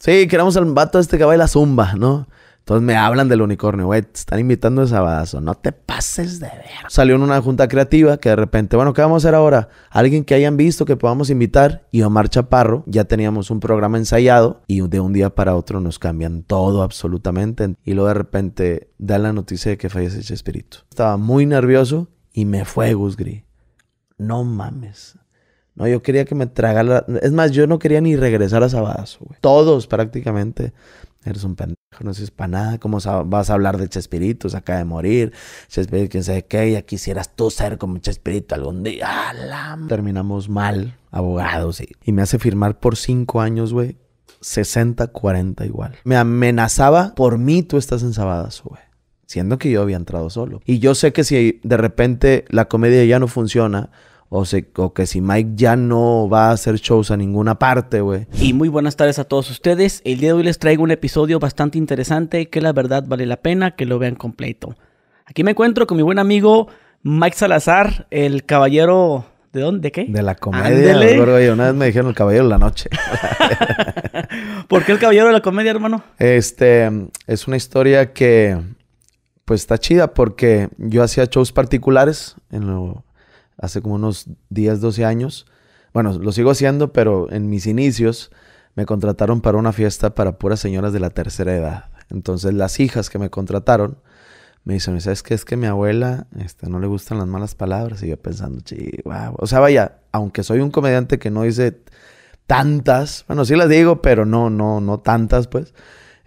Sí, queremos al vato este que la zumba, ¿no? Entonces me hablan del unicornio, güey, te están invitando de sabadazo, no te pases de ver. Salió en una junta creativa que de repente, bueno, ¿qué vamos a hacer ahora? Alguien que hayan visto que podamos invitar y Omar Chaparro, ya teníamos un programa ensayado y de un día para otro nos cambian todo absolutamente y luego de repente da la noticia de que fallece espíritu. Estaba muy nervioso y me fue Gus Gris. No mames, no, yo quería que me tragara. Es más, yo no quería ni regresar a Sabadazo, güey. Todos prácticamente. Eres un pendejo, no sirves para nada. ¿Cómo vas a hablar de Chespirito? Se acaba de morir. Chespirito, quién sabe qué. Ya quisieras tú ser como Chespirito algún día. Terminamos mal, abogados. Y me hace firmar por cinco años, güey. 60-40 igual. Me amenazaba, por mí tú estás en Sabadazo, güey siendo que yo había entrado solo. Y yo sé que si de repente la comedia ya no funciona, o, que si Mike ya no va a hacer shows a ninguna parte, güey. Y muy buenas tardes a todos ustedes. El día de hoy les traigo un episodio bastante interesante que la verdad vale la pena que lo vean completo. Aquí me encuentro con mi buen amigo Mike Salazar, el caballero... ¿De dónde? ¿De qué? De la comedia. Una vez me dijeron el caballero de la noche. ¿Por qué el caballero de la comedia, hermano? Este, es una historia que, pues está chida porque yo hacía shows particulares en lo hace como unos 10, 12 años. Bueno, lo sigo haciendo, pero en mis inicios me contrataron para una fiesta para puras señoras de la tercera edad. Entonces las hijas que me contrataron me dicen, ¿sabes qué? Es que mi abuela este, no le gustan las malas palabras. Y yo pensando, wow. O sea, vaya, aunque soy un comediante que no dice tantas, bueno, sí las digo, pero no, no, no tantas, pues.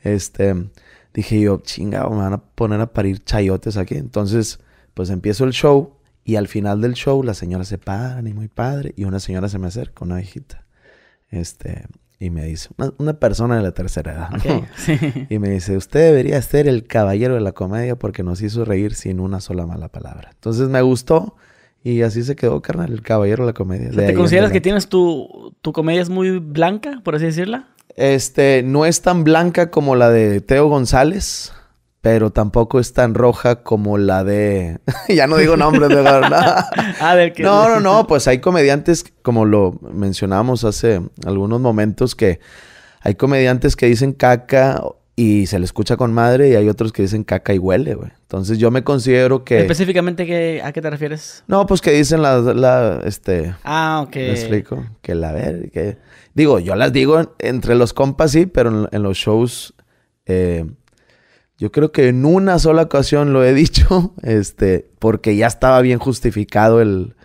Este, dije yo, chingado, me van a poner a parir chayotes aquí. Entonces, pues empiezo el show y al final del show, la señora se paran y muy padre. Y una señora se me acerca, una viejita. Este, y me dice, una, persona de la tercera edad. Y me dice, usted debería ser el caballero de la comedia porque nos hizo reír sin una sola mala palabra. Entonces me gustó. Y así se quedó, carnal, el caballero de la comedia. ¿Te consideras que tienes tu, tu comedia es muy blanca, por así decirla? Este, no es tan blanca como la de Teo González pero tampoco es tan roja como la de. ya no digo nombres de verdad. ah, del que... No, no, no, pues hay comediantes, como lo mencionamos hace algunos momentos, que hay comediantes que dicen caca y se le escucha con madre y hay otros que dicen caca y huele, güey. Entonces yo me considero que... Específicamente que, a qué te refieres? No, pues que dicen la, este... Ah, ok. Me explico. Que la ver, que... Digo, yo las digo entre los compas sí, pero en, los shows... Eh, yo creo que en una sola ocasión lo he dicho, este, porque ya estaba bien justificado el,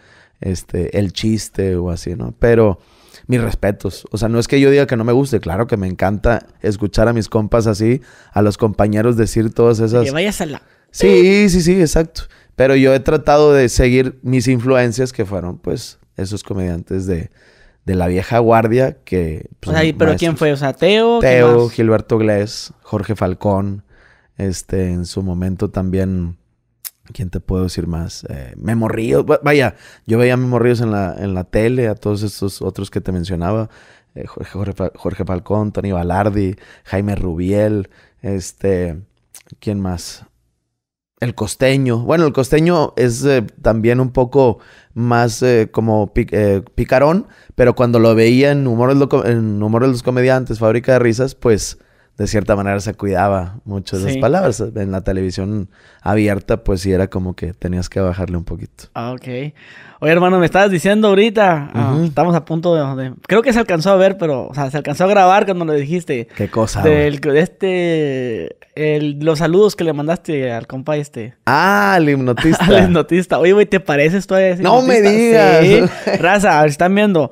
este, el chiste o así, ¿no? Pero mis respetos. O sea, no es que yo diga que no me guste, claro que me encanta escuchar a mis compas así, a los compañeros decir todas esas. Que vayas a la. Sí, sí, sí, exacto. Pero yo he tratado de seguir mis influencias que fueron, pues, esos comediantes de, de la vieja guardia que. Pues, ¿pero quién fue? O sea, Teo. Teo, Gilberto Glés, Jorge Falcón. Este, en su momento también, ¿quién te puedo decir más? Eh, Memo Ríos, vaya, yo veía a Memo Ríos en la, en la tele, a todos estos otros que te mencionaba. Eh, Jorge, Falcón, Tony Balardi, Jaime Rubiel, este, ¿quién más? El costeño. Bueno, el costeño es eh, también un poco más eh, como picarón, pero cuando lo veía en Humor, de los Comediantes, Fábrica de Risas, pues de cierta manera se cuidaba mucho de esas palabras. En la televisión abierta, pues sí era como que tenías que bajarle un poquito. Ah, ok. Oye, hermano, me estabas diciendo ahorita, ah, estamos a punto de, Creo que se alcanzó a ver, pero, o sea, se alcanzó a grabar cuando lo dijiste. ¿Qué cosa? Del, de este... los saludos que le mandaste al compa este. Ah, al hipnotista. al hipnotista. Oye, güey, ¿te pareces tú a ese No me digas. Sí. Raza, están viendo.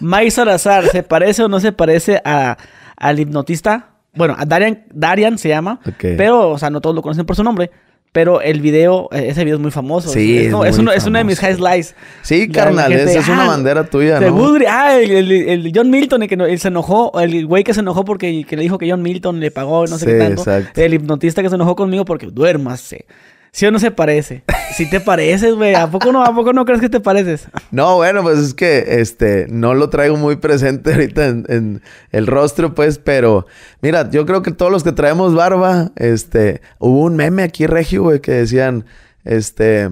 Mike Salazar, ¿se parece o no se parece al hipnotista? Bueno, Darian, Darian se llama. Pero, o sea, no todos lo conocen por su nombre. Pero el video, e, ese video es muy famoso. Sí, es, uno, de mis highlights. Sí, carnal, es una ah, bandera tuya, ¿no? ah, el, John Milton, el que se enojó, el güey que se enojó porque le dijo que John Milton le pagó, no sé qué tanto. Exacto. El hipnotista que se enojó conmigo porque duérmase. ¿Sí o no se parece? Si te pareces, güey. ¿A poco no, a poco no crees que te pareces? No, bueno, pues es que este no lo traigo muy presente ahorita en, el rostro, pues, pero mira, yo creo que todos los que traemos barba, este, hubo un meme aquí regio, güey, que decían, este,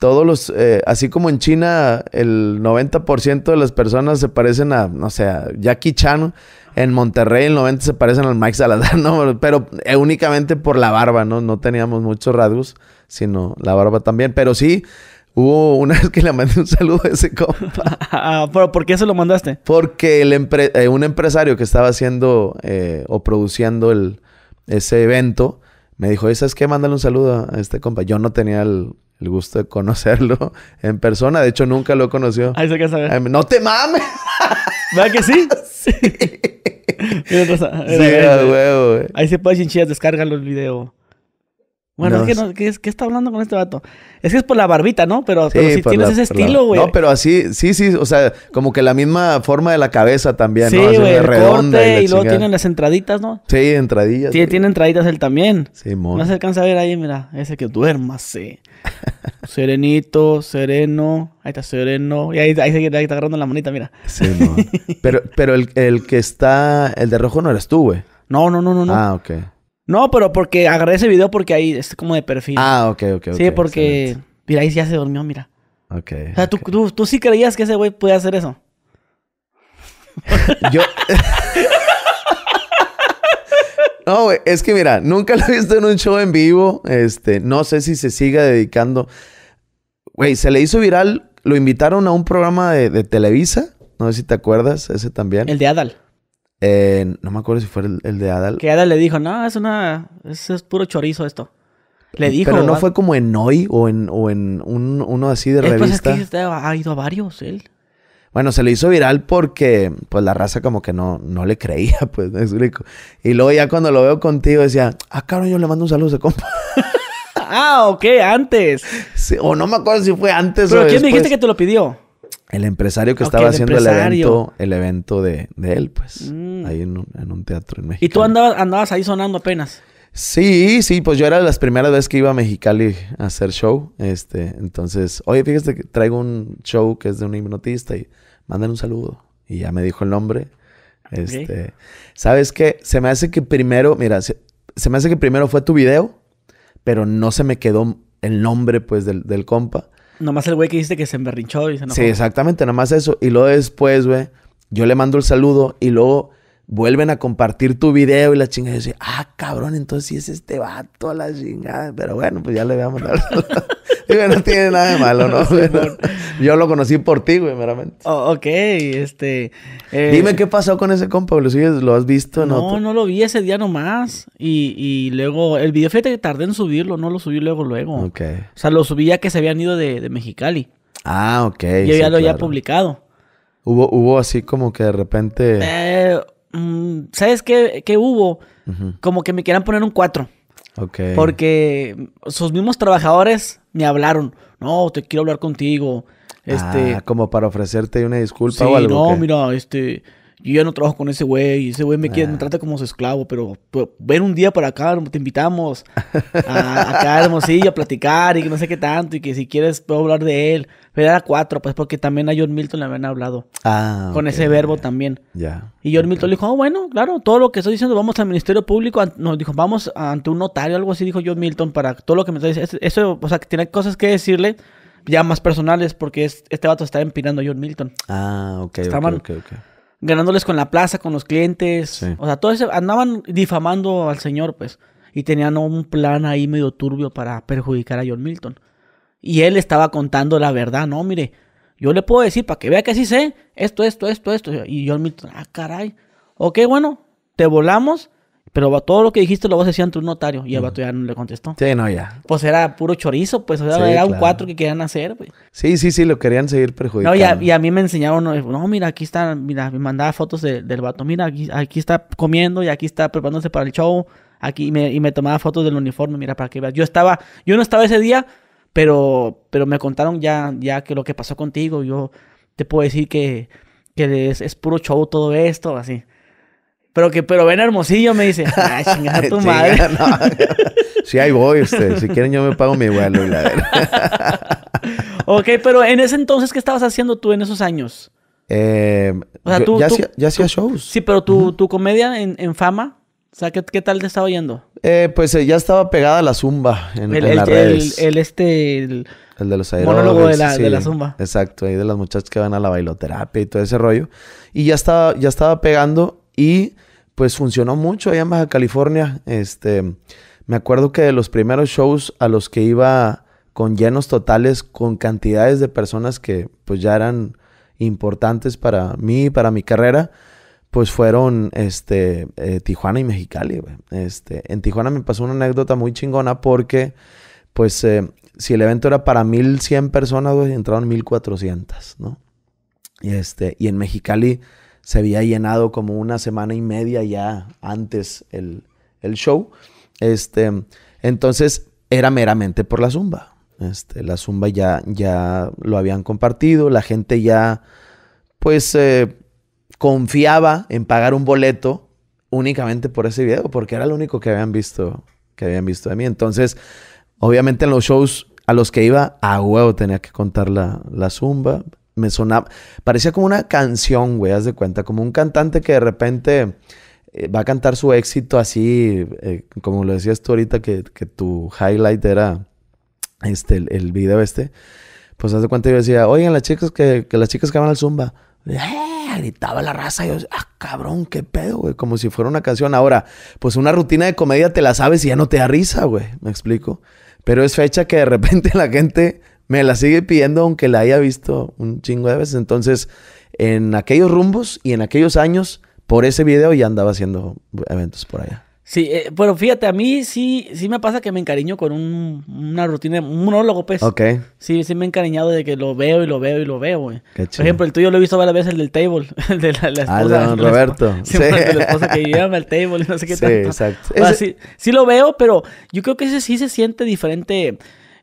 todos los, eh, así como en China el 90% de las personas se parecen a, no sé, Jackie Chan, en Monterrey el 90% se parecen al Mike Salazar, ¿no? Pero eh, únicamente por la barba, ¿no? No teníamos muchos rasgos sino la barba también. Pero sí, hubo una vez que le mandé un saludo a ese compa. Ah, ¿Pero por qué se lo mandaste? Porque el eh, un empresario que estaba haciendo eh, o produciendo ese evento me dijo, ¿sabes qué? Mándale un saludo a este compa. Yo no tenía el, gusto de conocerlo en persona. De hecho, nunca lo he conocido. Ahí se queda saber. ¡No te mames! ¿Verdad que sí? sí. Eh, sí, Ahí se puede chinchillas, descárgalo el video. Bueno, es, que no, ¿qué, está hablando con este vato? Es que es por la barbita, ¿no? Pero, si tienes ese estilo, güey. No, pero así, sí, sí, o sea, como que la misma forma de la cabeza también, sí, ¿no? Así redonda y, luego tienen las entraditas, ¿no? Sí, entradillas. Sí, tiene entraditas él también. Sí, mon. No se alcanza a ver ahí, mira, ese que sí. Serenito, sereno, ahí está sereno. Y ahí, ahí, está agarrando la manita, mira. Sí, no. pero pero el, que está, el de rojo no eres tú, güey. No, no, no, no, no. Ah, ok. No, pero porque agradece ese video porque ahí es como de perfil. Ah, ok, ok, Sí, porque. Mira, ahí ya se durmió, mira. Ok. O sea, Tú, tú, sí creías que ese güey podía hacer eso. Yo. no, güey, es que mira, nunca lo he visto en un show en vivo. Este, no sé si se siga dedicando. Güey, se le hizo viral. Lo invitaron a un programa de Televisa. No sé si te acuerdas, ese también. El de Adal. Eh, no me acuerdo si fue el, de Adal. Que Adal le dijo, no, es una. Es, puro chorizo esto. Le dijo. Pero no fue como en Hoy o en, o en uno así de eh, pues, revista. ha ido a varios él. Bueno, se le hizo viral porque pues la raza como que no, no le creía, pues, es rico Y luego ya cuando lo veo contigo decía, ah, cabrón, yo le mando un saludo, de compa. ah, ok, antes. o no me acuerdo si fue antes ¿Pero quién me dijiste que te lo pidió? El empresario que estaba haciendo el evento, el evento de, él, pues. Mm. Ahí en un, teatro en México. ¿Y tú andabas, andabas ahí sonando apenas? Sí, sí, pues yo era las primeras veces que iba a Mexicali a hacer show. Este, entonces, oye, fíjate que traigo un show que es de un hipnotista y manden un saludo. Y ya me dijo el nombre. Este, ¿sabes qué? Se me hace que primero, mira, se, me hace que primero fue tu video, pero no se me quedó el nombre, pues, del, del compa. Nomás el güey que dice que se emberrinchó y se enojó. Sí, exactamente, nomás eso. Y luego después, güey, yo le mando el saludo y luego vuelven a compartir tu video y la chingada. dice... ah, cabrón, entonces sí es este vato la chingada. Pero bueno, pues ya le veamos la Dime, no tiene nada de malo, ¿no? yo lo conocí por ti, güey, meramente. Oh, ok, este... Eh, Dime qué pasó con ese compa, ¿lo, ¿Lo has visto? No, otro? no lo vi ese día nomás. Y, luego, el video, fíjate que tardé en subirlo, no lo subí luego, luego. Ok. O sea, lo subí ya que se habían ido de, Mexicali. Ah, ok. Yo ya lo había publicado. Hubo, hubo así como que de repente... Eh Mm, ¿sabes qué, qué hubo? Como que me quieran poner un 4. Ok. Porque sus mismos trabajadores me hablaron. No, te quiero hablar contigo. Ah, este, como para ofrecerte una disculpa o algo. No, mira, este, yo no trabajo con ese güey, y ese güey me, quiere, me ah. trata como su esclavo, pero, ven un día para acá, te invitamos a, acá a Hermosillo a platicar y que no sé qué tanto, y que si quieres puedo hablar de él. Pero era cuatro, pues porque también a John Milton le habían hablado. Ah. Con ese verbo también. Ya. Y John Milton le dijo, oh, bueno, claro, todo lo que estoy diciendo, vamos al Ministerio Público, nos dijo, vamos ante un notario, algo así, dijo John Milton, para todo lo que me está diciendo. Eso, o sea, que tiene cosas que decirle ya más personales porque este vato está empinando a John Milton. Ah, ok. Estaban, ok, okay ganándoles con la plaza, con los clientes. O sea, todo ese andaban difamando al señor, pues. Y tenían un plan ahí medio turbio para perjudicar a John Milton. Y él estaba contando la verdad, ¿no? Mire, yo le puedo decir, para que vea que así sé, esto, esto, esto, esto. Y John Milton, ah, caray. Ok, bueno, te volamos pero todo lo que dijiste lo vas a decir ante un notario. Y el vato ya no le contestó. Sí, no, ya. Pues era puro chorizo, pues. O sea, era un cuatro que querían hacer, pues. Sí, sí, sí, lo querían seguir perjudicando. No, y a, y a mí me enseñaron, eh, no, mira, aquí está, mira, me mandaba fotos del vato. Mira, aquí, aquí está comiendo y aquí está preparándose para el show. Aquí y me, y me tomaba fotos del uniforme, mira, para que veas. Yo estaba, yo no estaba ese día, pero, pero me contaron ya, ya que lo que pasó contigo, yo te puedo decir que, que es, es puro show todo esto, así. Pero que, pero ven Hermosillo, me dice. Ah, chingada tu madre. sí, ahí voy usted. Si quieren, yo me pago mi vuelo y la ok, pero en ese entonces, ¿qué estabas haciendo tú en esos años? Em, o sea, tú, ya, hacía, shows. Sí, pero tu, tu comedia en, fama, o sea, ¿qué, tal te estaba yendo? Eh, pues eh, ya estaba pegada a la zumba en, el, el, El, este... El, de los El Monólogo de la, de zumba. Exacto, ahí de las muchachas que van a la bailoterapia y todo ese rollo. Y ya estaba, ya estaba pegando y pues funcionó mucho allá en Baja California. Este, me acuerdo que de los primeros shows a los que iba con llenos totales, con cantidades de personas que pues ya eran importantes para mí, para mi carrera, pues fueron este, eh, Tijuana y Mexicali. Este, en Tijuana me pasó una anécdota muy chingona porque pues eh, si el evento era para 1100 personas, entraron 1400, ¿no? este, y en Mexicali se había llenado como una semana y media ya antes el, show. Este, entonces era meramente por la zumba. Este, la zumba ya, ya lo habían compartido, la gente ya pues eh, confiaba en pagar un boleto únicamente por ese video, porque era lo único que habían visto, que habían visto de mí. Entonces, obviamente en los shows a los que iba, a huevo tenía que contar la, la zumba me sonaba, parecía como una canción, güey, haz de cuenta, como un cantante que de repente eh, va a cantar su éxito así, eh, como lo decías tú ahorita, que, tu highlight era este, el, video este. Pues haz de cuenta yo decía, oigan, las chicas que, las chicas que van al Zumba. Eh", gritaba la raza. Y yo, ah, cabrón, qué pedo, güey. Como si fuera una canción. Ahora, pues una rutina de comedia te la sabes y ya no te da risa, güey. Me explico. Pero es fecha que de repente la gente me la sigue pidiendo aunque la haya visto un chingo de veces. Entonces, en aquellos rumbos y en aquellos años, por ese video ya andaba haciendo eventos por allá. Sí, eh, pero fíjate, a mí sí, sí me pasa que me encariño con una rutina, un monólogo, pues. Ok. Sí, sí me he encariñado de que lo veo y lo veo y lo veo, güey. Por ejemplo, el tuyo lo he visto varias veces, el del table, el de la, esposa. Ah, de don Roberto. La sí. la que al table no sé qué sí, exacto. sí, sí lo veo, pero yo creo que ese sí se siente diferente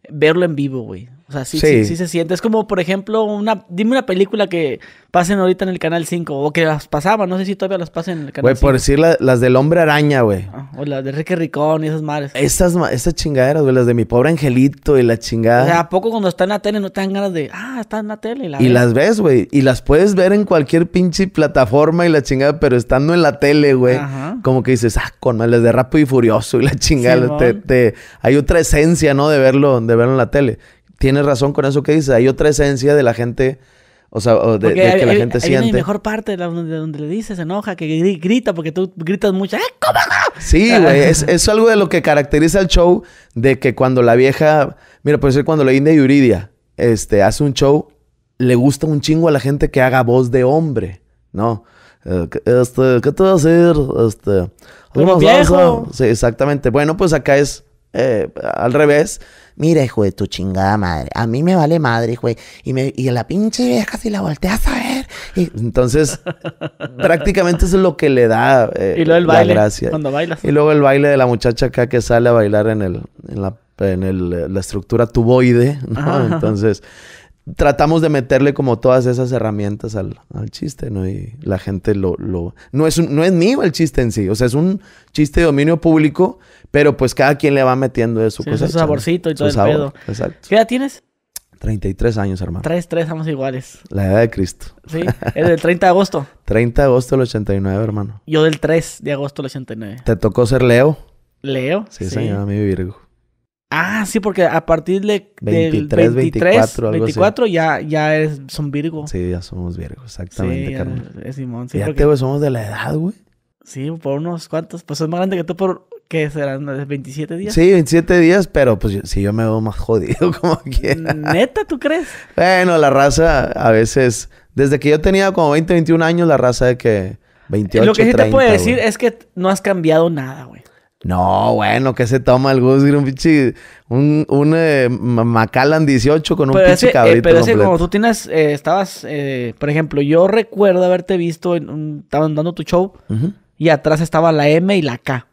verlo en vivo, güey. O sea, sí, sí. sí, se siente. Es como, por ejemplo, una, dime una película que pasen ahorita en el Canal 5 o que las pasaban, no sé si todavía las pasen en el Canal 5. Güey, por decir las del Hombre Araña, güey. Ah, o las de Enrique Ricón y esas madres. Estas, estas chingaderas, güey, las de mi pobre angelito y la chingada. O sea, ¿a poco cuando están en la tele no te dan ganas de, ah, está en la tele? y las ves, güey. Y las puedes ver en cualquier pinche plataforma y la chingada, pero estando en la tele, güey. Como que dices, ah, con las de Rápido y Furioso y la chingada. Te, te, hay otra esencia, ¿no? De verlo, de verlo en la tele tienes razón con eso que dices. Hay otra esencia de la gente. O sea, de, que la gente siente. Hay una mejor parte de donde, le dices, se enoja, que grita, porque tú gritas mucho. cómo Sí, güey. es, es, algo de lo que caracteriza el show, de que cuando la vieja. Mira, por eso cuando la India Yuridia este, hace un show, le gusta un chingo a la gente que haga voz de hombre, ¿no? Eh, este, ¿qué te voy a hacer? Este. te viejo. Sí, exactamente. Bueno, pues acá es eh, al revés mira, hijo de tu chingada madre, a mí me vale madre, hijo Y, me, y la pinche vieja si la volteas a ver. entonces, prácticamente eso es lo que le da eh, y luego el baile, Cuando bailas. Y luego el baile de la muchacha acá que sale a bailar en, el, en, la, eh, estructura tuboide, ¿no? Entonces tratamos de meterle como todas esas herramientas al, al chiste, ¿no? Y la gente lo... lo... No, es no es mío el chiste en sí, o sea, es un chiste de dominio público pero pues cada quien le va metiendo de su sí, cosa. Su saborcito y todo el pedo. Exacto. ¿Qué edad tienes? 33 años, hermano. 3, somos iguales. La edad de Cristo. Sí, es del 30 de agosto. 30 de agosto del 89, hermano. Yo del 3 de agosto del 89. ¿Te tocó ser Leo? Leo. Sí, señor, a mí Virgo. Ah, sí, porque a partir de, del 23, 24, 24 así. ya, ya es son Virgo. Sí, ya somos Virgo, exactamente, sí, Es Simón, sí. Ya somos de la edad, güey. Sí, por unos cuantos. Pues es más grande que tú por ¿qué serán? ¿27 días? Sí, 27 días, pero pues si yo me veo más jodido como quiera. ¿Neta tú crees? Bueno, la raza a veces... Desde que yo tenía como 20, 21 años, la raza de que... 28, Lo que sí te puedo decir es que no has cambiado nada, güey. No, bueno, que se toma el Gus un pinche. Un, eh, Macallan 18 con un pinche eh, cabrito. pero es ese, como tú tienes. Eh, estabas. Eh, por ejemplo, yo recuerdo haberte visto. En un, estaban dando tu show. Y atrás estaba la M y la K.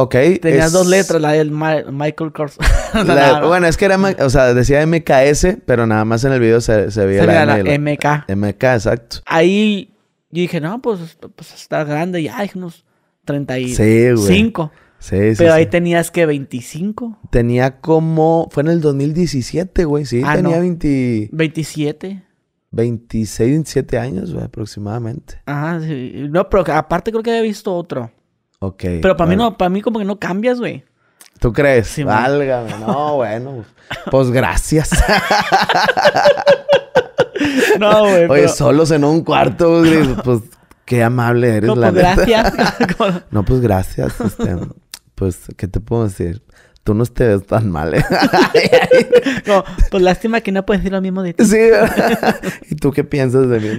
Ok. Tenías dos letras, la del Michael Kors. bueno, es que era, o sea, decía MKS, pero nada más en el video se, se veía se la, la MK. MK, exacto. Ahí yo dije, no, pues, pues está grande, ya hay unos 35. Sí, sí, sí Pero ahí tenías que 25. Tenía como, fue en el 2017, güey, sí, ah, tenía 20... 27. 26, 27 años, güey, aproximadamente. Ajá, sí. No, pero aparte creo que había visto otro. Ok. Pero para mí no, para mí como que no cambias, güey. ¿Tú crees? Sí, Válgame. No, bueno. Pues, pues gracias. no, güey. Oye, solos en un cuarto, güey. Pues qué amable eres, no, la pues, Gracias. no, pues gracias. Este, pues, ¿qué te puedo decir? Tú no te tan mal. ¿eh? no, pues lástima que no puedes decir lo mismo de ti. Sí. ¿Y tú qué piensas de mí?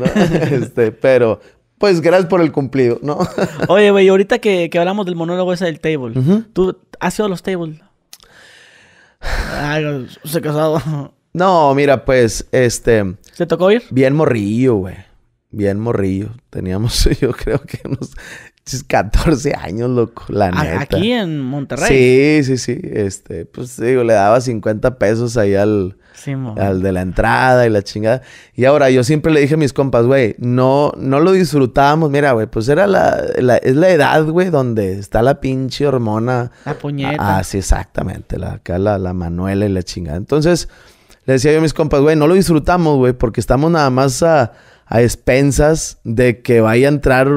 Este, pero, pues gracias por el cumplido, ¿no? Oye, güey, ahorita que, hablamos del monólogo ese del table, ¿tú has ido a los tables? Ah, Ay, se casado. No, mira, pues, este. ¿Se tocó ir? Bien morrillo, güey. Bien morrillo. Teníamos, yo creo que unos 14 años, loco, la neta. Aquí en Monterrey. Sí, sí, sí. Este, pues digo, le daba 50 pesos ahí al, al de la entrada y la chingada. Y ahora, yo siempre le dije a mis compas, güey, no, no lo disfrutábamos. Mira, güey, pues era la, es la edad, güey, donde está la pinche hormona. La puñeta. Ah, sí, exactamente. La, acá la, la Manuela y la chingada. Entonces, le decía yo a mis compas, güey, no lo disfrutamos, güey, porque estamos nada más a a expensas de que vaya a entrar,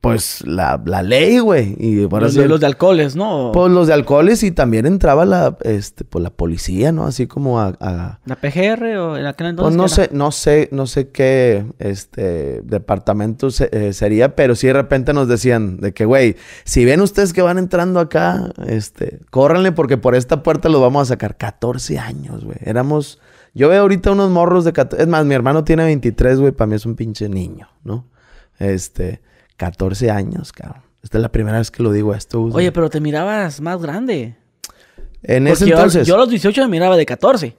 pues, la, la ley, güey. Y por los, de, alcoholes, ¿no? Pues los de alcoholes y también entraba la, este, pues, la policía, ¿no? Así como a... ¿La PGR o en aquel entonces? Pues, no sé, no sé, no sé qué, este, departamento eh, sería, pero sí de repente nos decían de que, güey, si ven ustedes que van entrando acá, este, córranle porque por esta puerta los vamos a sacar. 14 años, güey. Éramos... Yo veo ahorita unos morros de 14. Es más, mi hermano tiene 23, güey. Para mí es un pinche niño, ¿no? Este, 14 años, cabrón. Esta es la primera vez que lo digo esto. Oye, pero te mirabas más grande. En ese entonces. Yo, a los 18 me miraba de 14.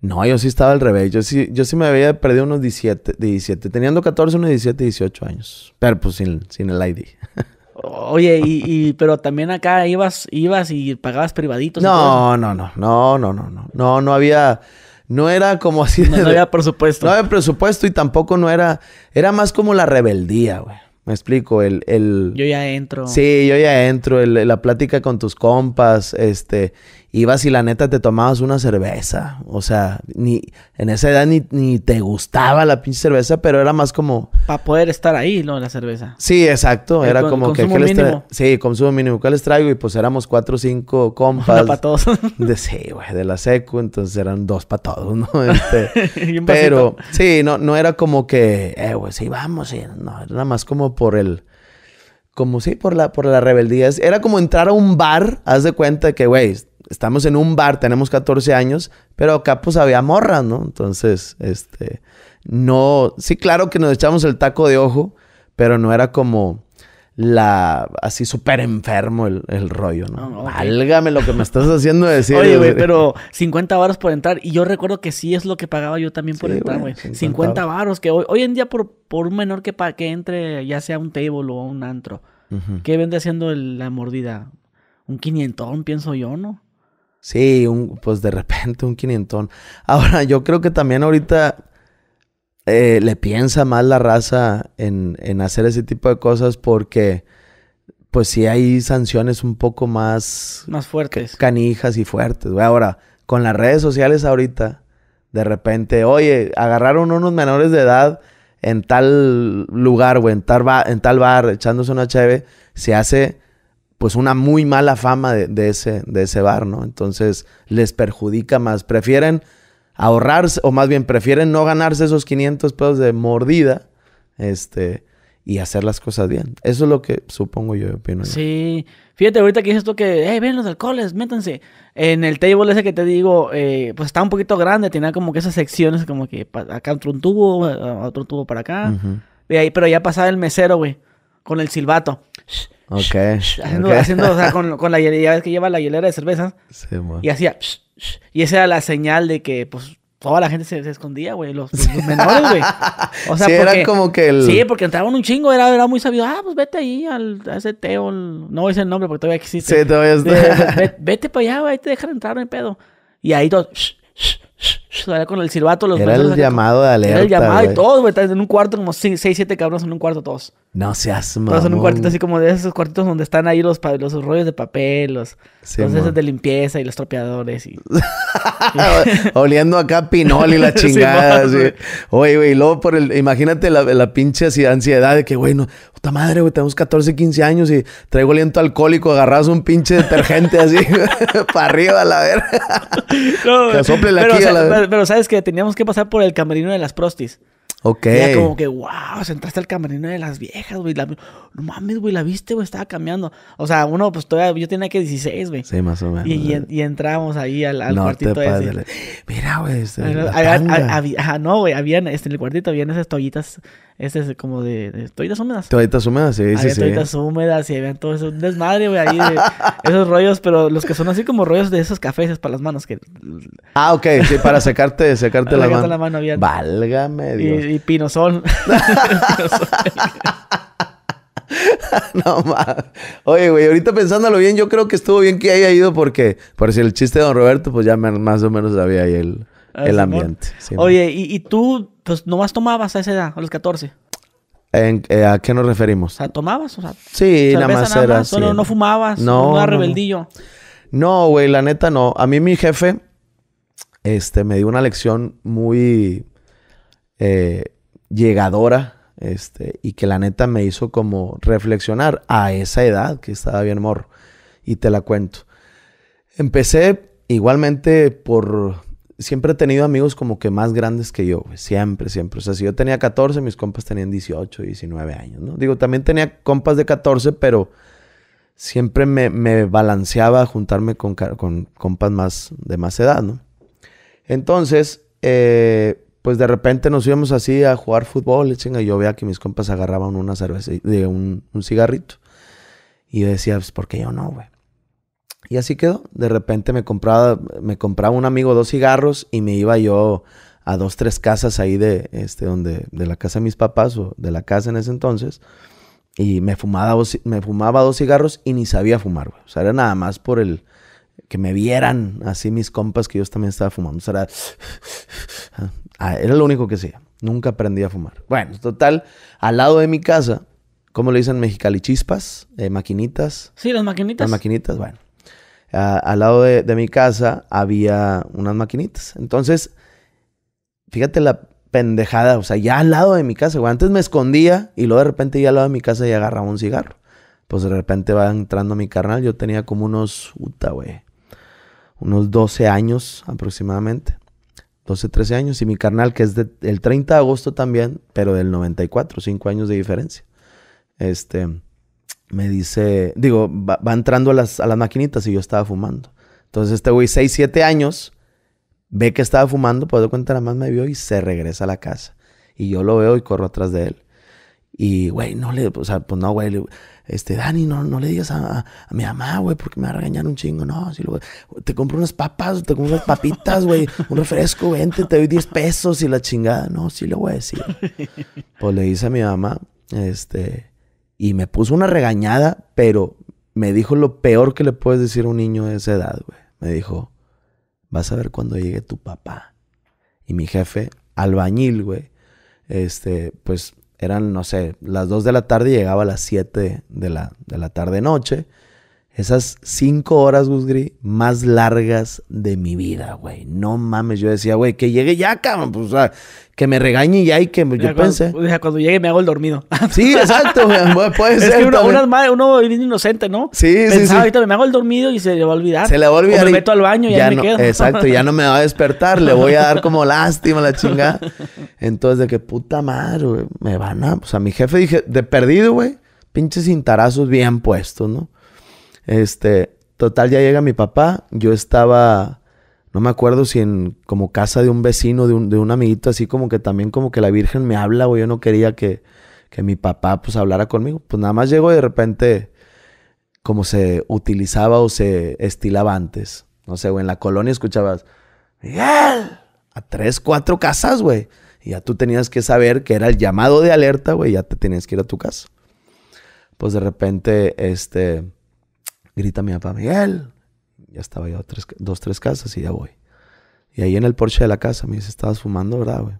No, yo sí estaba al revés. Yo sí, yo sí me había perdido unos 17, 17. Teniendo 14, unos 17, 18 años. Pero pues sin, sin el ID. Oye, y, y, pero también acá ibas, ibas y pagabas privaditos. No, no, no, no, no, no, no, no, no había, no era como así. de, no, había presupuesto. No había presupuesto y tampoco no era. Era más como la rebeldía, güey. Me explico, el, el... Yo ya entro. Sí, yo ya entro, el, la plática con tus compas, este ibas y la neta te tomabas una cerveza. O sea, ni en esa edad ni, te gustaba la pinche cerveza, pero era más como. Para poder estar ahí, ¿no? La cerveza. Sí, exacto. era como que. ¿qué les mínimo. Sí, consumo mínimo. ¿Qué les traigo? Y pues éramos cuatro o cinco compas. Una para todos. de, sí, güey, de la seco. entonces eran dos para todos, ¿no? Este, pero sí, no, no era como que, eh, güey, sí, vamos. Sí. No, era más como por el como sí, por la, por la rebeldía. Era como entrar a un bar, haz de cuenta que, güey, estamos en un bar, tenemos 14 años, pero acá pues había morra, ¿no? Entonces, este, no, sí, claro que nos echamos el taco de ojo, pero no era como la, así súper enfermo el, rollo, ¿no? Ah, Válgame lo que me estás haciendo decir. Oye, güey, pero 50 varos por entrar, y yo recuerdo que sí es lo que pagaba yo también por entrar, güey. 50, varos, que hoy, hoy en día por, por un menor que, para que entre, ya sea un table o un antro, ¿qué vende haciendo la mordida? Un quinientón, pienso yo, ¿no? Sí, un, pues de repente un quinientón. Ahora, yo creo que también ahorita eh, le piensa más la raza en, hacer ese tipo de cosas porque, pues sí hay sanciones un poco más... Más fuertes. Canijas y fuertes. Ahora, con las redes sociales ahorita, de repente, oye, agarraron unos menores de edad en tal lugar, o en tal, bar, en tal bar, echándose una cheve, se hace pues una muy mala fama de, ese, de ese bar, ¿no? Entonces les perjudica más. Prefieren ahorrarse, o más bien prefieren no ganarse esos 500 pesos de mordida, este, y hacer las cosas bien. Eso es lo que supongo yo, opino. Sí. Fíjate, ahorita que dices tú que, hey, ven los alcoholes, métanse. En el table ese que te digo, eh, pues está un poquito grande, tenía como que esas secciones, como que acá otro un tubo, otro tubo para acá. ahí, pero ya pasaba el mesero, güey, con el silbato. Ok. haciendo, haciendo o sea, con, la ya ves que lleva la hielera de cervezas. Sí, Y hacía. y esa era la señal de que, pues, toda la gente se, escondía, güey. Los, menores, güey. O sea, sí, porque, como que el... Sí, porque entraban un chingo. Era, era muy sabido. Ah, pues vete ahí al, a ese teo. No decir el nombre porque todavía existe. Sí, todavía está. vete, para allá, güey. Ahí te dejan entrar, en pedo. Y ahí todos... shh con el silbato. Los era el llamado de alerta. el llamado y todos, güey. En un cuarto, como 6, 7 cabrones en un cuarto, todos. No seas mamón. Todos en un cuartito así como de esos cuartitos donde están ahí los, los rollos de papel, los, de limpieza y los tropeadores. Y... Oliendo acá pinol y la chingada. Oye, güey, y luego por el... Imagínate la, la pinche ansiedad de que, güey, no... Puta madre, güey, tenemos 14, 15 años y traigo aliento alcohólico, agarras un pinche detergente así para arriba a la verga. sople la, pero, pero sabes que teníamos que pasar por el camerino de las prostis. Ok. era como que, wow, entraste al camerino de las viejas, güey. no mames, güey, la viste, güey, estaba cambiando. O sea, uno, pues todavía, yo tenía que 16, güey. Sí, más o menos. Y, y, entramos ahí al, no cuartito te ese. Mira, güey. ah no, güey, habían, este, en el cuartito habían esas toallitas este es como de, de toallitas húmedas. Toallitas húmedas, sí, sí, sí, toallitas húmedas y había todo eso. Un desmadre, güey, ahí de esos rollos, pero los que son así como rollos de esos cafés para las manos. que... Ah, ok, sí, para secarte, secarte la, mano. la mano. Había... Válgame Dios. Y, pinozón. no más. Oye, güey, ahorita pensándolo bien, yo creo que estuvo bien que haya ido porque, por si el chiste de Don Roberto, pues ya más o menos había ahí el, ah, el ambiente. Oye, ¿y tú pues nomás tomabas a esa edad, a los 14. Eh, ¿A qué nos referimos? O sea, tomabas, sí, nada más era. no fumabas, no, no era rebeldillo. No, güey, la neta no. A mí mi jefe este, me dio una lección muy eh, llegadora este, y que la neta me hizo como reflexionar a esa edad que estaba bien morro. Y te la cuento. Empecé igualmente por siempre he tenido amigos como que más grandes que yo, Siempre, siempre. O sea, si yo tenía 14, mis compas tenían 18, 19 años, ¿no? Digo, también tenía compas de 14, pero siempre me, balanceaba a juntarme con, con, compas más de más edad, ¿no? Entonces, eh, pues de repente nos íbamos así a jugar fútbol, chinga, y yo veía que mis compas agarraban una cerveza, de un, un cigarrito. Y yo decía, pues, ¿por qué yo no, güey? Y así quedó. De repente me compraba, me compraba un amigo dos cigarros y me iba yo a dos, tres casas ahí de, este, donde, de la casa de mis papás o de la casa en ese entonces. Y me fumaba, me fumaba dos cigarros y ni sabía fumar, güey. O sea, era nada más por el que me vieran así mis compas que yo también estaba fumando. O sea, era, ah, era lo único que hacía. Nunca aprendí a fumar. Bueno, total, al lado de mi casa, ¿cómo le dicen Mexicali? Chispas, eh, maquinitas. Sí, las maquinitas. Las maquinitas, bueno al lado de, mi casa había unas maquinitas. Entonces, fíjate la pendejada, o sea, ya al lado de mi casa, güey. Antes me escondía y luego de repente ya al lado de mi casa y agarraba un cigarro. Pues de repente va entrando mi carnal. Yo tenía como unos, puta, güey, unos 12 años aproximadamente. 12, 13 años. Y mi carnal, que es del 30 de agosto también, pero del 94, 5 años de diferencia. Este, me dice, digo, va, entrando a las, a las, maquinitas y yo estaba fumando. Entonces este güey, 6, 7 años, ve que estaba fumando, pues de cuenta nada más me vio y se regresa a la casa. Y yo lo veo y corro atrás de él. Y, güey, no le, o sea, pues no, güey, este, Dani, no, no le digas a, mi mamá, güey, porque me va a regañar un chingo, no, si lo, te compro unas papas, te compro unas papitas, güey, un refresco, vente, te doy 10 pesos y la chingada, no, sí le voy a decir. Pues le dice a mi mamá, este, y me puso una regañada, pero me dijo lo peor que le puedes decir a un niño de esa edad, güey. Me dijo, vas a ver cuando llegue tu papá. Y mi jefe, albañil, güey, este, pues eran, no sé, las 2 de la tarde y llegaba a las 7 de la, de la tarde-noche. Esas 5 horas, gris más largas de mi vida, güey. No mames, yo decía, güey, que llegue ya, cabrón. Pues, o que me regañe ya y que yo pensé. O sea, cuando llegue me hago el dormido. Sí, exacto, güey. Puede ser. Es que uno, uno es inocente, ¿no? Sí, sí, ahorita me hago el dormido y se le va a olvidar. Se le va a olvidar. O me meto al baño y ya me quedo. Exacto, ya no me va a despertar. le voy a dar como lástima la chingada. Entonces, de que puta madre, güey. Me van a. O pues, sea, mi jefe dije, de perdido, güey. Pinches cintarazos bien puestos, ¿no? Este. Total, ya llega mi papá. Yo estaba no me acuerdo si en como casa de un vecino, de un, de un amiguito, así como que también como que la Virgen me habla, güey, yo no quería que, que mi papá pues hablara conmigo. Pues nada más llegó y de repente como se utilizaba o se estilaba antes. No sé, güey, en la colonia escuchabas, Miguel, a tres, cuatro casas, güey. Y ya tú tenías que saber que era el llamado de alerta, güey, ya te tenías que ir a tu casa. Pues de repente, este, grita mi papá, Miguel, ya estaba yo a dos, tres casas y ya voy. Y ahí en el porche de la casa me dice, estabas fumando, ¿verdad, güey?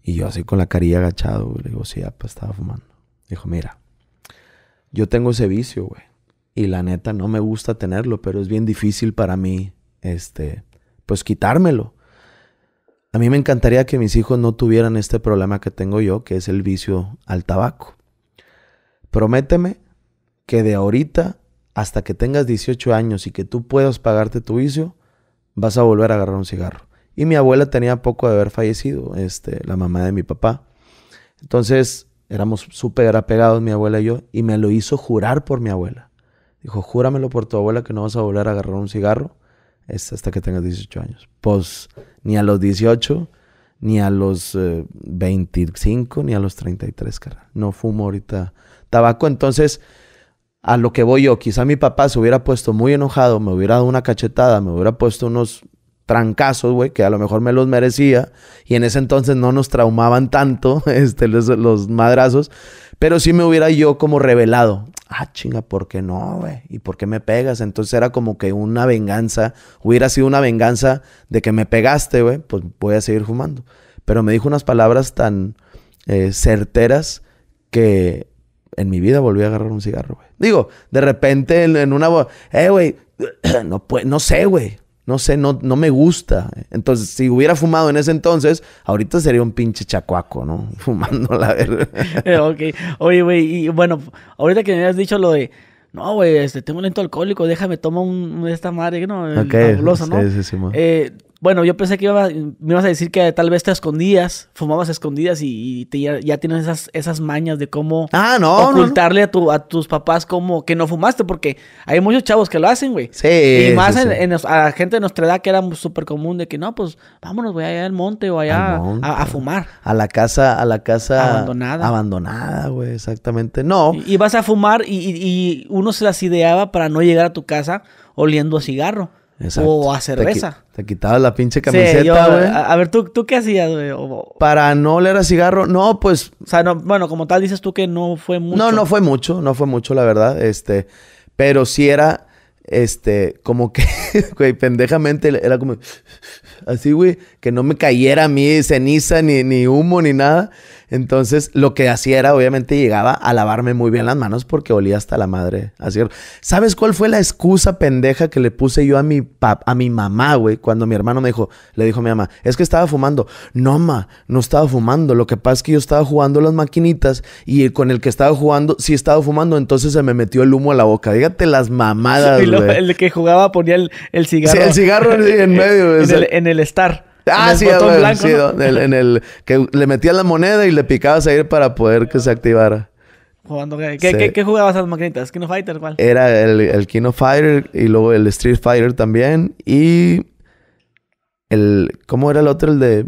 Y yo así con la carilla agachado, güey, le digo, sí, ya, estaba fumando. Dijo, mira, yo tengo ese vicio, güey. Y la neta no me gusta tenerlo, pero es bien difícil para mí, este, pues quitármelo. A mí me encantaría que mis hijos no tuvieran este problema que tengo yo, que es el vicio al tabaco. Prométeme que de ahorita hasta que tengas 18 años y que tú puedas pagarte tu vicio, vas a volver a agarrar un cigarro. Y mi abuela tenía poco de haber fallecido, este, la mamá de mi papá. Entonces éramos súper apegados mi abuela y yo, y me lo hizo jurar por mi abuela. Dijo, júramelo por tu abuela que no vas a volver a agarrar un cigarro este, hasta que tengas 18 años. Pues ni a los 18, ni a los 25, eh, ni a los 33, cara. No fumo ahorita tabaco. Entonces, a lo que voy yo, quizá mi papá se hubiera puesto muy enojado, me hubiera dado una cachetada, me hubiera puesto unos trancazos, güey, que a lo mejor me los merecía. Y en ese entonces no nos traumaban tanto este, los, madrazos. Pero sí me hubiera yo como revelado. Ah, chinga, ¿por qué no, güey? ¿Y por qué me pegas? Entonces era como que una venganza. Hubiera sido una venganza de que me pegaste, güey. Pues voy a seguir fumando. Pero me dijo unas palabras tan eh, certeras que en mi vida volví a agarrar un cigarro, güey. Digo, de repente en, una una... Eh, güey, no, pues, no sé, güey. No sé, no, no me gusta. Entonces, si hubiera fumado en ese entonces, ahorita sería un pinche chacuaco, ¿no? Fumando la verdad ok. Oye, güey, y bueno, ahorita que me habías dicho lo de, no, güey, este, tengo un lento alcohólico, déjame tomar un, esta madre, ¿no? Sí, eh, bueno, yo pensé que me ibas a decir que tal vez te escondías, fumabas escondidas y, ya, tienes esas, esas mañas de cómo ah, ocultarle A, tu, a tus papás como que no fumaste, porque hay muchos chavos que lo hacen, güey. Sí. Y más a la gente de nuestra edad que era súper común de que no, pues vámonos, güey, allá al monte o allá a, fumar. A la casa, a la casa abandonada. Abandonada, güey, exactamente. No. Y, vas a fumar y, y uno se las ideaba para no llegar a tu casa oliendo a cigarro. O a cerveza. Te, quitabas la pinche camiseta, güey. a, ver, ¿tú, ¿tú qué hacías, güey? Para no oler a cigarro. No, pues... O sea, no, bueno, como tal dices tú que no fue mucho. No, no fue mucho. No fue mucho, la verdad. Este... Pero sí era... Este... Como que... Güey, pendejamente era como así, güey, que no me cayera a mí ceniza, ni, ni humo, ni nada. Entonces, lo que hacía era, obviamente, llegaba a lavarme muy bien las manos porque olía hasta la madre. Así, ¿sabes cuál fue la excusa pendeja que le puse yo a mi, pap a mi mamá, güey? Cuando mi hermano me dijo, le dijo a mi mamá, es que estaba fumando. No, ma, no estaba fumando. Lo que pasa es que yo estaba jugando las maquinitas y con el que estaba jugando, sí estaba fumando, entonces se me metió el humo a la boca. Dígate las mamadas, güey. el que jugaba ponía el, el cigarro. Sí, el cigarro en, medio. en el el Star. Ah, en el sí, botón ah, blanco, sí, en, el, que le metías la moneda y le picabas a ir para poder que se activara. Jugando, ¿qué, ¿qué, jugabas a las maquinitas? ¿Kino Fighter cuál? Era el, el Kino Fighter y luego el Street Fighter también. Y el... ¿Cómo era el otro? El de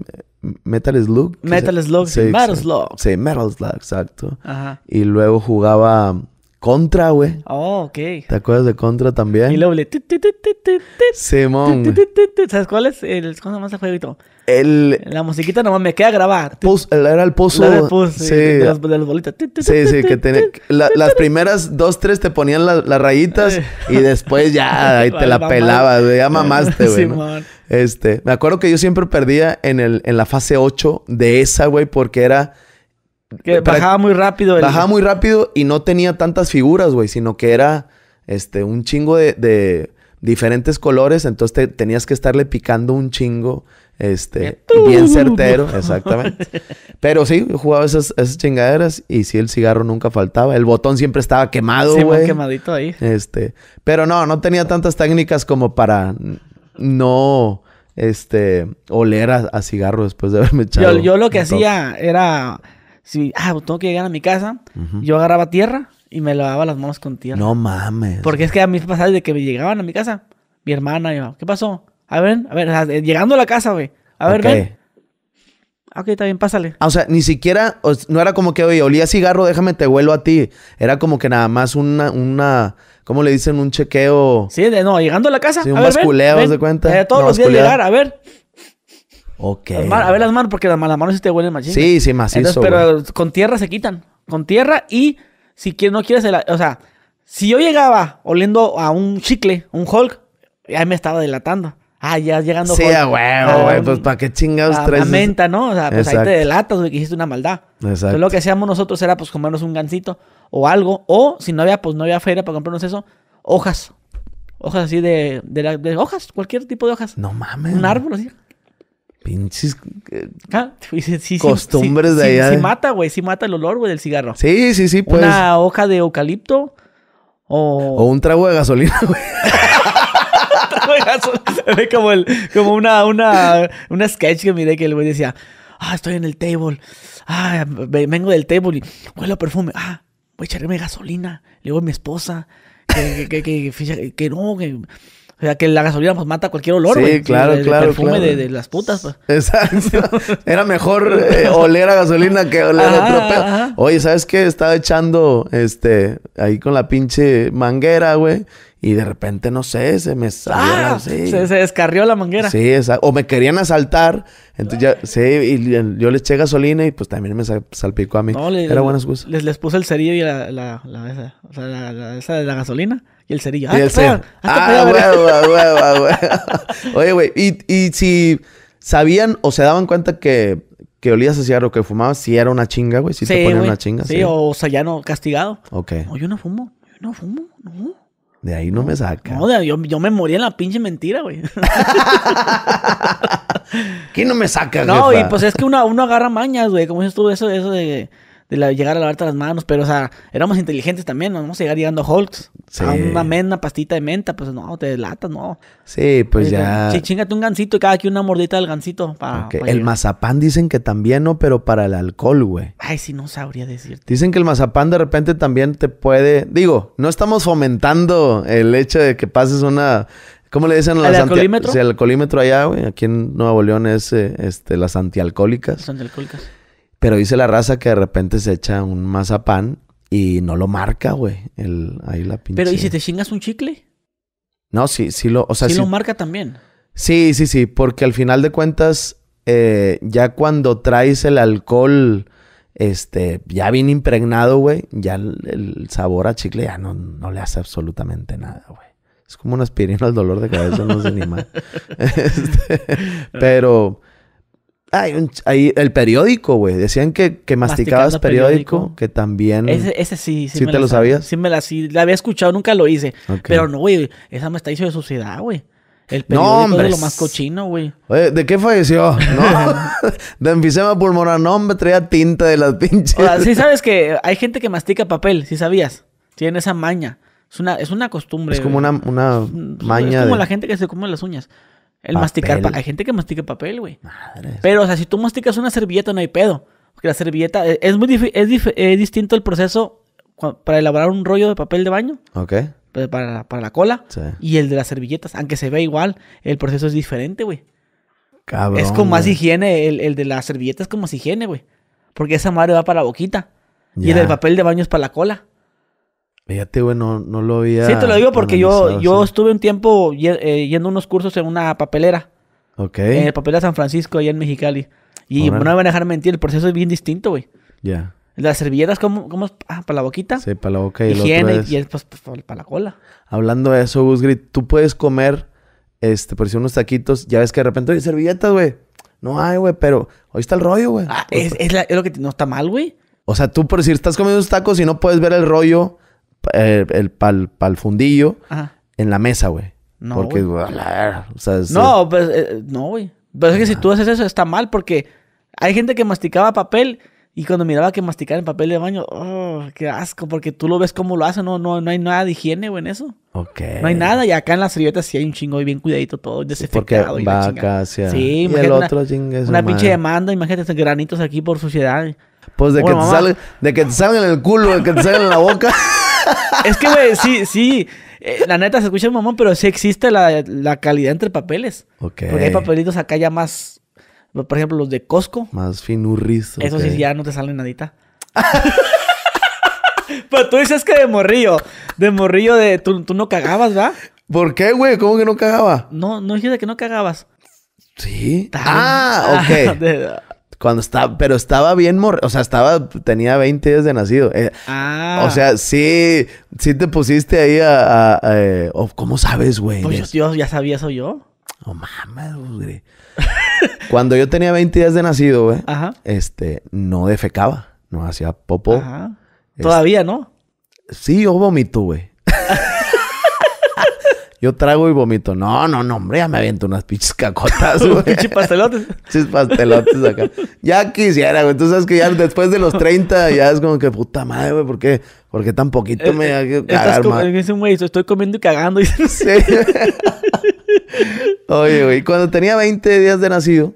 Metal Slug. Metal Slug. Metal Slug. Sí, Metal Slug, exacto. Ajá. Y luego jugaba... Contra, güey. Oh, ok. ¿Te acuerdas de Contra también? Y luego le... Simón. ¿Sabes cuál es el... cosa se fue, El... La musiquita nomás me queda grabar. era el pozo. Sí. De las, bolitas. Sí, sí, que tenía... las primeras dos, tres te ponían las rayitas eh. y después ya ahí te la pelabas, güey. Ya mamaste, güey. Este, me acuerdo que yo siempre perdía en, el, en la fase 8 de esa, güey, porque era que bajaba muy rápido. Bajaba muy rápido y no tenía tantas figuras, güey, sino que era este, un chingo de, diferentes colores, entonces tenías que estarle picando un chingo, este, bien certero, exactamente. Pero sí, jugaba esas, esas chingaderas y sí, el cigarro nunca faltaba. El botón siempre estaba quemado, güey. Sí, quemadito ahí. Este, pero no, no tenía tantas técnicas como para no, este, oler a, cigarro después de haberme echado. Yo, lo que hacía era si, ah, pues tengo que llegar a mi casa, yo agarraba tierra y me lavaba las manos con tierra. No mames. Porque es que a mí pasaba de que me llegaban a mi casa, mi hermana, yo, ¿qué pasó? A ver, a ver, eh, llegando a la casa, güey. A ver, okay. ven. Ah, ok, está bien, pásale. Ah, o sea, ni siquiera, no era como que, oye, olía cigarro, déjame te vuelvo a ti. Era como que nada más una, una, ¿cómo le dicen? Un chequeo. Sí, de, no, llegando a la casa. Sí, un basculeo, de cuenta? Eh, todos los días llegar, a ver, Ok. a ver las manos, porque las, malas manos sí te huelen machín. Sí, sí, macizo. pero con tierra se quitan. Con tierra y si no quieres... o sea, si yo llegaba oliendo a un chicle, un Hulk, ahí me estaba delatando. Ah, ya llegando. Sí, a ah, Pues para qué chingados a, traes. menta, ¿no? O sea, pues ahí te delatas, güey, que hiciste una maldad. Exacto. Entonces lo que hacíamos nosotros era pues comernos un gancito o algo. O si no había, pues no había feria para comprarnos eso, hojas. Hojas así de, de, de hojas, cualquier tipo de hojas. No mames. Un árbol así. Pinches eh, ah, sí, sí, costumbres de allá. Sí, mata, güey. Sí mata el olor, güey, del cigarro. Sí, sí, sí, pues. Una hoja de eucalipto o... un trago de gasolina, güey. como, el, como una, una, una sketch que miré que el güey decía, ah, estoy en el table, ah, vengo del table y huelo perfume, ah, voy a echarme gasolina, le digo mi esposa, que, que, que no, que o sea, que la gasolina pues mata cualquier olor, güey. Sí, claro, claro. El perfume De, las putas, pues. Exacto. Era mejor eh, oler a gasolina que oler a otro Oye, ¿sabes qué? Estaba echando, este, ahí con la pinche manguera, güey. Y de repente, no sé, se me salió ah, se, descarrió la manguera. Sí, exacto. O me querían asaltar. Entonces ya, sí, y yo le eché gasolina y pues también me salpicó a mí. No, Era buena excusa. Les, puse el cerillo y la, la, o sea, de la gasolina. Y el cerillo. Ah, y el cerillo. Ah, ah, Oye, güey, y, si sabían o se daban cuenta que, que olías a cigarro, que fumabas, si era una chinga, güey, si te ponían una chinga. Sí, sí, o sea, ya no, castigado. Ok. No, yo no fumo, yo no fumo, no. De ahí no, me saca. No, de, yo, yo, me moría en la pinche mentira, güey. ¿Quién no me saca, No, y pues es que uno, uno agarra mañas, güey. Como dices tú, eso de de llegar a lavarte las manos, pero, o sea, éramos inteligentes también, no vamos a llegar llegando a A una, men, pastita de menta, pues no, te delatas, no. Sí, pues eh, ya. Sí, chingate un gancito y cada quien una mordita del gancito. Para, el mazapán dicen que también, ¿no? Pero para el alcohol, güey. Ay, sí, no sabría decir. Dicen que el mazapán de repente también te puede. Digo, no estamos fomentando el hecho de que pases una. ¿Cómo le dicen a las ¿El el alcoholímetro allá, güey. Aquí en Nuevo León es eh, este, las antialcohólicas. Las antialcohólicas. Pero dice la raza que de repente se echa un mazapán y no lo marca, güey. ahí la pinche. Pero ¿y si te chingas un chicle? No, sí, sí lo. O sea, lo marca también. Sí, sí, sí. Porque al final de cuentas, eh, ya cuando traes el alcohol este, ya bien impregnado, güey, ya el, sabor a chicle ya no, no le hace absolutamente nada, güey. Es como un aspirino al dolor de cabeza, no sé ni más. Este, pero Ay, ahí, el periódico, güey. Decían que, que masticabas periódico, que también. Ese, ese sí, sí. te lo sabías? Sí, me la, sí, la había escuchado, nunca lo hice. Pero no, güey, esa me está hizo de suciedad, güey. El periódico no, lo más cochino, güey. ¿de qué falleció? No. de enfisema pulmonar. No, hombre, traía tinta de las pinches. O sí sabes que hay gente que mastica papel, sí sabías. Tiene esa maña. Es una, es una costumbre. Es como una, una maña. Es como la gente que se come las uñas. El masticar. para hay gente que mastica papel, güey. Madre. Pero, o sea, si tú masticas una servilleta, no hay pedo. Porque la servilleta. Eh, es muy es, es distinto el proceso para elaborar un rollo de papel de baño. Ok. Pues, para, la cola. Y el de las servilletas. Aunque se ve igual, el proceso es diferente, güey. Cabrón. Es con más higiene. El, de las servilletas es con más higiene, güey. Porque esa madre va para la boquita. Y el del papel de baño es para la cola. Fíjate, güey, no, lo había. Sí, te lo digo porque yo, yo estuve un tiempo eh, yendo unos cursos en una papelera. Ok. En el papelera San Francisco, allá en Mexicali. Y no me van a dejar mentir, el proceso es bien distinto, güey. Ya. Las servilletas, ¿cómo? cómo ah, para la boquita. Sí, para la boca y Higiene, otro y después pues, para la cola. Hablando de eso, Gusgrit, tú puedes comer, este, por decir, unos taquitos, ya ves que de repente, oye, servilletas, güey. No hay, güey, pero hoy está el rollo, güey. Ah, es, es, lo que no está mal, güey. O sea, tú por decir, estás comiendo unos tacos y no puedes ver el rollo eh, el, pal, pal fundillo en la mesa, güey. No, porque, güey. O no, eh, pues, eh, no, güey. Pero pues es que si tú haces eso está mal porque hay gente que masticaba papel y cuando miraba que masticar en papel de baño, oh, qué asco, porque tú lo ves como lo hacen, no, no, no hay nada de higiene, güey, en eso. Ok. No hay nada, y acá en las servilletas sí hay un chingo y bien cuidadito todo, desinfectado. Sí, y el otro una, una pinche demanda, imagínate granitos aquí por suciedad. Pues de, oh, que te de que te salgan en el culo, de que te salgan en la boca. es que, güey, sí, sí. Eh, la neta se escucha el mamón, pero sí existe la, calidad entre papeles. Ok. Porque hay papelitos acá ya más. Por ejemplo, los de Costco. Más finurris. Eso sí, ya no te sale nadita. pero tú dices que de morrillo. De morrillo de. Tú, no cagabas, ¿verdad? ¿Por qué, güey? ¿Cómo que no cagaba? No, no dijiste que no cagabas. Sí. Ah, ok. Cuando estaba, pero estaba bien mor, o sea, estaba, tenía 20 días de nacido. Eh, ah. O sea, sí, sí te pusiste ahí a, eh, oh, ¿cómo sabes, güey? Pues yo, ya sabía eso yo. Oh, mames, güey. Cuando yo tenía 20 días de nacido, güey, este, no defecaba, no hacía popo. Ajá. Todavía, ¿no? Sí, yo vomito, güey. Yo trago y vomito. No, no, no, hombre, ya me aviento unas pinches cacotas, güey. pinches pastelotes. Pinches pastelotes acá. Ya quisiera, güey. Tú sabes que ya después de los 30 ya es como que puta madre, güey, ¿por qué? Porque tan poquito eh, me da eh, que güey, estoy comiendo y cagando. sí. Oye, güey, cuando tenía 20 días de nacido,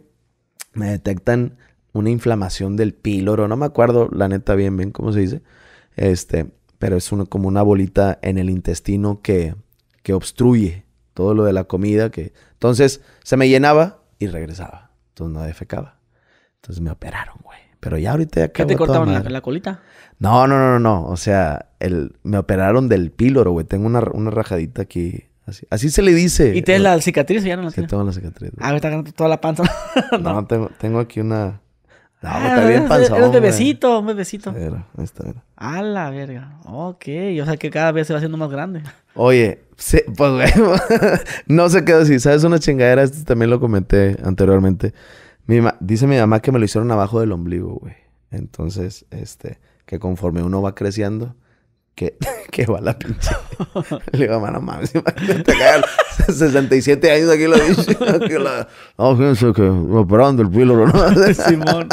me detectan una inflamación del píloro. No me acuerdo, la neta, bien, bien, cómo se dice. Este, pero es como una bolita en el intestino que que obstruye todo lo de la comida. que Entonces se me llenaba y regresaba. Entonces no defecaba. Entonces me operaron, güey. Pero ya ahorita ya ¿Qué te cortaron? la, colita? No, no, no, no, no. O sea, el, me operaron del píloro, güey. Tengo una, rajadita aquí. Así, así se le dice. ¿Y tienes la cicatriz ya no la Sí, tengo la cicatriz. me ah, está ganando toda la panza. no, tengo aquí una Ah, no, ah, está bien Era un bebecito, un bebecito. A la verga. Ok, o sea que cada vez se va haciendo más grande. Oye, pues bueno, no se quedó así. ¿Sabes una chingadera? Esto también lo comenté anteriormente. Mi dice mi mamá que me lo hicieron abajo del ombligo, güey. Entonces, este, que conforme uno va creciendo, que, que va la pinche. Le digo, mano, mames, imagínate y 67 años aquí lo dice. La... No, fíjense que operando el píloro, ¿no? Simón.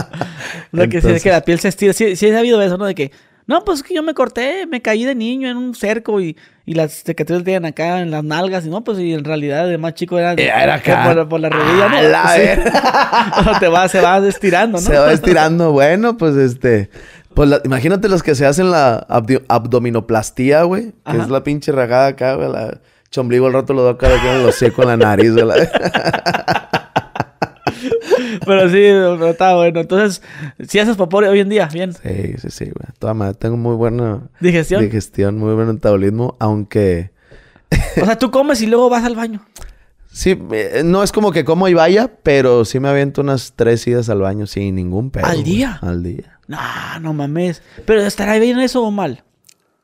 Lo que sí es que la piel se estira. Sí, sí, ha habido eso, ¿no? De que, no, pues que yo me corté, me caí de niño en un cerco y, y las cicatrices tenían acá en las nalgas. Y no, pues y en realidad de más chico era, era acá. Por, la rodilla, ¿no? La te va, se va estirando, ¿no? Se va estirando. Bueno, pues este. Pues imagínate los que se hacen la abdominoplastía, güey. Que es la pinche rajada acá, güey. La chombligo al rato lo doy cada lo seco en la nariz, güey. Pero sí, pero está bueno. Entonces, si haces popor hoy en día, bien. Sí, sí, sí, güey. Toda madre, tengo muy buena digestión. Digestión, muy buen metabolismo, aunque. o sea, tú comes y luego vas al baño. Sí, eh, no es como que como y vaya, pero sí me aviento unas tres idas al baño sin ningún pedo. ¿Al día? al día. No, no mames. Pero ¿estará bien eso o mal?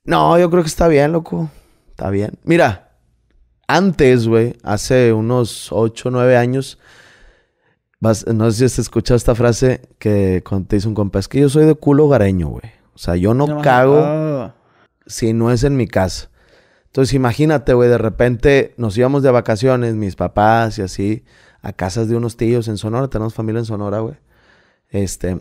No, yo creo que está bien, loco. Está bien. Mira, antes, güey, hace unos 8 9 años, no sé si has escuchado esta frase que te dice un compa, es que yo soy de culo hogareño, güey. O sea, yo no, cago ah. si no es en mi casa. Entonces imagínate, güey, de repente nos íbamos de vacaciones, mis papás y así, a casas de unos tíos en Sonora, tenemos familia en Sonora, güey. Este,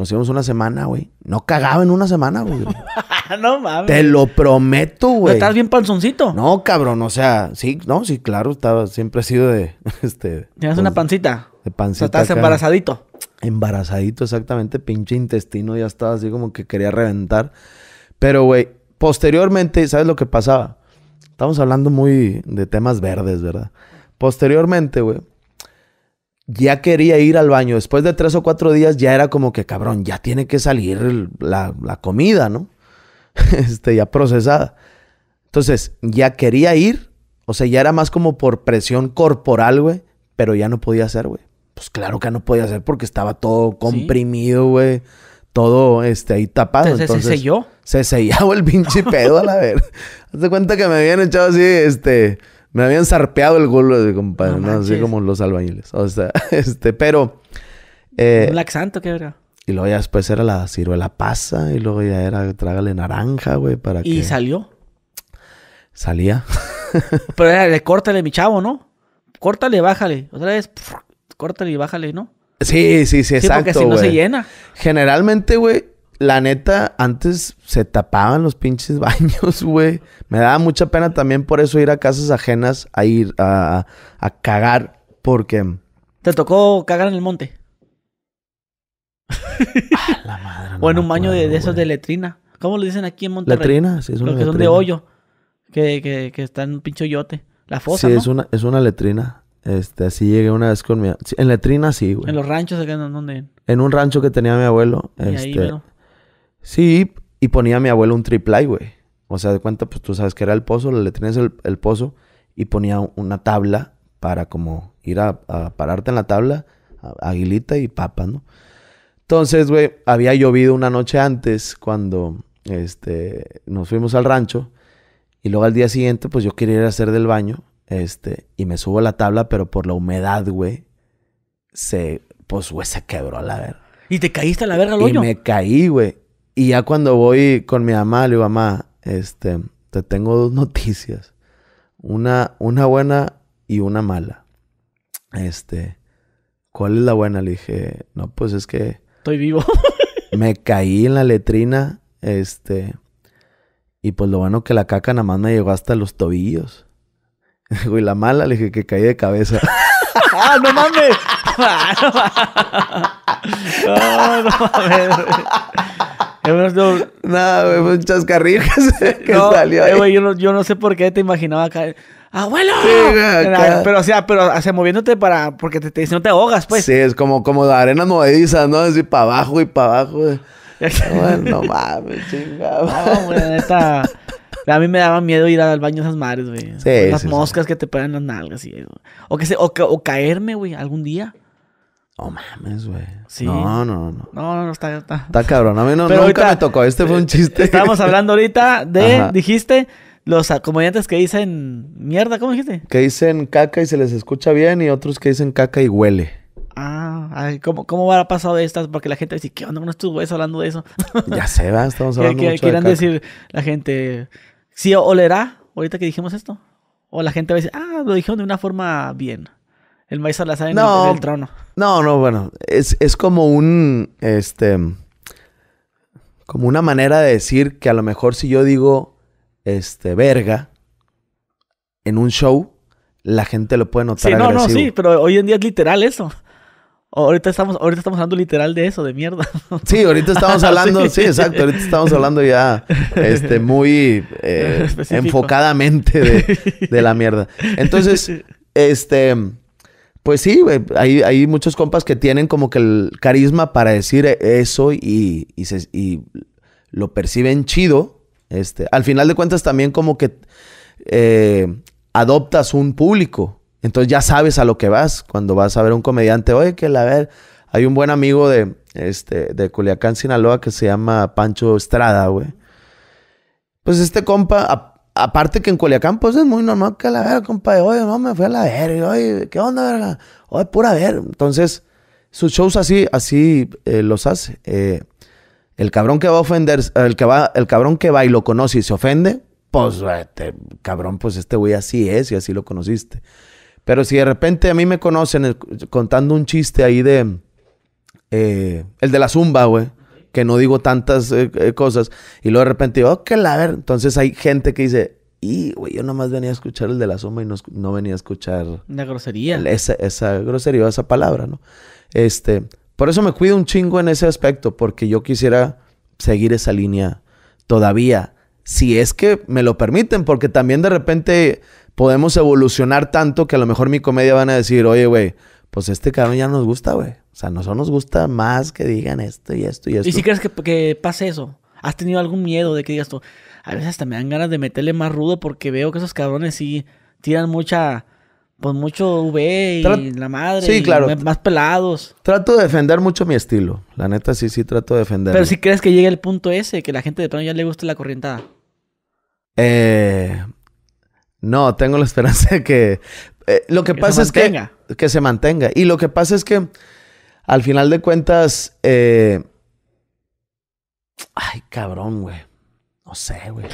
nos íbamos una semana, güey. No cagaba en una semana, güey. no mames. Te lo prometo, güey. ¿Estás bien panzoncito? No, cabrón. O sea, sí, no, sí, claro. Estaba, siempre ha sido de, este... ¿Tienes una pues, pancita? De pancita. O estás embarazadito. Embarazadito, exactamente. Pinche intestino ya estaba así como que quería reventar. Pero, güey, posteriormente, ¿sabes lo que pasaba? Estamos hablando muy de temas verdes, ¿verdad? Posteriormente, güey, ya quería ir al baño. Después de tres o cuatro días ya era como que, cabrón, ya tiene que salir la, comida, ¿no? este, ya procesada. Entonces, ya quería ir, o sea, ya era más como por presión corporal, güey, pero ya no podía hacer, güey. Pues claro que no podía hacer porque estaba todo comprimido, güey. Todo este, ahí tapado. Entonces, se selló. Se sellaba el pinche pedo a la ver. Hazte cuenta que me habían echado así, este, me habían zarpeado el gol, compadre. No, Así como los albañiles. O sea, este, pero. Eh, ¿Un laxante qué era? Y luego ya después era la ciruela pasa. Y luego ya era trágale naranja, güey, para ¿Y salió? Salía. pero era de córtale, mi chavo, ¿no? Córtale, bájale. Otra vez, córtale y bájale, ¿no? Sí, sí, sí, exacto. Sí, no se llena. Generalmente, güey, la neta, antes se tapaban los pinches baños, güey. Me daba mucha pena también por eso ir a casas ajenas a ir a, cagar, porque... ¿Te tocó cagar en el monte? la madre, o en un baño de, esos de letrina. ¿Cómo lo dicen aquí en Monterrey? Letrina, sí, es que son de hoyo, que, que, que un pincho yote. La fosa, Sí, es, una, es una letrina. Este, así llegué una vez con mi... En letrina sí, güey. En los ranchos acá, ¿en dónde? En un rancho que tenía mi abuelo. Y ahí, este, Sí, y ponía a mi abuelo un triple, güey. O sea, de cuenta, pues tú sabes que era el pozo, le tenías el, pozo y ponía una tabla para como ir a, pararte en la tabla, aguilita y papa, ¿no? Entonces, güey, había llovido una noche antes cuando este, nos fuimos al rancho y luego al día siguiente, pues yo quería ir a hacer del baño, este, y me subo a la tabla, pero por la humedad, güey, se, pues, güey, se quebró a la verga. ¿Y te caíste a la verga Y me caí, güey. Y ya cuando voy con mi mamá, le digo, mamá, este, te tengo dos noticias. Una, una buena y una mala. Este, ¿cuál es la buena? Le dije, no, pues es que... Estoy vivo. me caí en la letrina, este, y pues lo bueno que la caca nada más me llegó hasta los tobillos. Y la mala le dije que caí de cabeza. ¡Ah, no mames! no, ah, no mames. Em, Nada, muchas fue que, salió. Eh, yo, no, sé por qué te imaginaba caer. ¡Abuelo! pero, o sea, pero, moviéndote para. Porque te, te, si no te ahogas, pues. Sí, es como, como la arena movediza, ¿no? Así para abajo y para abajo. bueno, no mames, chingada. No, neta. A mí me daba miedo ir al baño a esas madres, güey. Sí, Las moscas que te pegan las nalgas y O, que se, o caerme, güey, algún día. No mames, güey. Sí. No, no, no. No, no, no está, está. Está cabrón. A mí nunca me tocó. Este fue un eh, chiste. Estábamos hablando ahorita de, dijiste, los acompañantes que dicen mierda, ¿cómo dijiste? Que dicen caca y se les escucha bien, y otros que dicen caca y huele. Ah, ay, ¿cómo, a habrá pasado estas? Porque la gente dice, ¿qué onda con estos güeyes hablando de eso? ya se va, estamos hablando que, mucho quieran de decir la gente, ¿sí olerá ahorita que dijimos esto? O la gente va a decir, ah, lo dijeron de una forma bien. El maíz Salazar en, no, el trono. No, no, bueno. Es, como un. Este. Como una manera de decir que a lo mejor si yo digo. Este, verga. En un show. La gente lo puede notar. Sí, no, no, sí, pero hoy en día es literal eso. Ahorita estamos, ahorita estamos hablando literal de eso, de mierda. Sí, ahorita estamos hablando, sí. exacto, ahorita estamos hablando ya este, muy eh, enfocadamente de, de, la mierda. Entonces, este, pues sí, hay, hay muchos compas que tienen como que el carisma para decir e, eso y, lo perciben chido. Este, al final de cuentas también como que eh, adoptas un público. Entonces ya sabes a lo que vas cuando vas a ver un comediante. Oye, que la ver, hay un buen amigo de, este, de Culiacán, Sinaloa, que se llama Pancho Estrada, güey. Pues este compa, aparte que en Culiacán, pues es muy normal que la verga, compadre. Oye, no, me fui a la verga. Oye, ¿qué onda, verga? Oye, pura verga. Entonces, sus shows así, así eh, los hace. Eh, el cabrón que va a ofender, el, que va, el cabrón que va y lo conoce y se ofende, pues, este, cabrón, pues este güey así es y así lo conociste. Pero si de repente a mí me conocen eh, contando un chiste ahí de. el de la zumba, güey que no digo tantas eh, eh, cosas y luego de repente, oh, qué la ver. Entonces hay gente que dice, y, güey, yo nomás venía a escuchar el de la suma y no, venía a escuchar. Una grosería. esa, esa grosería, esa palabra, ¿no? Este, por eso me cuido un chingo en ese aspecto, porque yo quisiera seguir esa línea todavía, si es que me lo permiten, porque también de repente podemos evolucionar tanto que a lo mejor mi comedia van a decir, oye, güey, pues este cabrón ya nos gusta, güey. O sea, a nosotros nos gusta más que digan esto y esto y esto. ¿Y si crees que, pase eso? ¿Has tenido algún miedo de que digas tú? A veces hasta me dan ganas de meterle más rudo porque veo que esos cabrones sí tiran mucha, pues mucho V y la madre. Sí, claro. más pelados. Trato de defender mucho mi estilo. La neta, sí, sí, trato de defender. Pero si crees que llegue el punto ese, que la gente de pronto ya le guste la corrientada. Eh, no, tengo la esperanza de que... Eh, lo que, pasa es que... Que se mantenga. Y lo que pasa es que, al final de cuentas... Eh, ay, cabrón, güey. No sé, güey.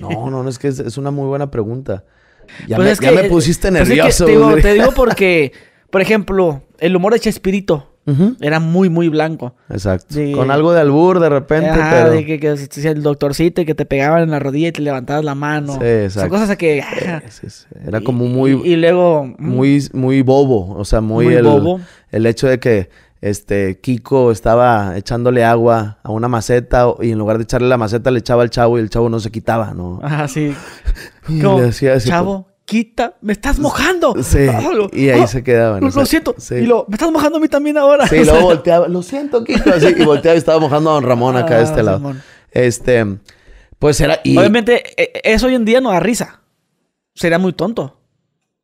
No, no, es que es, una muy buena pregunta. Ya, pues me, pusiste pues nervioso. te digo porque, por ejemplo, el humor de Chespirito. Era muy, muy blanco. Exacto. Con algo de albur de repente. de que, que, el doctorcito y que te pegaban en la rodilla y te levantabas la mano. Sí, exacto. Son cosas que. Ah. Era como muy. Y, luego. Mm. Muy, muy bobo. O sea, muy, muy el, bobo. el hecho de que este Kiko estaba echándole agua a una maceta y en lugar de echarle la maceta le echaba al chavo y el chavo no se quitaba, ¿no? Ajá, sí. decía chavo, quita, me estás mojando. Sí, ah, y ahí ah, se quedaban. Lo, siento. Y lo, me estás mojando a mí también ahora. Sí, lo volteaba, lo siento, Kiko. y volteaba y estaba mojando a don Ramón acá de ah, este lado. Este, pues era... Y... Obviamente, e, e, eso hoy en día no da risa. Sería muy tonto.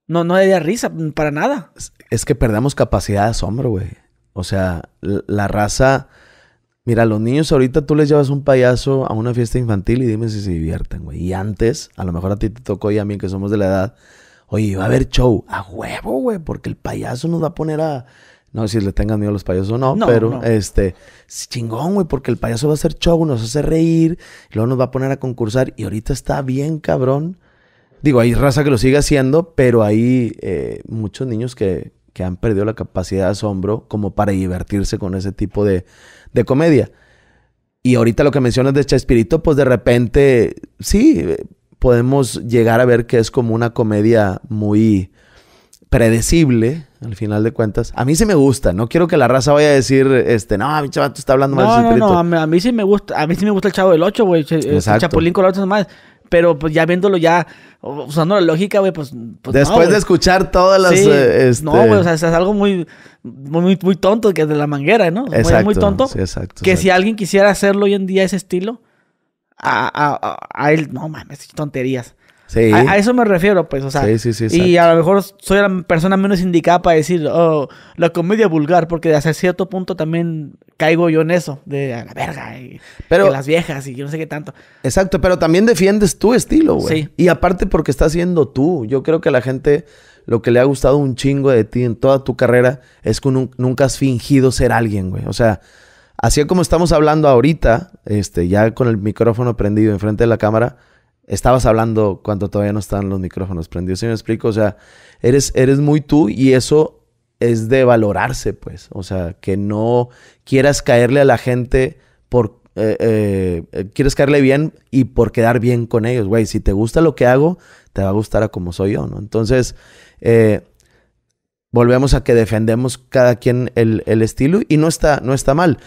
No, no da risa mm, para nada. Es que perdemos capacidad de asombro, güey. O sea, la raza Mira, los niños ahorita tú les llevas un payaso a una fiesta infantil y dime si se divierten, güey. Y antes, a lo mejor a ti te tocó y a mí que somos de la edad, oye, va a haber show. A huevo, güey, porque el payaso nos va a poner a... No sé si le tengan miedo a los payasos o no, pero este, chingón, güey, porque el payaso va a hacer show, nos hace reír, luego nos va a poner a concursar y ahorita está bien cabrón. Digo, hay raza que lo sigue haciendo, pero hay eh, muchos niños que, que han perdido la capacidad de asombro como para divertirse con ese tipo de, comedia. Y ahorita lo que mencionas de Chespirito, pues de repente, sí, podemos llegar a ver que es como una comedia muy predecible, al final de cuentas. A mí sí me gusta, no quiero que la raza vaya a decir, este, no, mi chaval, tú estás hablando mal de Chespirito. No, no, a mí, sí me gusta, a mí sí me gusta el Chavo del Ocho, güey, el Chapulín Colorado, más. Pero pues ya viéndolo ya, usando la lógica, güey, pues, pues Después de escuchar todas las... Eh, no, este güey, o sea, es algo muy, muy, muy tonto que es de la manguera, ¿no? Exacto, muy, muy tonto. que si alguien quisiera hacerlo hoy en día ese estilo, a, a, a, a él, no mames, tonterías. Sí. A, eso me refiero, pues, o sea. Sí, sí, sí, y a lo mejor soy la persona menos indicada para decir, oh, la comedia vulgar, porque hasta cierto punto también caigo yo en eso, de a la verga, y, las viejas y yo no sé qué tanto. Exacto, pero también defiendes tu estilo, güey. Sí. Y aparte porque estás siendo tú. Yo creo que a la gente lo que le ha gustado un chingo de ti en toda tu carrera es que nunca has fingido ser alguien, güey. O sea, así como estamos hablando ahorita, este, ya con el micrófono prendido enfrente de la cámara estabas hablando cuando todavía no estaban los micrófonos prendidos. ¿Sí me explico? O sea, eres, eres muy tú y eso es de valorarse, pues. O sea, que no quieras caerle a la gente por... Eh, eh, quieres caerle bien y por quedar bien con ellos, güey. Si te gusta lo que hago, te va a gustar a como soy yo, ¿no? Entonces, eh, volvemos a que defendemos cada quien el, el, estilo y no está, no está mal.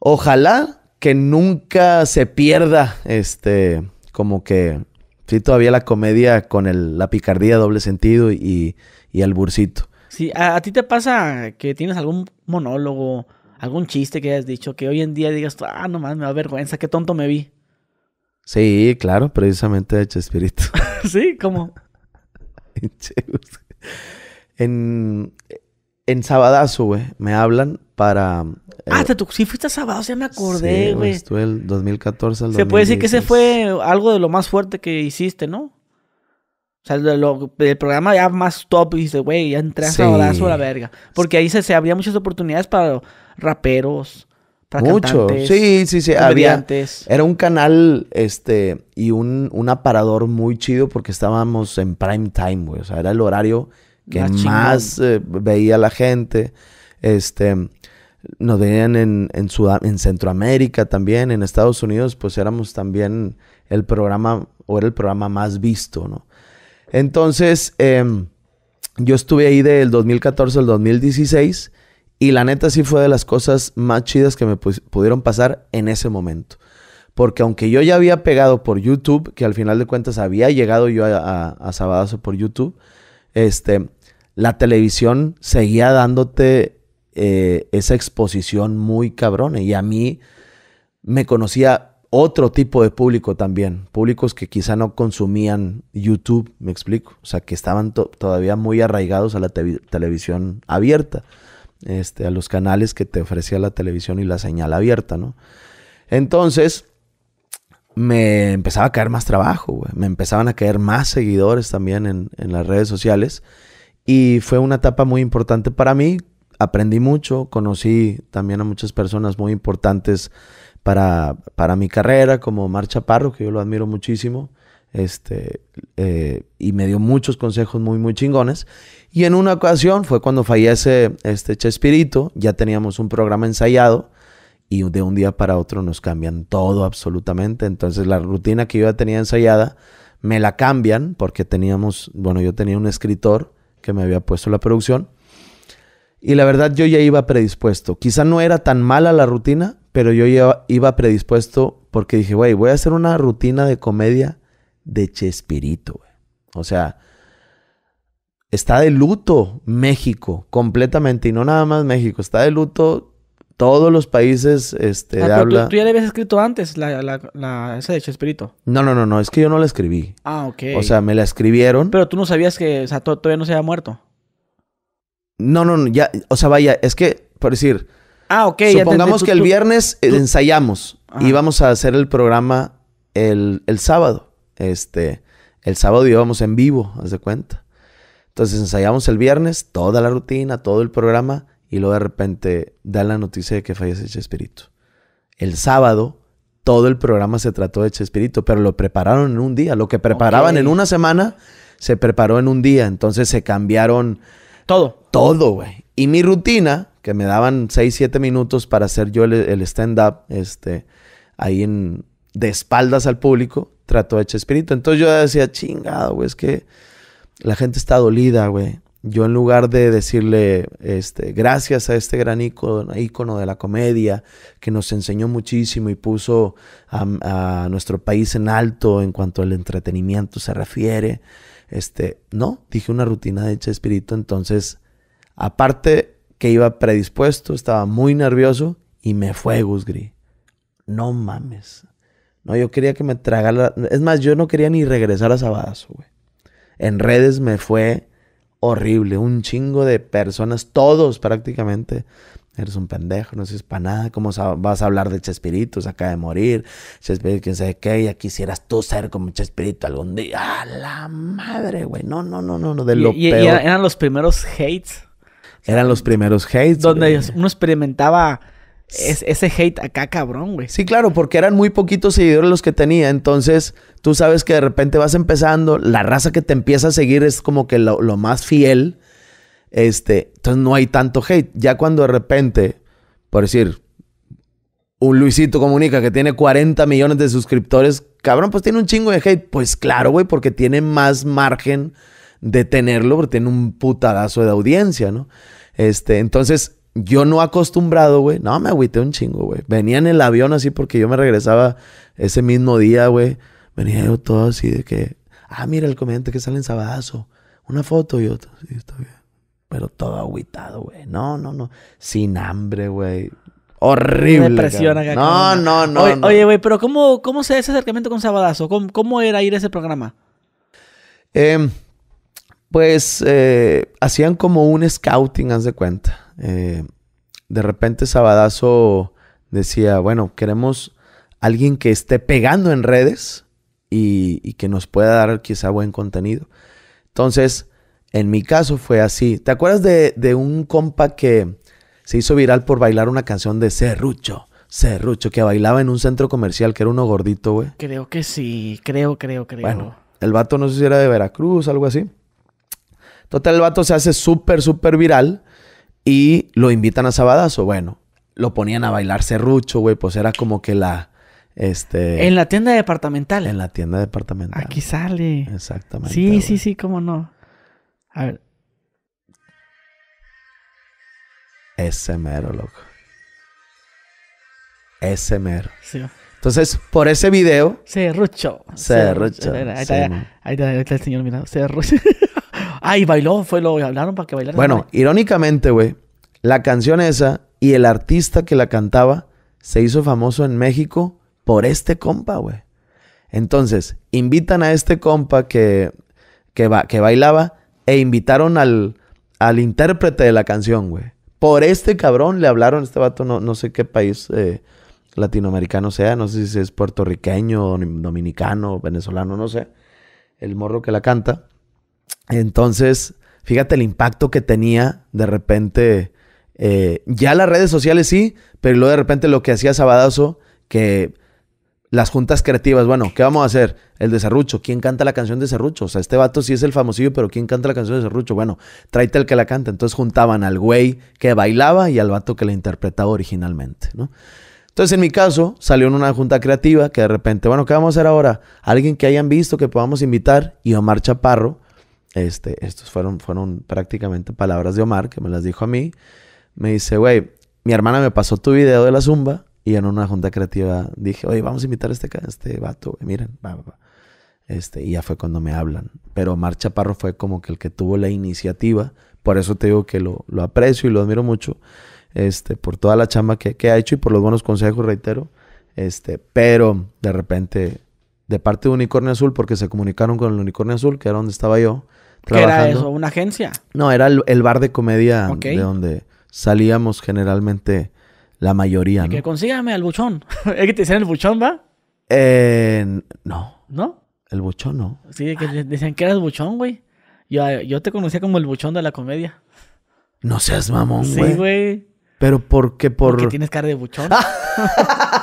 Ojalá que nunca se pierda este, como que sí todavía la comedia con el, la picardía doble sentido y, el bursito. Sí, ¿a, ti te pasa que tienes algún monólogo, algún chiste que hayas dicho que hoy en día digas, ah, no me da vergüenza, qué tonto me vi? Sí, claro, precisamente de Chespirito. sí, ¿cómo? en, en Sabadazo, güey, me hablan para Ah, eh, te sí fuiste a ya me acordé, güey. Sí, estuve el 2014 al Se puede decir que ese fue algo de lo más fuerte que hiciste, ¿no? O sea, el programa ya más top, y dices, güey, ya entré a sí. a la verga. Porque ahí se, se abrían muchas oportunidades para raperos, para Mucho. sí, sí, sí. Había, era un canal este y un, aparador muy chido porque estábamos en prime time, güey. O sea, era el horario que más, eh, veía la gente. Este, nos veían en, Centroamérica también, en Estados Unidos, pues éramos también el programa, o era el programa más visto, ¿no? Entonces, em, yo estuve ahí del 2014 al 2016 y la neta sí fue de las cosas más chidas que me pudieron pasar en ese momento. Porque aunque yo ya había pegado por YouTube, que al final de cuentas había llegado yo a, a, Sabadazo por YouTube, este, la televisión seguía dándote eh, esa exposición muy cabrona. Y a mí me conocía otro tipo de público también, públicos que quizá no consumían YouTube, me explico, o sea, que estaban todavía muy arraigados a la televisión abierta, este, a los canales que te ofrecía la televisión y la señal abierta, ¿no? Entonces, me empezaba a caer más trabajo, me empezaban a caer más seguidores también en las redes sociales y fue una etapa muy importante para mí aprendí mucho, conocí también a muchas personas muy importantes para, para mi carrera, como Marcha Chaparro, que yo lo admiro muchísimo, este, eh, y me dio muchos consejos muy, muy chingones. Y en una ocasión fue cuando fallece este Chespirito, ya teníamos un programa ensayado, y de un día para otro nos cambian todo absolutamente. Entonces la rutina que yo ya tenía ensayada, me la cambian porque teníamos, bueno, yo tenía un escritor que me había puesto la producción y la verdad yo ya iba predispuesto. Quizá no era tan mala la rutina, pero yo ya iba predispuesto porque dije, güey, voy a hacer una rutina de comedia de Chespirito, güey. O sea, está de luto México completamente y no nada más México, está de luto todos los países este, ah, Tú, ya le habías escrito antes la, la, esa de Chespirito. No, no, no, no, es que yo no la escribí. Ah, ok. O sea, me la escribieron. Pero tú no sabías que o sea, todavía no se había muerto. No, no, no, ya, o sea, vaya, es que, por decir. Ah, ok. Supongamos que el viernes eh, ensayamos Íbamos y vamos a hacer el programa el, sábado. Este, el sábado íbamos en vivo, haz de cuenta. Entonces ensayamos el viernes, toda la rutina, todo el programa, y luego de repente dan la noticia de que fallece espíritu. El sábado, todo el programa se trató de espíritu, pero lo prepararon en un día. Lo que preparaban en una semana, se preparó en un día. Entonces se cambiaron. Todo todo, güey. Y mi rutina, que me daban 6, 7 minutos para hacer yo el, stand-up, este, ahí en, de espaldas al público, trató de espíritu. Entonces yo decía, chingado, güey, es que la gente está dolida, güey. Yo en lugar de decirle, este, gracias a este gran ícono, de la comedia, que nos enseñó muchísimo y puso a, nuestro país en alto en cuanto al entretenimiento se refiere, este, no, dije una rutina de espíritu. entonces Aparte que iba predispuesto, estaba muy nervioso y me fue Gusgri. No mames. No, yo quería que me tragara. Es más, yo no quería ni regresar a Sabazo, güey. En redes me fue horrible. Un chingo de personas, todos prácticamente. Eres un pendejo, no sé para nada. ¿Cómo vas a hablar de Chespirito? Se acaba de morir. Chespirito, quién sabe qué. Ya quisieras tú ser como Chespirito algún día. ¡A la madre, güey! No, no, no, no, De lo ¿y eran los primeros hates? Eran los primeros hates. Donde uno experimentaba ese hate acá, cabrón, güey. Sí, claro, porque eran muy poquitos seguidores los que tenía. Entonces, tú sabes que de repente vas empezando, la raza que te empieza a seguir es como que lo, más fiel. Este, entonces no hay tanto hate. Ya cuando de repente, por decir, un Luisito Comunica que tiene 40 millones de suscriptores, cabrón, pues tiene un chingo de hate. Pues claro, güey, porque tiene más margen detenerlo porque tiene un putadazo de audiencia, ¿no? Este, entonces yo no acostumbrado, güey. No, me agüité un chingo, güey. Venía en el avión así porque yo me regresaba ese mismo día, güey. Venía yo todo así de que, ah, mira el comediante que sale en Sabadazo. Una foto y otra. Sí, está bien. Pero todo agüitado, güey. No, no, no. Sin hambre, güey. Horrible. Me Depresión acá. No, no, no. Oye, güey, pero ¿cómo, ¿cómo se ese acercamiento con Sabadazo? ¿Cómo, cómo era ir a ese programa? Eh, pues eh, hacían como un scouting, haz de cuenta. Eh, de repente Sabadazo decía, bueno, queremos alguien que esté pegando en redes y, que nos pueda dar quizá buen contenido. Entonces, en mi caso fue así. ¿Te acuerdas de, un compa que se hizo viral por bailar una canción de Serrucho? Cerrucho, que bailaba en un centro comercial, que era uno gordito, güey. Creo que sí, creo, creo, creo. Bueno, el vato no sé si era de Veracruz, algo así. Total, el vato se hace súper, súper viral y lo invitan a Sabadazo. Bueno, lo ponían a bailar serrucho, güey. Pues era como que la... Este... En la tienda departamental. En la tienda departamental. Aquí sale. Exactamente. Sí, sí, sí, cómo no. A ver. Ese mero, loco. Ese mero. Sí. Entonces, por ese video. Serrucho. Serrucho. Ahí está, ahí el señor mirando. Serrucho. Ay, ah, bailó, fue lo hablaron para que bailara. Bueno, irónicamente, güey, la canción esa y el artista que la cantaba se hizo famoso en México por este compa, güey. Entonces, invitan a este compa que, que, que bailaba e invitaron al, al intérprete de la canción, güey. Por este cabrón le hablaron, este vato, no, sé qué país eh, latinoamericano sea, no sé si es puertorriqueño, dominicano, venezolano, no sé. El morro que la canta. Entonces, fíjate el impacto que tenía de repente. Eh, ya las redes sociales sí, pero luego de repente lo que hacía Sabadazo, que las juntas creativas, bueno, ¿qué vamos a hacer? El de Serrucho, ¿quién canta la canción de Serrucho? O sea, este vato sí es el famosillo, pero ¿quién canta la canción de Serrucho? Bueno, tráete el que la canta. Entonces juntaban al güey que bailaba y al vato que la interpretaba originalmente, ¿no? Entonces, en mi caso, salió en una junta creativa que de repente, bueno, ¿qué vamos a hacer ahora? Alguien que hayan visto que podamos invitar y Omar Chaparro, este, estos fueron, fueron prácticamente palabras de Omar, que me las dijo a mí. Me dice, güey, mi hermana me pasó tu video de la zumba y en una junta creativa dije, oye, vamos a invitar a este, este vato, miren, va, va, Este, y ya fue cuando me hablan. Pero Omar Chaparro fue como que el que tuvo la iniciativa. Por eso te digo que lo, lo aprecio y lo admiro mucho. Este, por toda la chamba que, que, ha hecho y por los buenos consejos, reitero. Este, pero de repente, de parte de Unicornio Azul, porque se comunicaron con el Unicornio Azul, que era donde estaba yo, ¿Qué era eso? ¿Una agencia? No, era el, bar de comedia de donde salíamos generalmente la mayoría, Que consígame al buchón. ¿Es que te dicen el buchón, va? Eh, no. ¿No? El buchón no. Sí, que decían que eras buchón, güey. Yo, yo te conocía como el buchón de la comedia. No seas mamón, güey. Sí, güey. Pero porque por... Porque tienes cara de buchón.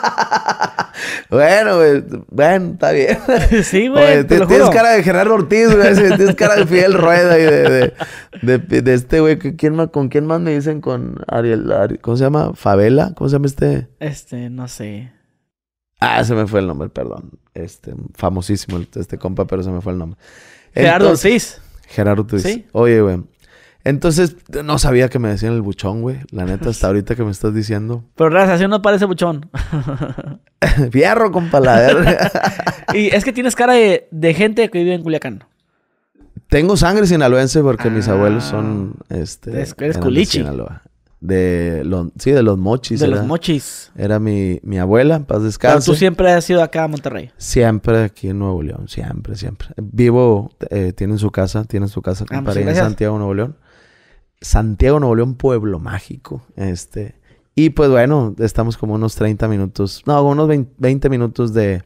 bueno, güey. Pues, bueno, está bien. Sí, güey. tienes cara de Gerardo Ortiz, güey. tienes cara de Fidel Rueda y de, de, de, este güey. ¿Con quién más me dicen? Con Ariel, ¿Cómo se llama? ¿Favela? ¿Cómo se llama este? Este, no sé. Ah, se me fue el nombre, perdón. Este, famosísimo este compa, pero se me fue el nombre. Gerardo Ortiz. Gerardo Ortiz. ¿Sí? Oye, güey. Entonces, no sabía que me decían el buchón, güey. La neta, hasta ahorita que me estás diciendo. Pero gracias, así no parece buchón. Fierro con y es que tienes cara de, gente que vive en Culiacán. Tengo sangre sinaloense porque mis ah. abuelos son. Este, eres culichi. De los, sí, de los mochis. De los mochis. Era mi, abuela, paz descanse. tú siempre has sido acá a Monterrey. Siempre aquí en Nuevo León, siempre, siempre. Vivo, eh, tienen su casa, tienen su casa, ah, pues en Santiago, Nuevo León. Santiago Nuevo un pueblo mágico. Este, y pues bueno, estamos como unos 30 minutos, no, unos 20, minutos de,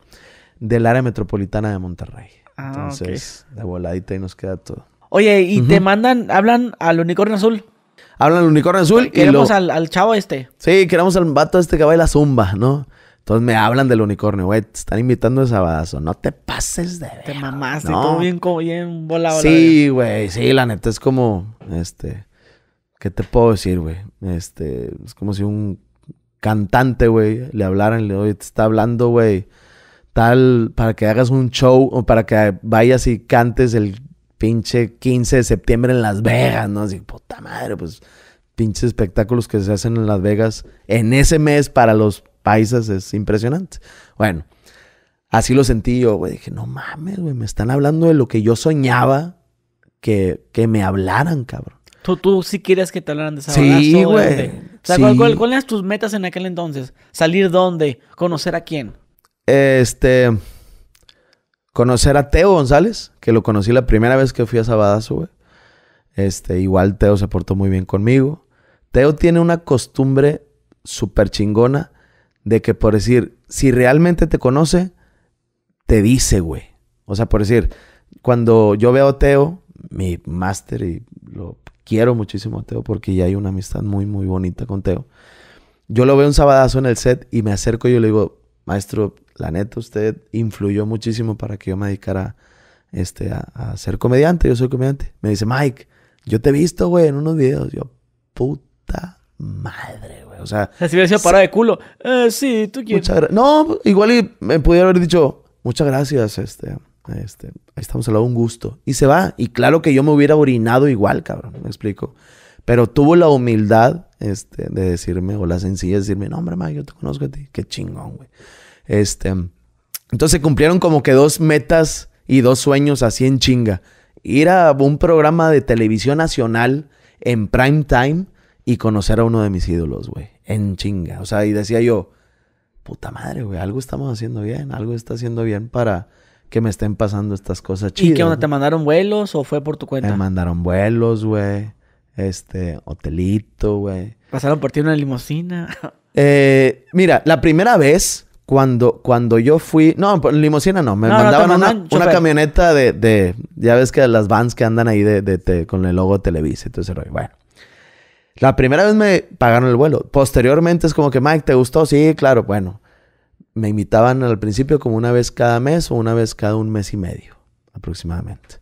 del área metropolitana de Monterrey. Ah, Entonces, de voladita y nos queda todo. Oye, y te mandan, hablan al unicornio azul. Hablan al unicornio azul y Queremos al, chavo este. Sí, queremos al vato este que baila zumba, ¿no? Entonces me hablan del unicornio, güey, te están invitando de sabadazo. No te pases de Te mamaste, todo bien, como bien volado. Sí, güey, sí, la neta es como, este... ¿Qué te puedo decir, güey? Este, es como si un cantante, güey, le hablaran, le oye, te está hablando, güey, tal, para que hagas un show o para que vayas y cantes el pinche 15 de septiembre en Las Vegas, ¿no? Así, puta madre, pues pinches espectáculos que se hacen en Las Vegas en ese mes para los paisas es impresionante. Bueno, así lo sentí yo, güey. Dije, no mames, güey, me están hablando de lo que yo soñaba que me hablaran, cabrón. Tú, tú sí querías que te hablaran de Sabadazo, Sí, güey. ¿cuáles eran tus metas en aquel entonces? ¿Salir dónde? ¿Conocer a quién? Este. Conocer a Teo González, que lo conocí la primera vez que fui a Sabadazo, güey. Este, igual Teo se portó muy bien conmigo. Teo tiene una costumbre súper chingona de que, por decir, si realmente te conoce, te dice, güey. O sea, por decir, cuando yo veo a Teo, mi máster y lo quiero muchísimo a Teo porque ya hay una amistad muy, muy bonita con Teo. Yo lo veo un sabadazo en el set y me acerco y yo le digo, maestro, la neta, usted influyó muchísimo para que yo me dedicara este, a, ser comediante. Yo soy comediante. Me dice, Mike, yo te he visto, güey, en unos videos. Yo, puta madre, güey. O sea... si hubiera sido parada de culo. Eh, sí, tú quieres. No, igual y me pudiera haber dicho, muchas gracias, este... Este, ahí estamos hablando un gusto. Y se va. Y claro que yo me hubiera orinado igual, cabrón. Me explico. Pero tuvo la humildad este, de decirme, o la sencilla de decirme, no, hombre, yo te conozco a ti. Qué chingón, güey. Este, entonces cumplieron como que dos metas y dos sueños así en chinga. Ir a un programa de televisión nacional en prime time y conocer a uno de mis ídolos, güey. En chinga. O sea, y decía yo, puta madre, güey, algo estamos haciendo bien, algo está haciendo bien para que me estén pasando estas cosas chidas. ¿Y qué onda? ¿Te mandaron vuelos o fue por tu cuenta? Me mandaron vuelos, güey. Este, hotelito, güey. ¿Pasaron por ti una limusina? Eh, mira, la primera vez cuando, cuando yo fui. No, limusina no. Me mandaban una, camioneta de, Ya ves que las vans que andan ahí de, con el logo todo Televisa. Entonces, bueno. La primera vez me pagaron el vuelo. Posteriormente es como que, Mike, ¿te gustó? Sí, claro, bueno me invitaban al principio como una vez cada mes o una vez cada un mes y medio aproximadamente.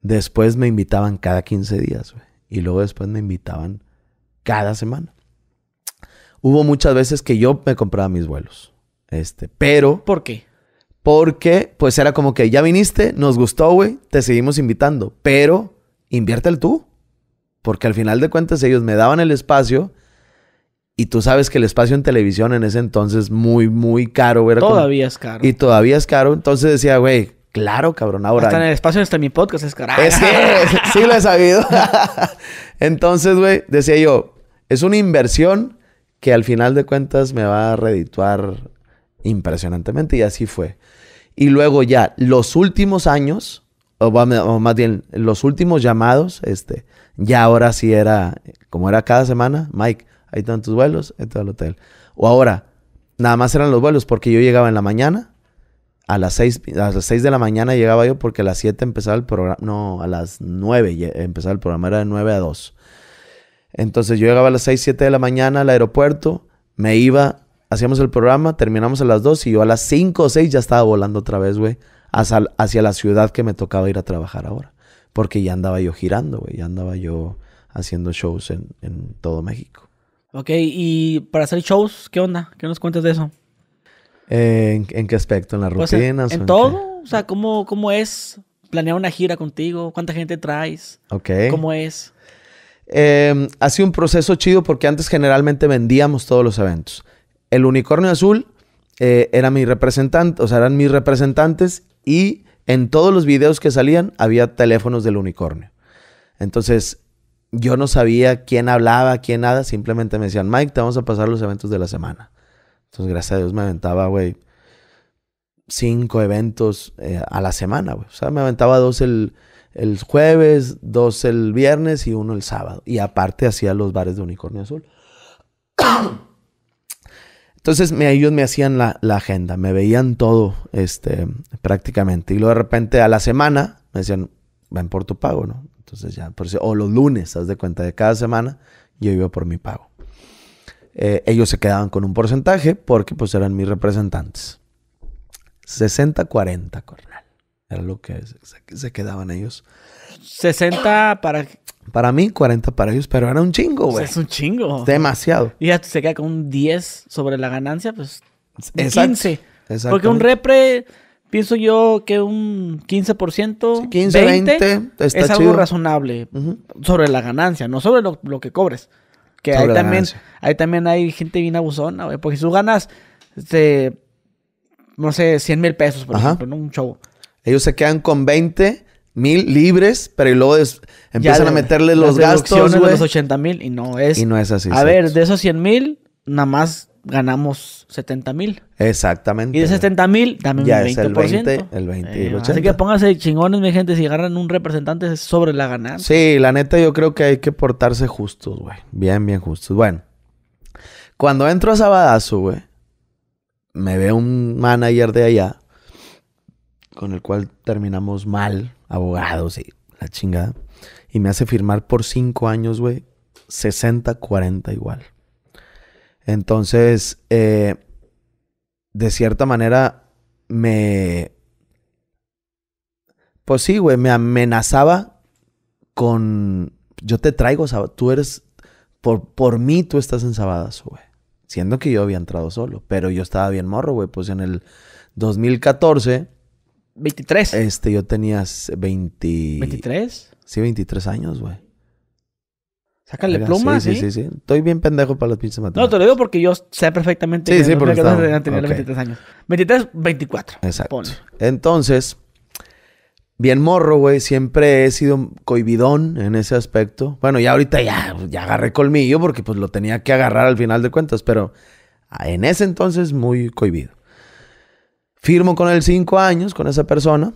Después me invitaban cada 15 días güey. y luego después me invitaban cada semana. Hubo muchas veces que yo me compraba mis vuelos. Este, pero ¿Por qué? Porque pues era como que ya viniste, nos gustó, güey, te seguimos invitando, pero invierte el tú. Porque al final de cuentas ellos me daban el espacio y tú sabes que el espacio en televisión en ese entonces muy, muy caro. güey. todavía es caro. Y todavía es caro. Entonces decía, güey, claro, cabrón, ahora... Hasta en el espacio, está en mi podcast es caro. Es sí lo he sabido. entonces, güey, decía yo, es una inversión que al final de cuentas me va a redituar impresionantemente. Y así fue. Y luego ya, los últimos años, o más bien, los últimos llamados, este, ya ahora sí era, como era cada semana, Mike ahí tantos tus vuelos, todo el hotel. O ahora, nada más eran los vuelos porque yo llegaba en la mañana, a las 6, a las 6 de la mañana llegaba yo porque a las 7 empezaba el programa, no, a las 9 empezaba el programa, era de 9 a 2. Entonces yo llegaba a las 6, 7 de la mañana al aeropuerto, me iba, hacíamos el programa, terminamos a las 2 y yo a las 5 o 6 ya estaba volando otra vez, güey, hacia, la ciudad que me tocaba ir a trabajar ahora. Porque ya andaba yo girando, güey, ya andaba yo haciendo shows en todo México. Ok, y para hacer shows, ¿qué onda? ¿Qué nos cuentas de eso? Eh, ¿en, qué aspecto? ¿En las pues, rutinas? ¿En, todo? O sea, ¿cómo, ¿cómo es planear una gira contigo? ¿Cuánta gente traes? Ok. ¿Cómo es? Em, ha sido un proceso chido porque antes generalmente vendíamos todos los eventos. El Unicornio Azul eh, era mi representante, o sea, eran mis representantes y en todos los videos que salían había teléfonos del Unicornio. Entonces, yo no sabía quién hablaba, quién nada, simplemente me decían, Mike, te vamos a pasar los eventos de la semana. Entonces, gracias a Dios me aventaba, güey, cinco eventos eh, a la semana, güey. O sea, me aventaba dos el, jueves, dos el viernes y uno el sábado. Y aparte hacía los bares de Unicornio Azul. Entonces me, ellos me hacían la, la, agenda, me veían todo este, prácticamente. Y luego de repente a la semana me decían, ven por tu pago, ¿no? Entonces ya, por eso, o los lunes, haz de cuenta, de cada semana yo iba por mi pago. Eh, ellos se quedaban con un porcentaje porque pues eran mis representantes. 60-40, carnal. Era lo que se, quedaban ellos. 60 para... Para mí, 40 para ellos, pero era un chingo, güey. Es un chingo. Demasiado. Y ya se queda con un 10 sobre la ganancia, pues... 15. Porque un repre pienso yo que un 15%, 20, es algo razonable sobre la ganancia, no sobre lo, que cobres. Que ahí también, también hay gente bien abusona, porque si tú ganas, este, no sé, 100 mil pesos, por ejemplo, ¿no? un show. Ellos se quedan con 20 mil libres, pero luego empiezan a meterle los gastos, güey. los 80 mil y no es. Y no es así. A ver, de esos 100 mil, nada más ganamos 70 mil. Exactamente. Y de 70 mil, dame Es el 20, eh, Así que pónganse chingones, mi gente, si agarran un representante sobre la ganancia. Sí, la neta yo creo que hay que portarse justos, güey. Bien, bien justos. Bueno, cuando entro a Sabadazo, güey, me ve un manager de allá, con el cual terminamos mal, abogados y la chingada. Y me hace firmar por 5 años, güey, 60-40 igual. Entonces, eh, de cierta manera, me... Pues sí, güey, me amenazaba con... Yo te traigo, tú eres... Por, por mí tú estás en Sabadas, güey. Siendo que yo había entrado solo, pero yo estaba bien morro, güey. Pues en el 2014... 23. Este, yo tenía 20... ¿23? Sí, 23 años, güey. Sácale plumas, sí, sí, sí, Estoy bien pendejo para las pinches matemáticas. No, te lo digo porque yo sé perfectamente sí, sí, porque 23 años. 23, 24. Exacto. Entonces, bien morro, güey. Siempre he sido cohibidón en ese aspecto. Bueno, ya ahorita ya, ya agarré colmillo porque pues lo tenía que agarrar al final de cuentas. Pero en ese entonces muy cohibido. Firmo con él cinco años, con esa persona.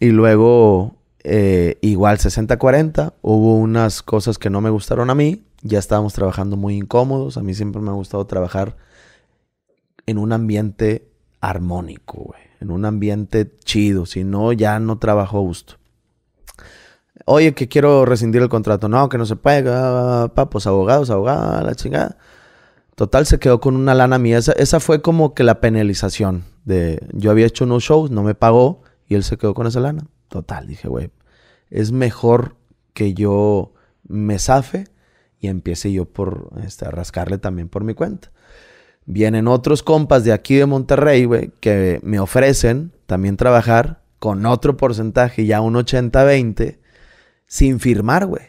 Y luego eh, igual 60-40, hubo unas cosas que no me gustaron a mí, ya estábamos trabajando muy incómodos, a mí siempre me ha gustado trabajar en un ambiente armónico, en un ambiente chido, si no, ya no trabajo a gusto. Oye, que quiero rescindir el contrato, no, que no se paga, papos, pues abogados, abogada, la chingada. Total, se quedó con una lana mía. Esa, esa fue como que la penalización de... Yo había hecho unos shows, no me pagó y él se quedó con esa lana total, dije, güey, es mejor que yo me zafe y empiece yo por este, rascarle también por mi cuenta. Vienen otros compas de aquí de Monterrey, güey, que me ofrecen también trabajar con otro porcentaje, ya un 80-20, sin firmar, güey.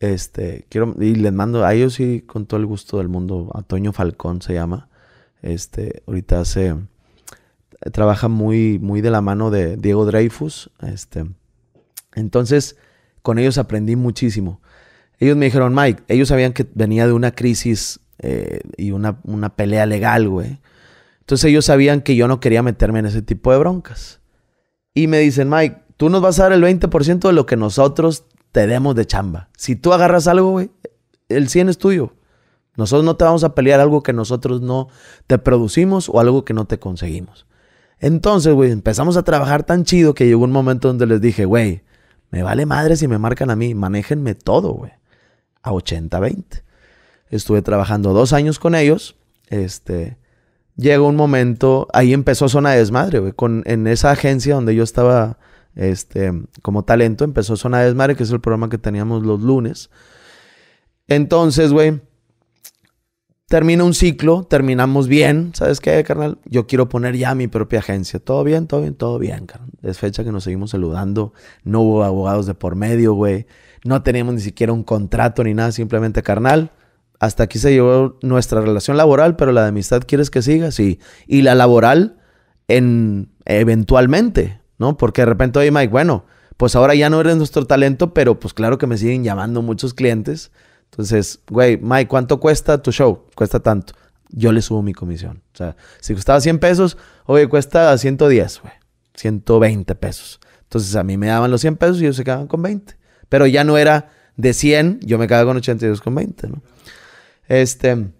Este, quiero, y les mando a ellos sí con todo el gusto del mundo. Antonio Falcón se llama. Este, ahorita hace trabaja muy, muy de la mano de Diego Dreyfus. Este. Entonces, con ellos aprendí muchísimo. Ellos me dijeron, Mike, ellos sabían que venía de una crisis eh, y una, una, pelea legal, güey. Entonces ellos sabían que yo no quería meterme en ese tipo de broncas. Y me dicen, Mike, tú nos vas a dar el 20% de lo que nosotros te demos de chamba. Si tú agarras algo, güey, el 100 es tuyo. Nosotros no te vamos a pelear algo que nosotros no te producimos o algo que no te conseguimos. Entonces, güey, empezamos a trabajar tan chido que llegó un momento donde les dije, güey, me vale madre si me marcan a mí, manéjenme todo, güey. A 80-20. Estuve trabajando dos años con ellos. Este, llegó un momento, ahí empezó Zona de Desmadre, güey. en esa agencia donde yo estaba este, como talento, empezó Zona de Desmadre, que es el programa que teníamos los lunes. Entonces, güey, termina un ciclo, terminamos bien. ¿Sabes qué, carnal? Yo quiero poner ya mi propia agencia. Todo bien, todo bien, todo bien, carnal. Es fecha que nos seguimos saludando. No hubo abogados de por medio, güey. No teníamos ni siquiera un contrato ni nada, simplemente carnal. Hasta aquí se llevó nuestra relación laboral, pero la de amistad quieres que siga, sí. Y la laboral, en eventualmente, ¿no? Porque de repente, oye, Mike, bueno, pues ahora ya no eres nuestro talento, pero pues claro que me siguen llamando muchos clientes entonces, güey, Mike, ¿cuánto cuesta tu show? Cuesta tanto. Yo le subo mi comisión. O sea, si costaba 100 pesos, oye, cuesta 110, güey. 120 pesos. Entonces a mí me daban los 100 pesos y ellos se quedaban con 20. Pero ya no era de 100, yo me quedaba con 82 con 20, ¿no? Este...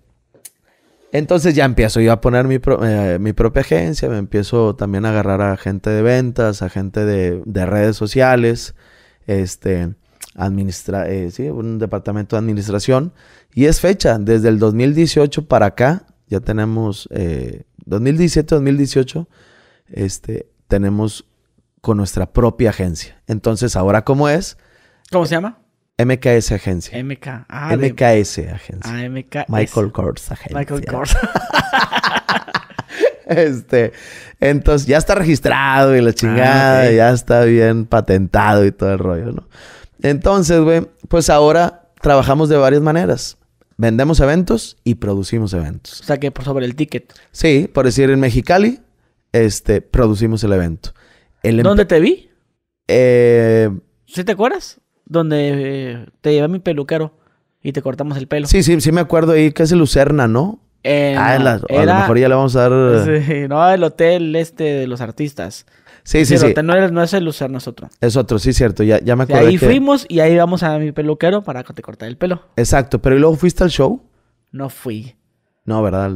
Entonces ya empiezo yo a poner eh, mi, propia agencia, me empiezo también a agarrar a gente de ventas, a gente de, de redes sociales, este, administra eh, sí, un departamento de administración. Y es fecha, desde el 2018 para acá, ya tenemos, 2017-2018, eh, este, tenemos con nuestra propia agencia. Entonces, ahora, ¿cómo es? ¿Cómo se llama? MKS Agencia. MK. Ah, MKS Agencia. Ah, Michael Kors Agencia. Michael Kors. este, entonces, ya está registrado y la chingada, ah, ya está bien patentado y todo el rollo, ¿no? Entonces, güey, pues ahora trabajamos de varias maneras. Vendemos eventos y producimos eventos. O sea que por sobre el ticket. Sí, por decir en Mexicali, este, producimos el evento. ¿Dónde te vi? Eh... ¿Sí te acuerdas? Donde eh, te llevé mi peluquero y te cortamos el pelo. Sí, sí, sí me acuerdo ahí que es el Lucerna, ¿no? Eh, ah, a lo mejor ya le vamos a dar. Sí, no, el hotel este de los artistas. Sí, sí, sí. No, no es el usar es otro. Es otro, sí, cierto. Ya, ya me acuerdo. Ahí fuimos y ahí vamos a mi peluquero para que te cortar el pelo. Exacto, pero ¿y luego fuiste al show? No fui. No, ¿verdad?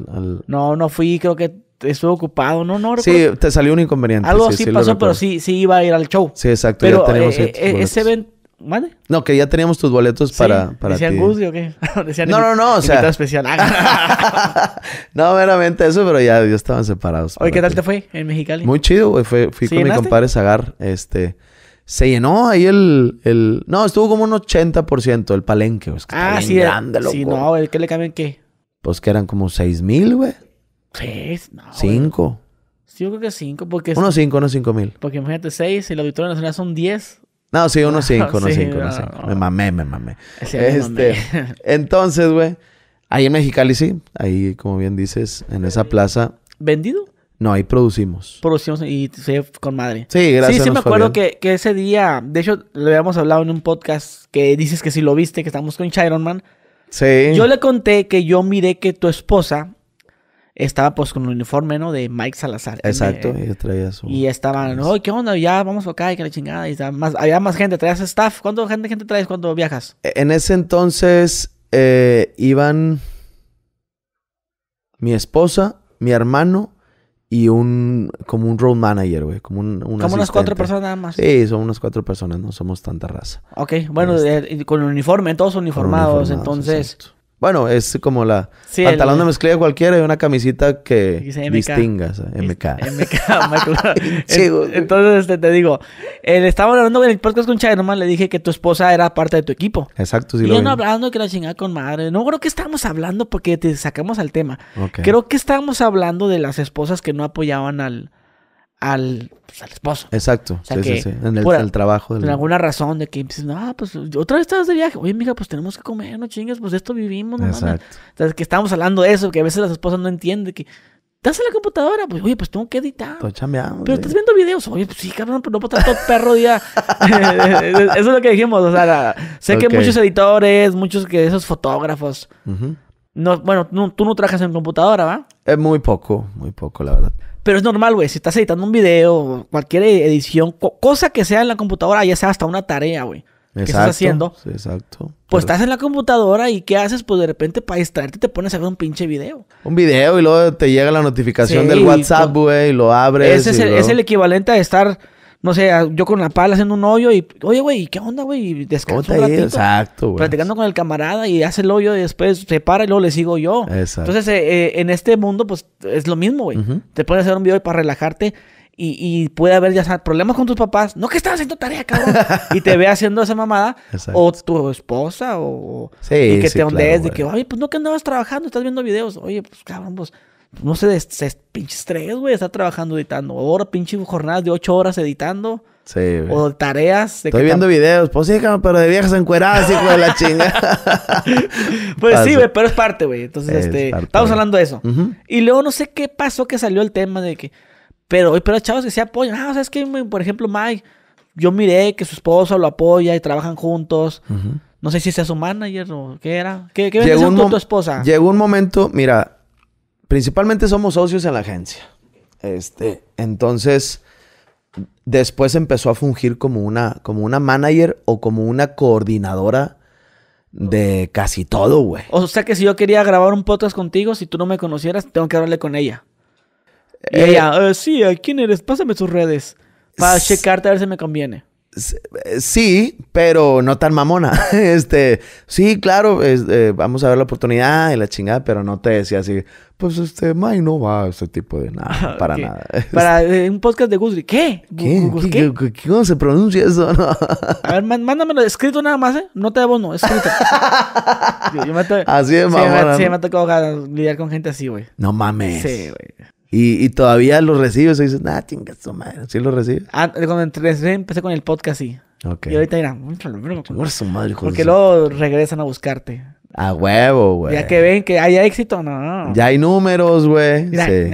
No, no fui, creo que estuve ocupado, no, no. Sí, te salió un inconveniente. Algo sí, así pasó, pero sí, sí iba a ir al show. Sí, exacto. Pero tenemos eh, eh, ese evento ¿Mande? No, que ya teníamos tus boletos para, ¿Decían ti. o qué? ¿Decían no, no, no, o sea... especial. Ah. no, meramente eso, pero ya, ya estaban separados. Oye, ¿qué tal te fue en Mexicali? Muy chido, güey. Fui, con mi compadre Zagar, este... Se llenó ahí el, No, estuvo como un 80% el palenque, Es que ah, sí. Grande, loco. Sí, no, ¿el qué le cambian qué? Pues que eran como 6 mil, güey. ¿Seis? No, Cinco. Sí, yo creo que cinco, porque... Unos cinco, unos cinco mil. Porque imagínate, seis, el auditorio nacional son 10... No, sí, unos cinco, unos sí, cinco, unos cinco. Me mamé, me mamé. Este, entonces, güey, ahí en Mexicali sí, ahí como bien dices, en esa eh, plaza. ¿Vendido? No, ahí producimos. Producimos y con madre. Sí, gracias. Sí, sí, me acuerdo que, ese día, de hecho, le habíamos hablado en un podcast que dices que sí lo viste, que estamos con Chiron Man. Sí. Yo le conté que yo miré que tu esposa estaba pues con el uniforme, ¿no? De Mike Salazar. Exacto, y traía su... Y estaban, no, ¿qué onda? Ya vamos acá y que la chingada. Y más, había más gente, traías staff. ¿Cuánta gente, gente traes cuando viajas? E, en ese entonces eh, iban mi esposa, mi hermano y un, como un road manager, güey. Como, un, unas cuatro personas nada más. Sí, son unas cuatro personas, no somos tanta raza. Ok, bueno, este. eh, con el con uniforme, todos uniformados, entonces... Bueno, es como la... pantalón de mezclilla cualquiera y una camisita que distingas. MK. MK, entonces, te digo, él estaba hablando en el podcast con Chávez, nomás le dije que tu esposa era parte de tu equipo. Exacto, sí y yo no hablando que la chingada con madre. No creo que estábamos hablando porque te sacamos al tema. Creo que estábamos hablando de las esposas que no apoyaban al al, pues, al esposo. Exacto. O sea sí, que sí, sí. En el, trabajo. Del... Por alguna razón de que ah, pues otra vez estabas de viaje. Oye, mija, pues tenemos que comer, no chingas pues de esto vivimos, no O sea, que estamos hablando de eso, que a veces las esposas no entienden que. Estás en la computadora, pues, oye, pues tengo que editar. Pero estás viendo videos. Oye, pues sí, cabrón, pero no puedo estar todo perro día. Eso es lo que dijimos. O sea, sé que muchos editores, muchos que esos fotógrafos. no, bueno, tú no trabajas en computadora, ¿va? Es eh, muy poco, muy poco, la verdad. Pero es normal, güey. Si estás editando un video, cualquier e-, edición, cosa que sea en la computadora, ya sea hasta una tarea, güey. Que estás haciendo. exacto. Pues estás en la computadora y ¿qué haces? Pues de repente para distraerte te pones a ver un pinche video. Un video y luego te llega la notificación del WhatsApp, güey, y lo abres. es el equivalente a estar no sé, yo con la pala haciendo un hoyo y, oye, güey, ¿qué onda, güey? Descanso un ratito. Exacto, güey. Platicando con el camarada y hace el hoyo y después se para y luego le sigo yo. Exacto. Entonces, eh, eh, en este mundo, pues, es lo mismo, güey. Te puedes hacer un video para relajarte y, puede haber, ya sabes, problemas con tus papás. No, que estás haciendo tarea, cabrón. y te ve haciendo esa mamada. O tu esposa o... Sí, y que te ondees de que, oye, pues, no que andabas trabajando, estás viendo videos. Oye, pues, cabrón, pues no sé, se, pinche estrés, güey, estar trabajando editando. Ahora pinche jornadas de ocho horas editando. Sí, güey. O tareas. Estoy viendo videos. Pues sí, pero de viejas encueradas, hijo de la chinga. pues sí, güey, pero es parte, güey. Entonces, este, estamos hablando de eso. Y luego no sé qué pasó que salió el tema de que, pero, pero chavos que se apoyan. Ah, o sea, es que, por ejemplo, Mike, yo miré que su esposa... lo apoya y trabajan juntos. No sé si sea su manager o qué era. ¿Qué, tu esposa? Llegó un momento, mira, principalmente somos socios en la agencia. Este, entonces, después empezó a fungir como una, como una manager o como una coordinadora de casi todo, güey. O sea que si yo quería grabar un podcast contigo, si tú no me conocieras, tengo que hablarle con ella. Eh, ella, eh, sí, ¿quién eres? Pásame sus redes. Para checarte a ver si me conviene. Eh, sí, pero no tan mamona. Este, sí, claro, eh, vamos a ver la oportunidad y la chingada, pero no te decía así, pues este, May no va a ese tipo de nada, para nada. Para eh, un podcast de Guzri, ¿qué? ¿Qué? ¿Cómo se pronuncia eso? A ver, mándamelo escrito nada más, ¿eh? No te debo, no, escrito. así es, mamona. sí, me ha tocado lidiar con gente así, güey. No mames. Sí, güey. Y, todavía los recibes y dices, nah, chingas su madre. ¿Sí los recibes? Ah, cuando empecé, empecé con el podcast, sí. Y ahorita dirán, su madre, Porque luego regresan a buscarte. A huevo, güey. Ya que ven que hay éxito, no. Ya hay números, güey. Sí.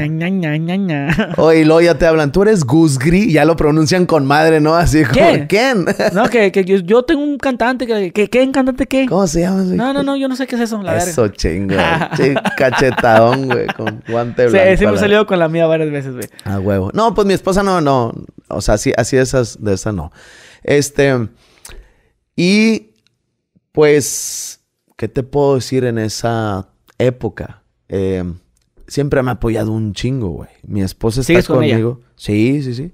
Oye, lo ya te hablan, tú eres Guzgri, ya lo pronuncian con madre, ¿no? Así ¿por ¿quién? no, que, que yo, tengo un cantante, que, que, ¿qué cantante qué? ¿Cómo se llama? No, no, no, yo no sé qué es eso, la Eso chingo, cachetadón, güey, con guante blanco. Sí, sí me he salido con la mía varias veces, güey. A huevo. No, pues mi esposa no, no. O sea, así, así de esas, de esas no. Este, y pues ¿qué te puedo decir en esa época? Eh, siempre me ha apoyado un chingo, güey. Mi esposa está conmigo. Sí, sí, sí.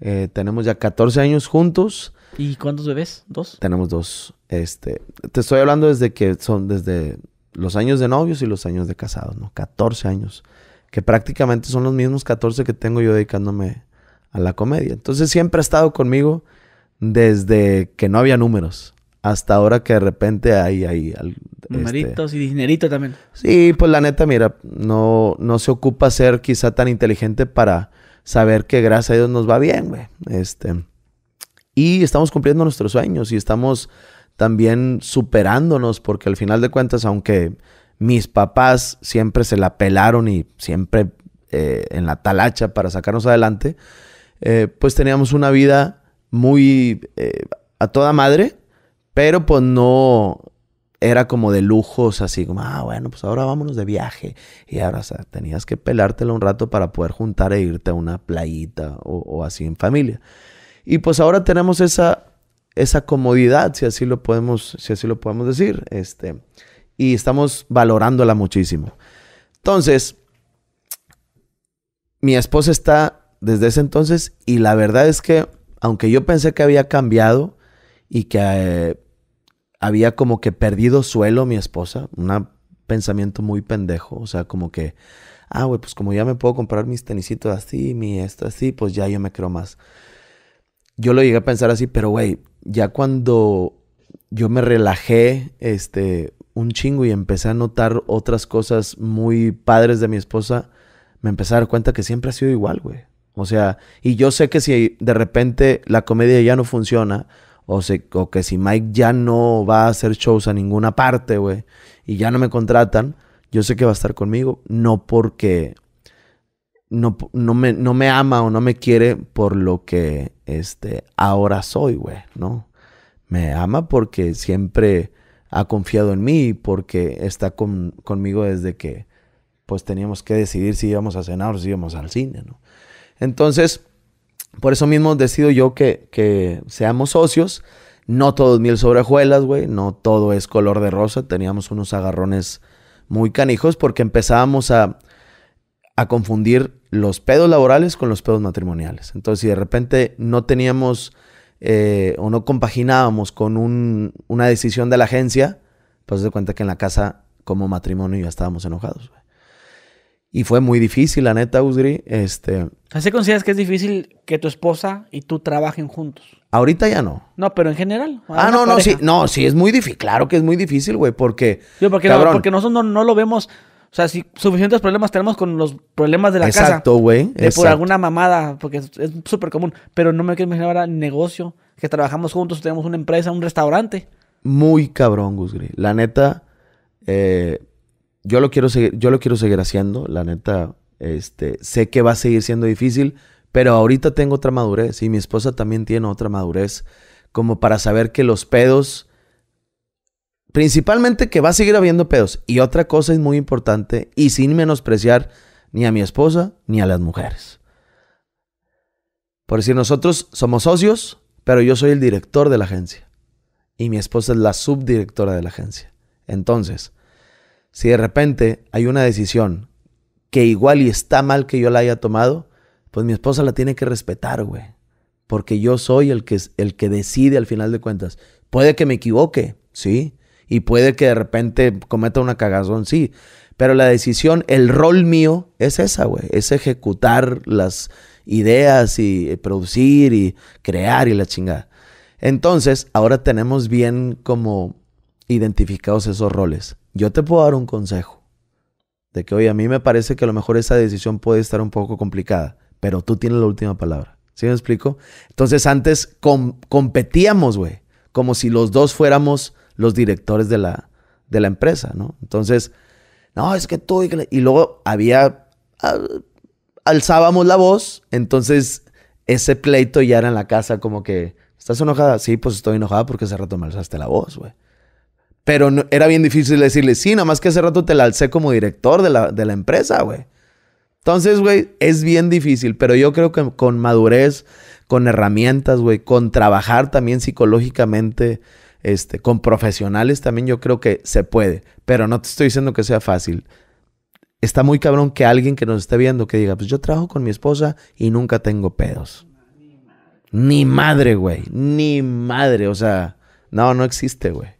Eh, tenemos ya 14 años juntos. ¿Y cuántos bebés? ¿Dos? Tenemos dos. Este, te estoy hablando desde que son desde los años de novios y los años de casados, ¿no? 14 años. Que prácticamente son los mismos 14 que tengo yo dedicándome a la comedia. Entonces siempre ha estado conmigo desde que no había números hasta ahora que de repente hay ahí este, y dinerito también. Sí, pues la neta, mira, no, no se ocupa ser quizá tan inteligente para saber que gracias a Dios nos va bien, güey. Este. Y estamos cumpliendo nuestros sueños y estamos también superándonos, porque al final de cuentas, aunque mis papás siempre se la pelaron y siempre eh, en la talacha para sacarnos adelante, eh, pues teníamos una vida muy eh, a toda madre pero pues no era como de lujos, así como, ah, bueno, pues ahora vámonos de viaje. Y ahora, tenías que pelártelo un rato para poder juntar e irte a una playita o, así en familia. Y pues ahora tenemos esa, esa comodidad, si así lo podemos, si así lo podemos decir. Este, y estamos valorándola muchísimo. Entonces, mi esposa está desde ese entonces y la verdad es que, aunque yo pensé que había cambiado, y que eh, había como que perdido suelo mi esposa, un pensamiento muy pendejo, o sea, como que, ah, güey, pues como ya me puedo comprar mis tenisitos así, mi esto así, pues ya yo me creo más. Yo lo llegué a pensar así, pero güey, ya cuando yo me relajé, este, un chingo y empecé a notar otras cosas muy padres de mi esposa, me empecé a dar cuenta que siempre ha sido igual, güey. O sea, y yo sé que si de repente la comedia ya no funciona, o, que si Mike ya no va a hacer shows a ninguna parte, güey, y ya no me contratan, yo sé que va a estar conmigo, no porque no, no, me, no me ama o no me quiere por lo que este, ahora soy, güey, ¿no? Me ama porque siempre ha confiado en mí, porque está conmigo desde que pues teníamos que decidir si íbamos a cenar o si íbamos al cine, ¿no? Entonces, por eso mismo decido yo que, seamos socios. No todos mil miel sobre ajuelas, güey. No todo es color de rosa. Teníamos unos agarrones muy canijos porque empezábamos a, confundir los pedos laborales con los pedos matrimoniales. Entonces, si de repente no teníamos eh, o no compaginábamos con una decisión de la agencia, pues de cuenta que en la casa como matrimonio ya estábamos enojados. Güey. Y fue muy difícil, la neta, Usgri. Este... ¿Así consideras que es difícil que tu esposa y tú trabajen juntos? Ahorita ya no. No, pero en general. Ah, no, no, sí, no, sí, es muy difícil. Claro que es muy difícil, güey, porque. Yo, porque, nosotros no, lo vemos. O sea, si suficientes problemas tenemos con los problemas de la casa. Exacto, güey. por alguna mamada, porque es súper común. Pero no me quiero imaginar ahora negocio, que trabajamos juntos, tenemos una empresa, un restaurante. Muy cabrón, Gusgri. La neta, eh, yo lo quiero seguir, yo lo quiero seguir haciendo, la neta, este, sé que va a seguir siendo difícil, pero ahorita tengo otra madurez y mi esposa también tiene otra madurez, como para saber que los pedos, principalmente que va a seguir habiendo pedos. Y otra cosa es muy importante, y sin menospreciar ni a mi esposa ni a las mujeres. Por decir, nosotros somos socios, pero yo soy el director de la agencia. Y mi esposa es la subdirectora de la agencia. Entonces, si de repente hay una decisión que igual y está mal que yo la haya tomado, pues mi esposa la tiene que respetar, güey. Porque yo soy el que, el que decide al final de cuentas. Puede que me equivoque, sí. Y puede que de repente cometa una cagazón, sí. Pero la decisión, el rol mío es esa, güey. Es ejecutar las ideas y eh, producir y crear y la chingada. Entonces, ahora tenemos bien como identificados esos roles. Yo te puedo dar un consejo de que, oye, a mí me parece que a lo mejor esa decisión puede estar un poco complicada, pero tú tienes la última palabra. ¿Sí me explico? Entonces antes competíamos, güey, como si los dos fuéramos los directores de la, de la empresa, ¿no? Entonces, no, es que tú... Y, luego había... alzábamos la voz, entonces ese pleito ya era en la casa como que... ¿Estás enojada? Sí, pues estoy enojada porque ese rato me alzaste la voz, güey. Pero era bien difícil decirle, sí, nada más que hace rato te la alcé como director de la, de la empresa, güey. Entonces, güey, es bien difícil, pero yo creo que con madurez, con herramientas, güey, con trabajar también psicológicamente, este, con profesionales también yo creo que se puede, pero no te estoy diciendo que sea fácil. Está muy cabrón que alguien que nos esté viendo que diga, pues yo trabajo con mi esposa y nunca tengo pedos. Ni madre, güey, ni madre, o sea, no, no existe, güey.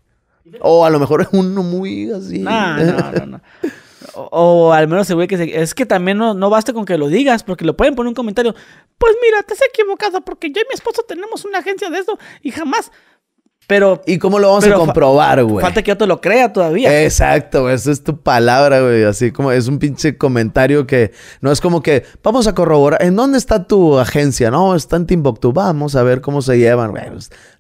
O a lo mejor es uno muy así. No, no, no. O, al menos se ve que se... Es que también no, basta con que lo digas, porque lo pueden poner en un comentario. Pues mira, te has equivocado, porque yo y mi esposo tenemos una agencia de esto y jamás pero. ¿Y cómo lo vamos a comprobar, güey? falta que yo te lo crea todavía. Exacto, güey. Esa es tu palabra, güey. Así como es un pinche comentario que no es como que vamos a corroborar. ¿En dónde está tu agencia? No, está en Timbuktu. Vamos a ver cómo se llevan, güey.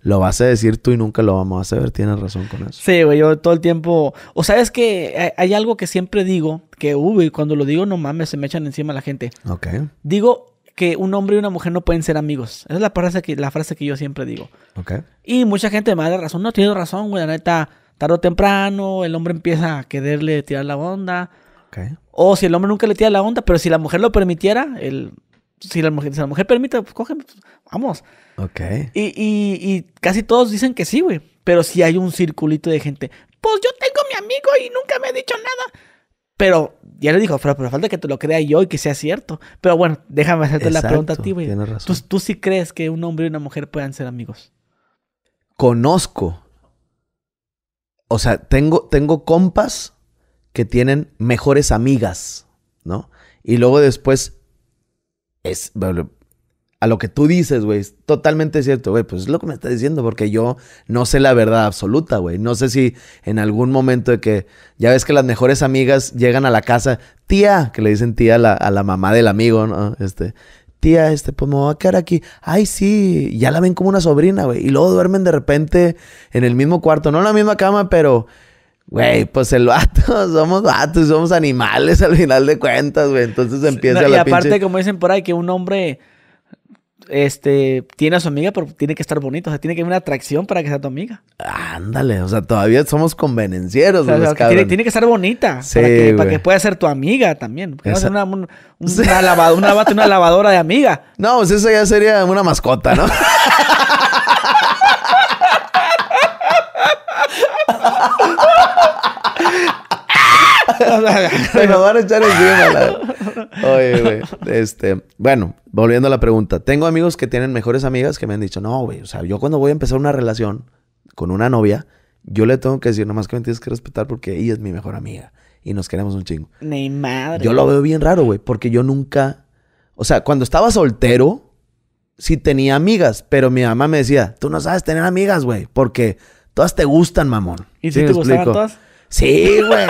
lo vas a decir tú y nunca lo vamos a saber. Tienes razón con eso. Sí, güey. Yo todo el tiempo. O sabes que hay algo que siempre digo que, uy, cuando lo digo, no mames, se me echan encima la gente. Ok. Digo, un hombre y una mujer no pueden ser amigos. Esa es la frase que, la frase que yo siempre digo. Y mucha gente me da razón. No, tiene razón, güey. La neta, tarde o temprano, el hombre empieza a quererle tirar la onda. O si el hombre nunca le tira la onda, pero si la mujer lo permitiera, el, si, la mujer, si la mujer permite, pues coge, pues, vamos. Y, casi todos dicen que sí, güey. Pero si hay un circulito de gente. Pues yo tengo mi amigo y nunca me ha dicho nada. Pero ya le dijo, pero, pero, falta que te lo crea yo y que sea cierto. Pero bueno, déjame hacerte la pregunta a ti, güey. ¿Tú, ¿Tú, sí crees que un hombre y una mujer puedan ser amigos? Conozco. O sea, tengo, tengo compas que tienen mejores amigas, ¿no? Y luego después es, a lo que tú dices, güey, totalmente cierto, güey, pues es lo que me está diciendo, porque yo no sé la verdad absoluta, güey. No sé si en algún momento de que, ya ves que las mejores amigas llegan a la casa, tía, que le dicen tía a la, mamá del amigo, ¿no? Este, tía, este, pues me voy a quedar aquí. Ay, sí, ya la ven como una sobrina, güey. Y luego duermen de repente en el mismo cuarto, no en la misma cama, pero... Güey, pues el vato, somos vatos, somos animales al final de cuentas, güey. Entonces empieza y aparte, como dicen por ahí, que un hombre este, tiene a su amiga, pero tiene que estar bonito. O sea, tiene que haber una atracción para que sea tu amiga. Ándale, o sea, todavía somos convenencieros. tiene, que estar bonita para, que, pueda ser tu amiga también. una, una, lavadora, una lavadora de amiga. No, pues esa ya sería una mascota, ¿no? Se van a echar encima. Oye, güey. Este, bueno, volviendo a la pregunta. Tengo amigos que tienen mejores amigas que me han dicho, no, güey, o sea, yo cuando voy a empezar una relación con una novia, yo le tengo que decir, nomás que me tienes que respetar porque ella es mi mejor amiga y nos queremos un chingo. Ni madre. Yo lo veo bien raro, güey, porque yo nunca. O sea, cuando estaba soltero, sí tenía amigas, pero mi mamá me decía, tú no sabes tener amigas, güey, porque todas te gustan, mamón. ¿Y si ¿Sí te gustaban todas? Sí, güey.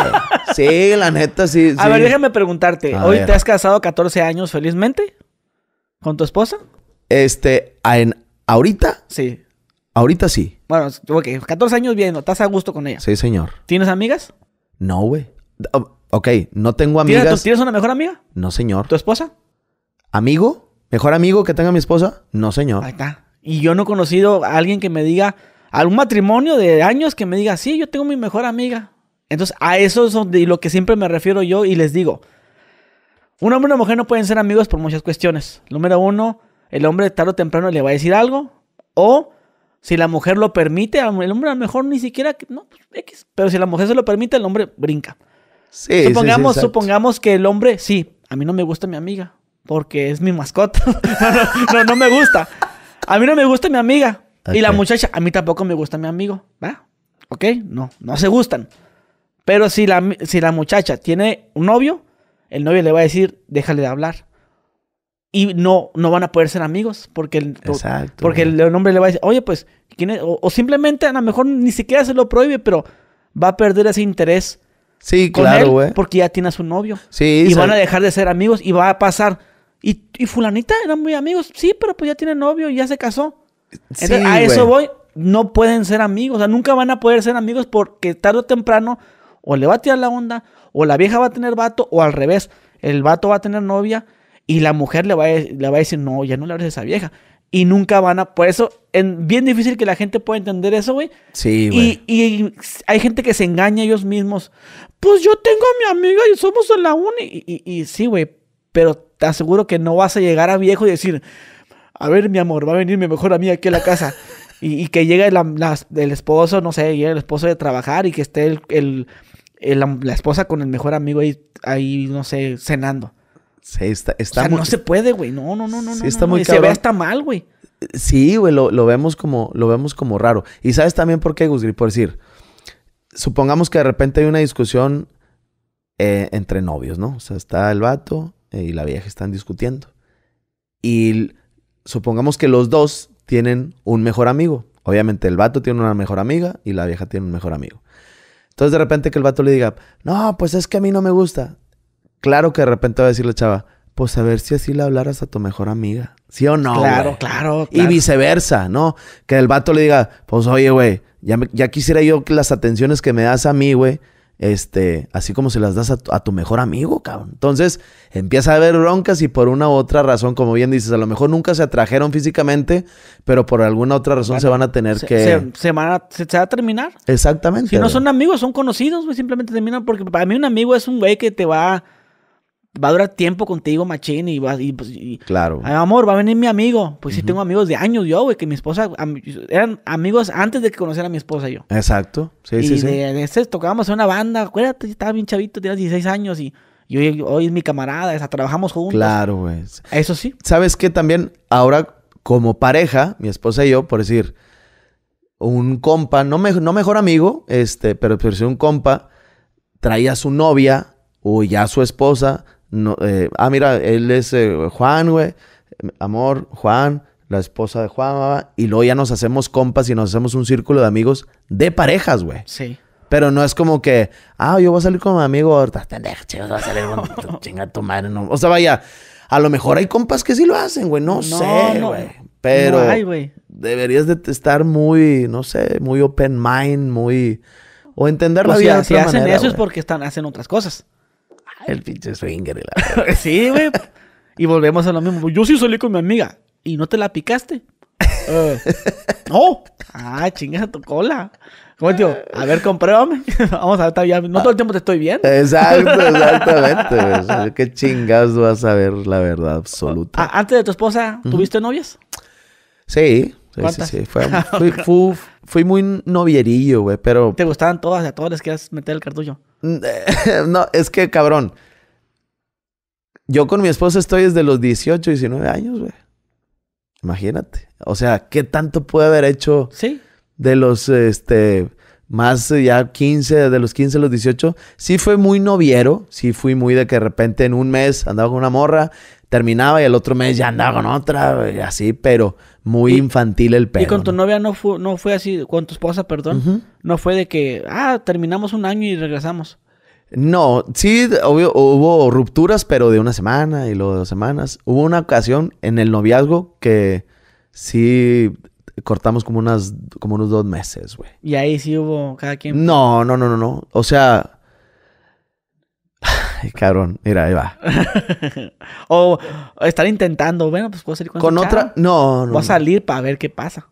Sí, la neta, sí. A ver, déjame preguntarte. ¿Hoy te has casado 14 años felizmente? ¿Con tu esposa? Este, en, ¿ahorita? Sí. Ahorita sí. Bueno, ok, 14 años bien, ¿estás a gusto con ella? Sí, señor. ¿Tienes amigas? No, güey. Ah, ok, no tengo amigas. ¿Tienes, ¿Tienes una mejor amiga? No, señor. ¿Tu esposa? ¿Amigo? ¿Mejor amigo que tenga mi esposa? No, señor. Ahí está. Y yo no he conocido a alguien que me diga, algún matrimonio de años que me diga, sí, yo tengo mi mejor amiga. Entonces, a eso es lo que siempre me refiero yo y les digo. Un hombre y una mujer no pueden ser amigos por muchas cuestiones. Número uno, el hombre tarde o temprano le va a decir algo. O si la mujer lo permite, el hombre a lo mejor ni siquiera, no, pues, Pero si la mujer se lo permite, el hombre brinca. Sí, supongamos, sí, supongamos que el hombre, sí, a mí no me gusta mi amiga, porque es mi mascota. no, no, me gusta. A mí no me gusta mi amiga. Y la muchacha, a mí tampoco me gusta mi amigo. ¿Va? ¿Ok? No, no se gustan. Pero si la, si la muchacha tiene un novio, el novio le va a decir, déjale de hablar. Y no, no van a poder ser amigos porque el, porque el, hombre le va a decir, oye, pues, ¿quién es? O, simplemente a lo mejor ni siquiera se lo prohíbe, pero va a perder ese interés. Sí, claro, güey. Porque ya tiene a su novio. Sí, y van a dejar de ser amigos y va a pasar. Y, fulanita eran muy amigos. Sí, pero pues ya tiene novio y ya se casó. a eso voy. No pueden ser amigos. O sea, nunca van a poder ser amigos porque tarde o temprano o le va a tirar la onda, o la vieja va a tener vato, o al revés, el vato va a tener novia y la mujer le va a, le va a decir, no, ya no le hables a esa vieja. Y nunca van a, por eso, es bien difícil que la gente pueda entender eso, güey. Sí, güey. Y, y, hay gente que se engaña a ellos mismos. Pues yo tengo a mi amiga y somos en la uni. Y, sí, güey, pero te aseguro que no vas a llegar a viejo y decir, a ver, mi amor, va a venir mi mejor amiga aquí a la casa. Y, que llegue el esposo, no sé, llegue el esposo de trabajar y que esté el, eh, la esposa con el mejor amigo ahí, ahí no sé, cenando. Sí, está, o sea, no se puede, güey. No, no, no, no. Sí, está muy Se ve hasta mal, güey. Sí, güey, lo, vemos como, lo vemos como raro. Y sabes también por qué, Gusgri, por decir, supongamos que de repente hay una discusión eh, entre novios, ¿no? O sea, está el vato eh, y la vieja están discutiendo. Y supongamos que los dos tienen un mejor amigo. Obviamente el vato tiene una mejor amiga y la vieja tiene un mejor amigo. Entonces de repente que el vato le diga, no, pues es que a mí no me gusta. Claro que de repente va a decirle chava, pues a ver si así le hablaras a tu mejor amiga. ¿Sí o no? Claro, claro, Y viceversa, ¿no? Que el vato le diga, pues oye, güey, ya, ya quisiera yo que las atenciones que me das a mí, güey, este, así como se las das a tu, mejor amigo, cabrón. Entonces empieza a haber broncas y por una u otra razón, como bien dices, a lo mejor nunca se atrajeron físicamente, pero por alguna otra razón se van a tener que... Se, se, va a terminar. Exactamente. Si no son amigos, son conocidos, güey, simplemente terminan porque para mí un amigo es un güey que te va va a durar tiempo contigo, machín, y va y, pues, Claro. Amor, va a venir mi amigo. Pues sí, tengo amigos de años yo, güey, que mi esposa... eran amigos antes de que conociera a mi esposa yo. Exacto. Sí, sí, Y sí. de tocábamos en una banda. Acuérdate, yo estaba bien chavito, tenías 16 años y... y hoy, es mi camarada, esa, trabajamos juntos. Claro, güey. Eso sí. ¿Sabes qué? También ahora como pareja, mi esposa y yo, por decir, un compa, no, no mejor amigo, este, pero por decir un compa, traía a su novia o ya a su esposa, no, eh, ah, mira, él es eh, Juan, güey. Amor, Juan, la esposa de Juan, y luego ya nos hacemos compas y nos hacemos un círculo de amigos de parejas, güey. Sí. Pero no es como que, ah, yo voy a salir con mi amigo, ahorita, a salir con O sea, vaya, a lo mejor hay compas que sí lo hacen, güey, no, sé, güey. pero deberías de estar muy, no sé, muy open mind, muy... O entender la vida de si hacen eso es porque están, hacen otras cosas el pinche swinger. la... sí, güey. Y volvemos a lo mismo. Yo sí salí con mi amiga. ¿Y no te la picaste? Eh, no. Ah, chingas a tu cola. Como tío, a ver, compruébame. Vamos a ver, todavía. No todo el tiempo te estoy viendo. Exacto, exactamente. Qué chingas vas a ver la verdad absoluta. Ah, antes de tu esposa, ¿tuviste novias? Sí. Sí, sí, sí. fui, muy novierillo, güey, pero... ¿Te gustaban todas? ¿A todas les querías meter el cartucho? no, es que cabrón. Yo con mi esposa estoy desde los 18, 19 años, güey. Imagínate. O sea, ¿qué tanto puede haber hecho? Sí. De los, este, más ya 15, de los 15 a los 18. Sí fue muy noviero. Sí fui muy de que de repente en un mes andaba con una morra terminaba y el otro mes ya andaba con otra, así, pero muy infantil el pedo. ¿Y con tu novia no fue, no fue así, con tu esposa, perdón? No fue de que, ah, terminamos un año y regresamos. No, sí, hubo rupturas, pero de una semana y luego de dos semanas. Hubo una ocasión en el noviazgo que sí cortamos como unas, como unos dos meses, güey. Y ahí sí hubo cada quien. No, no, no, no, no. O sea, Ay, cabrón, mira, ahí va. o estar intentando, bueno, pues puedo salir con, ¿Con otra. No, no. Voy a salir para ver qué pasa.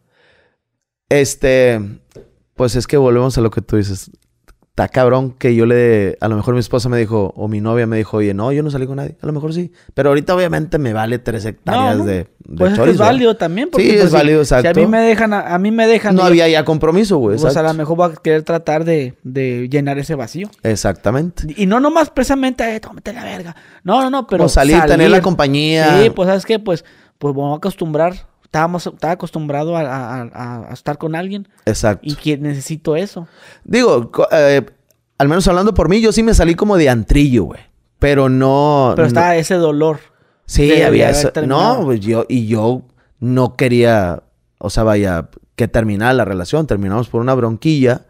Este, pues es que volvemos a lo que tú dices está cabrón que yo le, a lo mejor mi esposa me dijo, o mi novia me dijo, oye, no, yo no salí con nadie, a lo mejor sí, pero ahorita obviamente me vale tres hectáreas de, pues es válido también, porque sí, es pues, válido, exacto. Si a mí me dejan, a, mí me dejan. No había ya compromiso, güey. Pues a lo mejor va a querer tratar de, llenar ese vacío. Exactamente. Y, no nomás precisamente, eh, tómate la verga. No, no, no, pero. O salir, tener la compañía. Sí, pues sabes qué, pues, pues vamos a acostumbrar estábamos, estaba acostumbrado a, estar con alguien. Exacto. Y que necesito eso. Digo, eh, al menos hablando por mí, yo sí me salí como de antrillo, güey. Pero no. Pero estaba ese dolor. Sí, había eso. No, pues yo, y yo no quería, o sea, vaya, que terminara la relación. Terminamos por una bronquilla.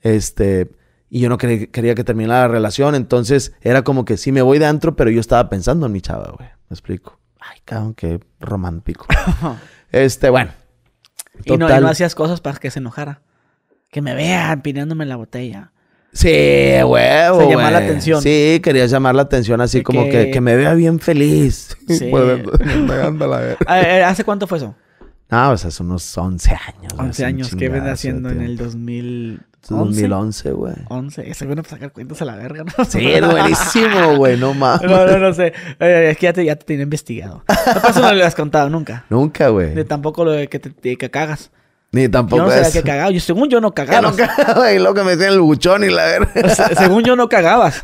Este. Y yo no quería, que terminara la relación. Entonces era como que sí me voy de antro, pero yo estaba pensando en mi chava, güey. Me explico. Ay, cabrón, qué romántico. Este, bueno. Y, no, hacías cosas para que se enojara. Que me vea pidiéndome la botella. Sí, huevo. Se la atención. Sí, querías llamar la atención así como que, me vea bien feliz. Sí. Pues, ¿Hace cuánto fue eso? Ah, o sea, son unos 11 años. 11 años, ¿qué ven haciendo en el 2000? 2011, güey. 11. Ese bueno para sacar cuentas a la verga, ¿no? Sí, es buenísimo, güey. No mames. No, no, no sé. Es que ya te, ya investigado. No, eso no lo has contado nunca. Nunca, güey. Ni tampoco lo de que, te, que cagas. Ni tampoco yo no eso. que cagado según yo no cagabas. no cagaba y luego me decían el buchón y la verga. según yo no cagabas.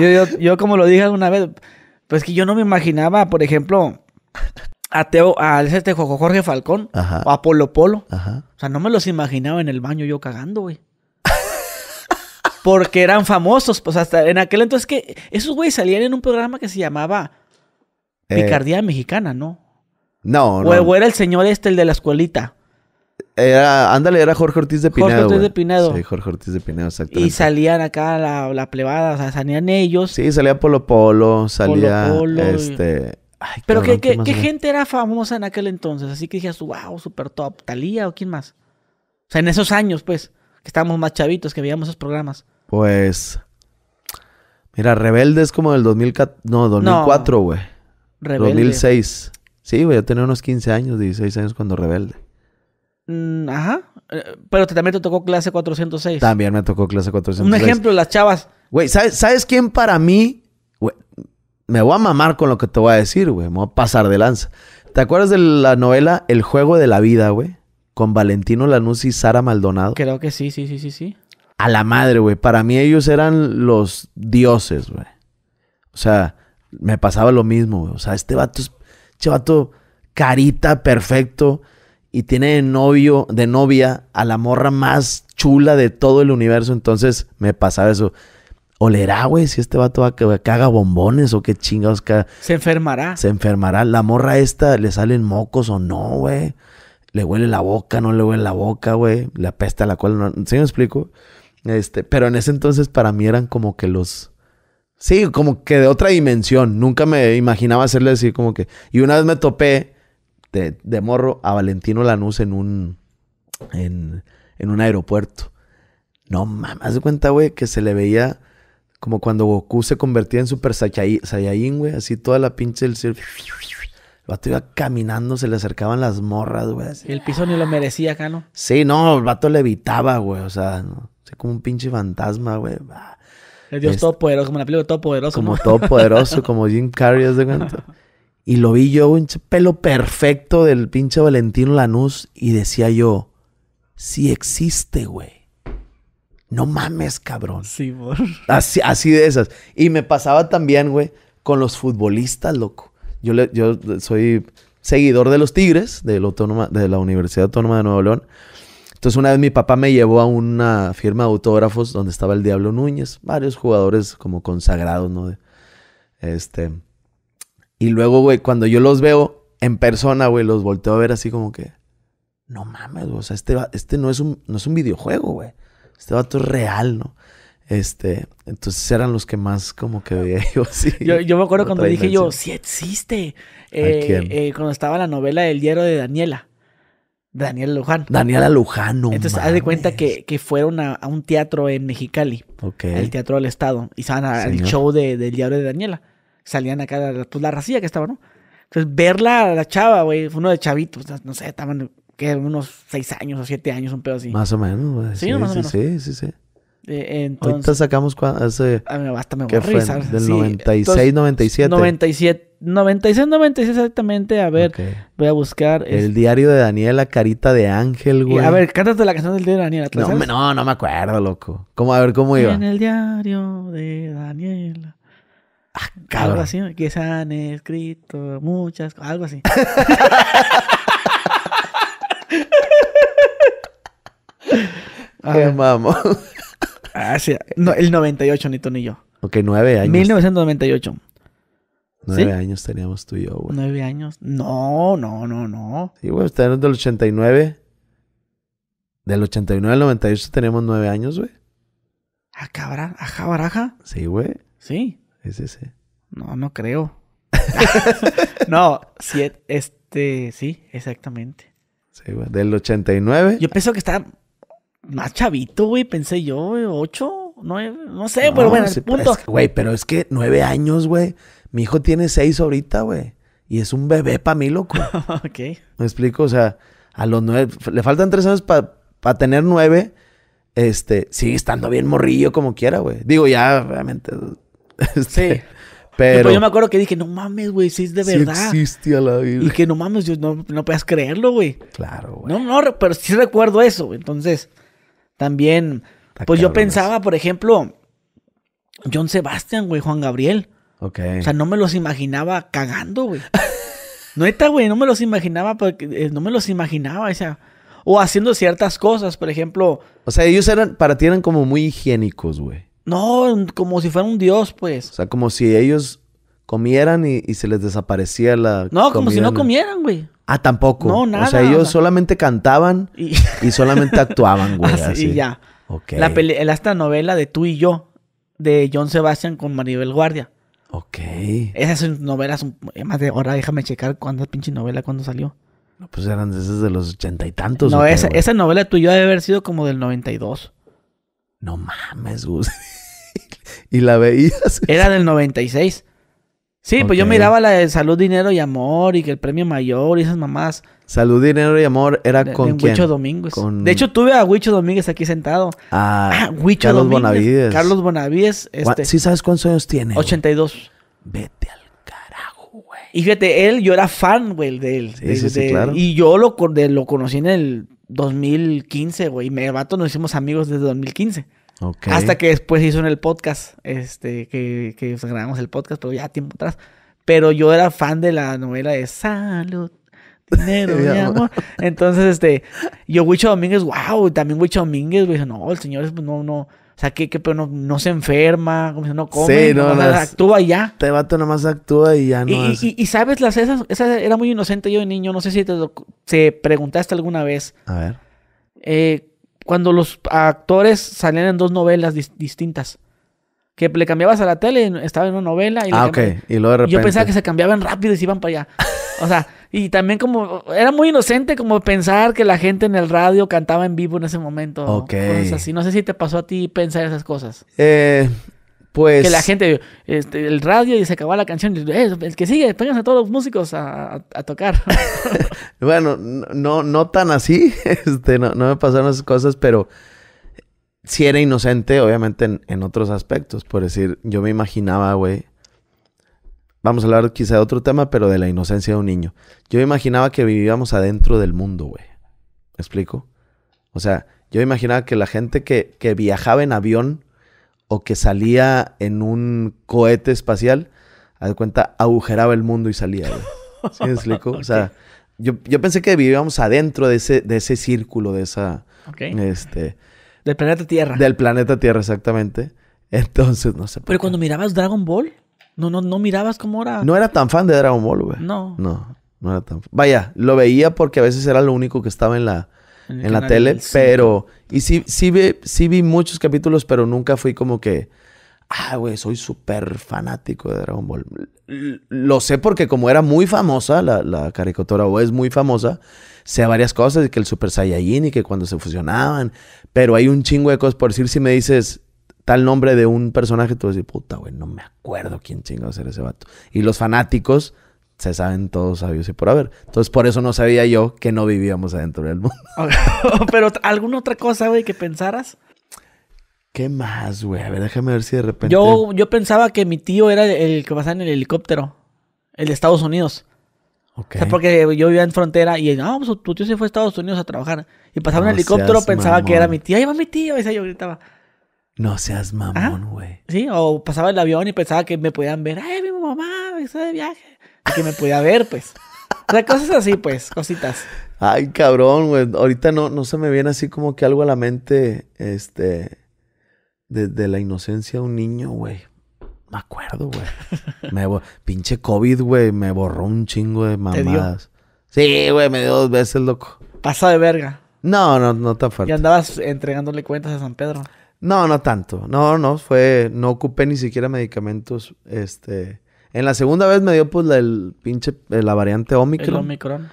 Yo, yo, yo como lo dije alguna vez, pues que yo no me imaginaba, por ejemplo, a, Teo, a Jorge Falcón o a Polo Polo. O sea, no me los imaginaba en el baño yo cagando, güey. Porque eran famosos, pues hasta en aquel entonces que esos güeyes salían en un programa que se llamaba eh. Picardía Mexicana, ¿no? No, no. O era el señor este, el de la escuelita. Era, ándale, era Jorge Ortiz de Pinedo. Jorge Ortiz de Pinedo. Sí, Jorge Ortiz de Pinedo, exactamente. Y salían acá la, la plebada, o sea, salían ellos. Sí, salía Polo Polo, salía Polo este, pero qué, gente era famosa en aquel entonces? Así que dijías, wow, super top. ¿Talía o quién más? O sea, en esos años, pues, que estábamos más chavitos, que veíamos esos programas. Pues. Mira, Rebelde es como del 2004, no, 2004, güey. No, Rebelde. 2006. Sí, güey, yo tenía unos 15 años, 16 años cuando Rebelde. Mm, ajá. Eh, pero también te tocó clase 406. También me tocó clase 406. Un ejemplo, las chavas. Güey, ¿sabes, ¿sabes quién para mí me voy a mamar con lo que te voy a decir, güey. Me voy a pasar de lanza. ¿Te acuerdas de la novela El juego de la vida, güey? Con Valentino Lanús y Sara Maldonado. Creo que sí, sí, sí, sí, sí. A la madre, güey. Para mí ellos eran los dioses, güey. O sea, me pasaba lo mismo, güey. O sea, este vato es... Este vato carita, perfecto. Y tiene novio, de novia, a la morra más chula de todo el universo. Entonces, me pasaba eso olerá, güey, si este vato va, que caga bombones o qué chingados que Se enfermará. Se enfermará. La morra esta le salen mocos o no, güey. Le huele la boca, no le huele la boca, güey. Le apesta la cual No, ¿Sí me explico? Este, pero en ese entonces para mí eran como que los. Sí, como que de otra dimensión. Nunca me imaginaba hacerle así como que. Y una vez me topé de, morro a Valentino Lanús en un. en, un aeropuerto. No mames, de cuenta, güey, que se le veía como cuando Goku se convertía en Super Saiyajin, güey. Así toda la pinche del El vato iba caminando, se le acercaban las morras, güey. El piso ni lo merecía acá, ¿no? Sí, no, el vato le evitaba, güey. O sea, como un pinche fantasma, güey. El Dios todopoderoso, como la película todopoderoso. Como todopoderoso, como Jim Carrey, de cuenta? Y lo vi yo, un pelo perfecto del pinche Valentino Lanús. Y decía yo, si existe, güey. No mames, cabrón. Sí, por... Así, de esas. Y me pasaba también, güey, con los futbolistas, loco. Yo, le, yo soy seguidor de los Tigres, de, autónoma, de la Universidad Autónoma de Nuevo León. Entonces, una vez mi papá me llevó a una firma de autógrafos donde estaba el Diablo Núñez, varios jugadores como consagrados, ¿no? Este. Y luego, güey, cuando yo los veo en persona, güey, los volteo a ver así como que. No mames, güey. O sea, este, este no, es un, no es un videojuego, güey este vato es real, ¿no? Este, entonces eran los que más como que veía yo así. Yo, me acuerdo cuando dije yo, sí existe. Eh, eh, cuando estaba la novela del diario de Daniela. Daniela Luján. Daniela Luján, no Entonces, haz de cuenta que, fueron a, un teatro en Mexicali. Ok. Al Teatro del Estado. Y estaban al show de, del diario de Daniela. Salían acá, pues, la racía que estaba, ¿no? Entonces, verla a la chava, güey, fue uno de chavitos, no sé, estaban que unos seis años o siete años, un pedo así. Más o menos, güey. Sí, sí, sí, sí, sí, Eh, entonces, Ahorita sacamos hace. Ah, a mí basta, me voy a Del siete. 96, y 97. 97. 96, 96 exactamente. A ver, voy a buscar. El diario de Daniela, Carita de Ángel, güey. a ver, cántate la canción del diario de Daniela. No, no, no me acuerdo, loco. ¿Cómo, a ver, ¿cómo iba? En el diario de Daniela. Ah, algo así, que se han escrito muchas algo así. Ay, mamo. Ah, No, el 98, ni tú ni yo. Ok, nueve años. 1998. Nueve años teníamos tú y yo, güey. Nueve años. No, no, no, no. Sí, güey, ustedes del 89. Del 89 al 98 tenemos nueve años, güey. Ah, cabra? Ajá, baraja. Sí, güey. Sí. sí, ese. No, no creo. no, siete, este, sí, exactamente. Sí, güey. Del 89. Yo pienso que está más chavito, güey, pensé yo, ocho, nueve, no sé, pero bueno, güey, pero es que nueve años, güey. Mi hijo tiene seis ahorita, güey. Y es un bebé para mí, loco. ok. Me explico, o sea, a los nueve, le faltan tres años para tener nueve. Este, sí, estando bien morrillo como quiera, güey. Digo, ya, realmente... Este, sí. Pero... yo me acuerdo que dije, no mames, güey, si es de verdad. existe la vida. Y que no mames, yo no, no puedas creerlo, güey. Claro, güey. No, no, pero sí recuerdo eso, Entonces, también, pues yo pensaba, por ejemplo, John Sebastian, güey, Juan Gabriel. Ok. O sea, no me los imaginaba cagando, güey. Neta, güey, no me los imaginaba, porque, eh, no me los imaginaba, o sea, o haciendo ciertas cosas, por ejemplo. O sea, ellos eran, para ti eran como muy higiénicos, güey. No, como si fuera un dios, pues. O sea, como si ellos comieran y, se les desaparecía la. No, como si no comieran, güey. Ah, tampoco. No, nada. O sea, ellos solamente cantaban y, solamente actuaban, güey. Ah, así, Y ya. Ok. La, peli, esta novela de Tú y Yo, de John Sebastian con Maribel Guardia. Ok. Esas novelas, son... Eh, más de ahora déjame checar cuánta pinche novela, cuándo salió. No, pues eran de esas de los ochenta y tantos. No, esa, esa novela yo debe haber sido como del 92. No mames, güey. y la veías. Era del 96. Sí, pues yo miraba la de Salud, Dinero y Amor y que el premio mayor y esas mamás. Salud, Dinero y Amor era con de Huicho Domínguez. De hecho, tuve a Huicho Domínguez aquí sentado. Ah, ah Huicho Carlos Domínguez, Bonavides. Carlos Bonavides. Este, ¿Sí sabes cuántos años tiene? 82. Vete al carajo, güey. Y fíjate, él, yo era fan, güey, de él. Sí, sí, claro. Y yo lo, lo conocí en el 2015, güey. Y me vato nos hicimos amigos desde 2015. Hasta que después hizo en el podcast, este, que, que pues, grabamos el podcast, pero ya tiempo atrás. Pero yo era fan de la novela de Salud, Dinero, mi amor. Entonces, este, yo, Huicho Domínguez, wow, también Huicho Domínguez, güey, no, el señor pues, no, no, o sea, que, que pero no, se enferma, como no come, sí, no, actúa ya. Te este vato más actúa y ya no. Y, sabes, las esas, era muy inocente yo de niño, no sé si te, te preguntaste alguna vez. A ver. Eh, cuando los actores salían en dos novelas distintas. Que le cambiabas a la tele, estaba en una novela. Y ah, ok. Y luego de repente... Yo pensaba que se cambiaban rápido y se iban para allá. O sea, y también como... Era muy inocente como pensar que la gente en el radio cantaba en vivo en ese momento. Ok. así. No sé si te pasó a ti pensar esas cosas. Eh, pues que la gente, este, el radio y se acabó la canción. Eh, el que sigue, pónganse a todos los músicos a, tocar. bueno, no, no tan así. Este, no, me pasaron esas cosas, pero si era inocente, obviamente, en, otros aspectos. Por decir, yo me imaginaba, güey. Vamos a hablar quizá de otro tema, pero de la inocencia de un niño. Yo me imaginaba que vivíamos adentro del mundo, güey. ¿Me explico? O sea, yo imaginaba que la gente que, que viajaba en avión o que salía en un cohete espacial, haz cuenta, agujeraba el mundo y salía. explico? O sea, yo, pensé que vivíamos adentro de ese, de ese círculo, de esa... Este, del planeta Tierra. Del planeta Tierra, exactamente. Entonces, no sé. Pero cuando mirabas Dragon Ball, no, no, no mirabas cómo era. No era tan fan de Dragon Ball, güey. No. No, no era tan Vaya, lo veía porque a veces era lo único que estaba en la, en la tele, pero y sí, sí, vi, vi muchos capítulos, pero nunca fui como que, ah, güey, soy súper fanático de Dragon Ball. Lo sé porque como era muy famosa, la, la caricatura o es muy famosa, sé varias cosas, que el Super Saiyajin y que cuando se fusionaban, pero hay un chingo de cosas, por decir, si me dices tal nombre de un personaje, tú vas a decir, puta, güey, no me acuerdo quién a ser ese vato. Y los fanáticos se saben todos sabios y por haber. Entonces, por eso no sabía yo que no vivíamos adentro del mundo. Pero, ¿alguna otra cosa, güey, que pensaras? ¿Qué más, güey? A ver, déjame ver si de repente. Yo, yo pensaba que mi tío era el que pasaba en el helicóptero, el de Estados Unidos. Okay. porque yo vivía en frontera y, ah, pues, tu tío se fue a Estados Unidos a trabajar. Y pasaba en el helicóptero, pensaba que era mi tío. Ahí va mi tío, Y yo gritaba. No seas mamón, güey. Sí, o pasaba el avión y pensaba que me podían ver. ¡Ay, mi mamá! estoy de viaje y que me podía ver, pues. O sea, cosas así, pues, cositas. Ay, cabrón, güey. Ahorita no, no se me viene así como que algo a la mente, este, de la inocencia de un niño, güey. Me acuerdo, güey. pinche COVID, güey, me borró un chingo de mamadas. Sí, güey, me dio dos veces, loco. Pasa de verga. No, no, no tan fuerte. Y andabas entregándole cuentas a San Pedro. No, no tanto. No, no, fue. No ocupé ni siquiera medicamentos, este. En la segunda vez me dio, pues, la, el pinche, eh, la variante Omicron.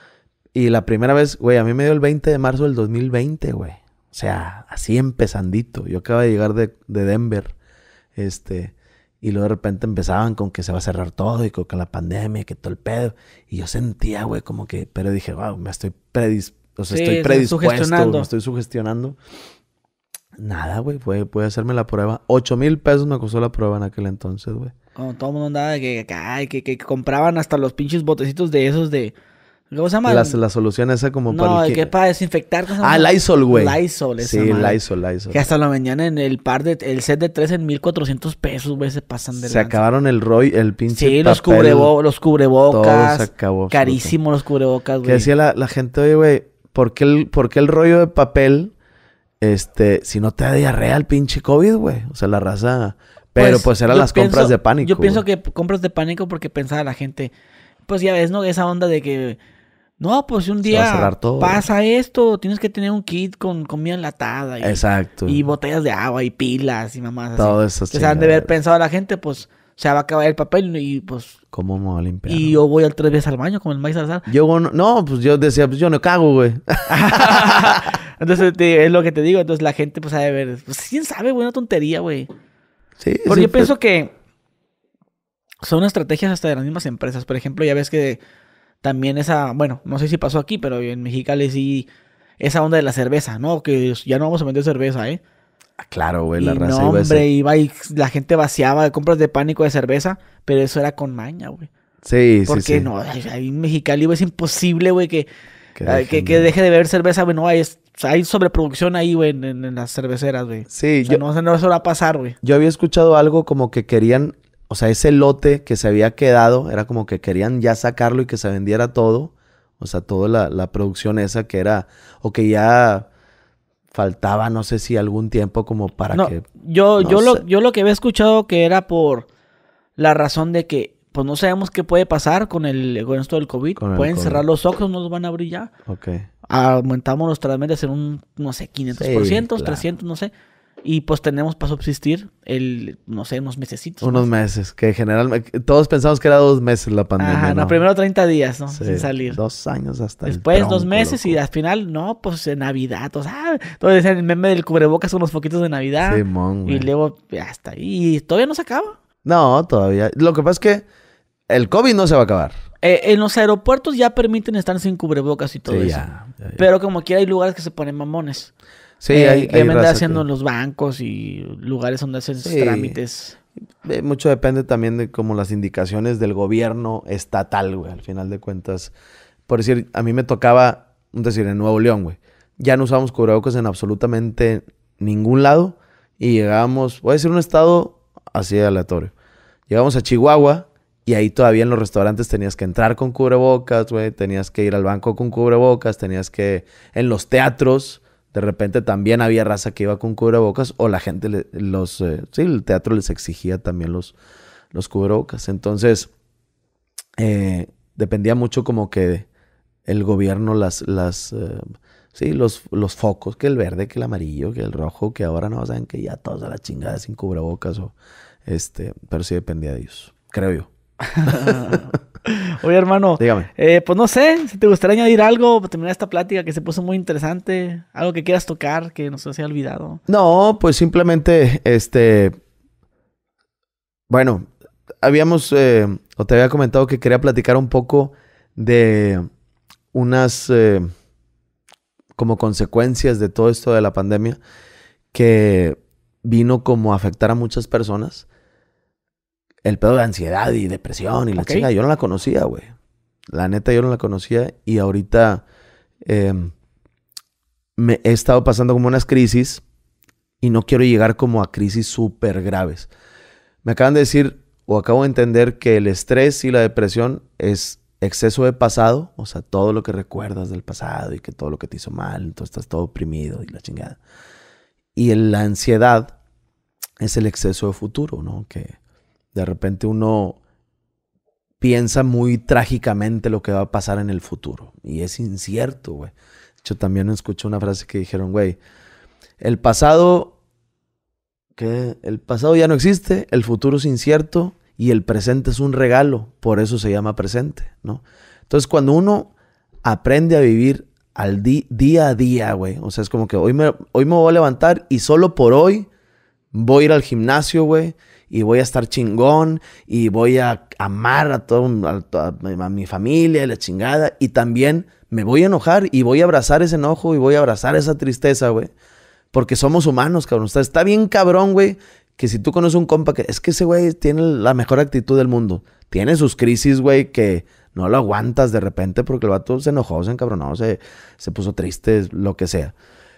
Y la primera vez, güey, a mí me dio el 20 de marzo del 2020, güey. O sea, así empezandito. Yo acababa de llegar de, Denver. Este. Y luego de repente empezaban con que se va a cerrar todo y con que la pandemia, que todo el pedo. Y yo sentía, güey, como que, pero dije, wow, me estoy, predis, estoy predispuesto, me estoy sugestionando. Nada, güey, puede, hacerme la prueba. Ocho mil pesos me costó la prueba en aquel entonces, güey. Cuando todo el mundo andaba que, que, compraban hasta los pinches botecitos de esos de. ¿Cómo se llama? Las, la, solución esa como para. No, que... qué para desinfectar. Ah, Lysol, güey. Lysol, esa Sí, Lysol, Lysol. Que hasta la mañana en el par de. El set de tres en 1400 pesos, güey, se pasan de. Se acabaron el rollo, el pinche. Sí, los, cubrebo los cubrebocas. Todo se acabó. Carísimo los cubrebocas, güey. Que decía la, la gente, oye, güey, ¿por qué el, por qué el rollo de papel? Este, si no te da diarrea el pinche COVID, güey. O sea, la raza pero pues, pues eran las compras de pánico. Yo pienso que compras de pánico porque pensaba la gente, pues ya ves, ¿no? Esa onda de que, no, pues un día pasa esto, tienes que tener un kit con comida enlatada. Exacto. Y botellas de agua y pilas y mamás. Todo eso. O sea, han de haber pensado la gente, pues se va a acabar el papel y pues... ¿Cómo me Y yo voy al tres veces al baño como el maíz Yo no, pues yo decía, pues yo no cago, güey. entonces es lo que te digo, entonces la gente pues sabe ver, pues quién sabe, güey, una tontería, güey. Porque yo pienso que son estrategias hasta de las mismas empresas. Por ejemplo, ya ves que también esa, bueno, no sé si pasó aquí, pero en Mexicali sí, esa onda de la cerveza, ¿no? Que ya no vamos a vender cerveza, ¿eh? Ah, claro, güey, la raza. hombre, iba y la gente vaciaba de compras de pánico de cerveza, pero eso era con maña, güey. Sí, sí sí, porque no, ahí en Mexicali, güey, es imposible, güey, que, que, deje de beber cerveza, güey, no, ahí sea, hay sobreproducción ahí, güey, en, las cerveceras, güey. Sí, yo, no, no, eso va a pasar, güey. Yo había escuchado algo como que querían, o sea, ese lote que se había quedado, era como que querían ya sacarlo y que se vendiera todo. O sea, toda la, producción esa que era, o que ya faltaba, no sé si algún tiempo como para que. yo, yo lo que había escuchado que era por la razón de que pues no sabemos qué puede pasar con el con esto del COVID. Pueden cerrar los ojos, no los van a abrir ya. Ok. Aumentamos nuestras medias en un, no sé, 500%, 300, no sé. Y pues tenemos para subsistir el, no sé, unos mesecitos. Unos meses, que generalmente, todos pensamos que era dos meses la pandemia. Ajá, no, primero 30 días, ¿no? Sin salir. Dos años hasta Después dos meses y al final, no, pues en Navidad, o sea, entonces el meme del cubrebocas, unos foquitos de Navidad. Y luego hasta ahí, y todavía no se acaba. No, todavía. Lo que pasa es que el COVID no se va a acabar. Eh, en los aeropuertos ya permiten estar sin cubrebocas y todo eso. Pero como quiera hay lugares que se ponen mamones. Sí, eh, hay, Que haciendo en los bancos y lugares donde hacen sus trámites. Eh, mucho depende también de como las indicaciones del gobierno estatal, güey. Al final de cuentas, por decir, a mí me tocaba, decir, en Nuevo León, güey. Ya no usábamos cubrebocas en absolutamente ningún lado y llegábamos, voy a decir un estado así de aleatorio. Llegamos a Chihuahua y ahí todavía en los restaurantes tenías que entrar con cubrebocas, güey, tenías que ir al banco con cubrebocas, tenías que en los teatros de repente también había raza que iba con cubrebocas o la gente los eh, sí, el teatro les exigía también los los cubrebocas. Entonces eh, dependía mucho como que el gobierno las las eh, Sí, los, los focos, que el verde, que el amarillo, que el rojo, que ahora no, saben que ya todos a la chingada sin cubrebocas o este, pero sí dependía de dios, creo yo. Oye, hermano. Dígame. Eh, pues no sé, si te gustaría añadir algo para terminar esta plática que se puso muy interesante, algo que quieras tocar que nos haya olvidado. No, pues simplemente, este. Bueno, habíamos, eh, o te había comentado que quería platicar un poco de unas. Eh, como consecuencias de todo esto de la pandemia que vino como a afectar a muchas personas. El pedo de ansiedad y depresión y la chinga. yo no la conocía, güey. La neta, yo no la conocía y ahorita em, me he estado pasando como unas crisis y no quiero llegar como a crisis súper graves. Me acaban de decir o acabo de entender que el estrés y la depresión es exceso de pasado, o sea, todo lo que recuerdas del pasado y que todo lo que te hizo mal, entonces estás todo oprimido y la chingada. Y la ansiedad es el exceso de futuro, ¿no? Que de repente uno piensa muy trágicamente lo que va a pasar en el futuro y es incierto, güey. Yo también escuché una frase que dijeron, güey, el pasado, que el pasado ya no existe, el futuro es incierto y el presente es un regalo, por eso se llama presente, ¿no? Entonces cuando uno aprende a vivir al día a día, güey, o sea, es como que hoy me, hoy me voy a levantar y solo por hoy voy a ir al gimnasio, güey, y voy a estar chingón y voy a amar a, todo, a, mi familia la chingada y también me voy a enojar y voy a abrazar ese enojo y voy a abrazar esa tristeza, güey. Porque somos humanos, cabrón. Está, bien cabrón, güey, que si tú conoces un compa que es que ese güey tiene la mejor actitud del mundo, tiene sus crisis, güey, que no lo aguantas de repente porque el vato se enojó, se encabronó, se, se puso triste, lo que sea.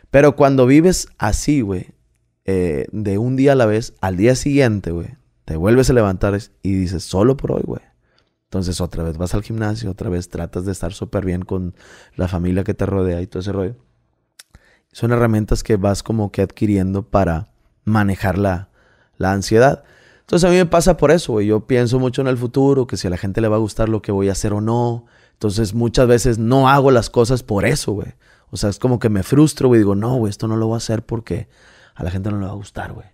Pero cuando vives así, güey, eh, de un día a la vez, al día siguiente, güey, te vuelves a levantar y dices, solo por hoy, güey. Entonces otra vez vas al gimnasio, otra vez tratas de estar súper bien con la familia que te rodea y todo ese rollo. Son herramientas que vas como que adquiriendo para manejar la, la ansiedad. Entonces a mí me pasa por eso, güey. Yo pienso mucho en el futuro, que si a la gente le va a gustar lo que voy a hacer o no. Entonces muchas veces no hago las cosas por eso, güey. O sea, es como que me frustro, güey. Digo, no, güey, esto no lo voy a hacer porque a la gente no le va a gustar, güey.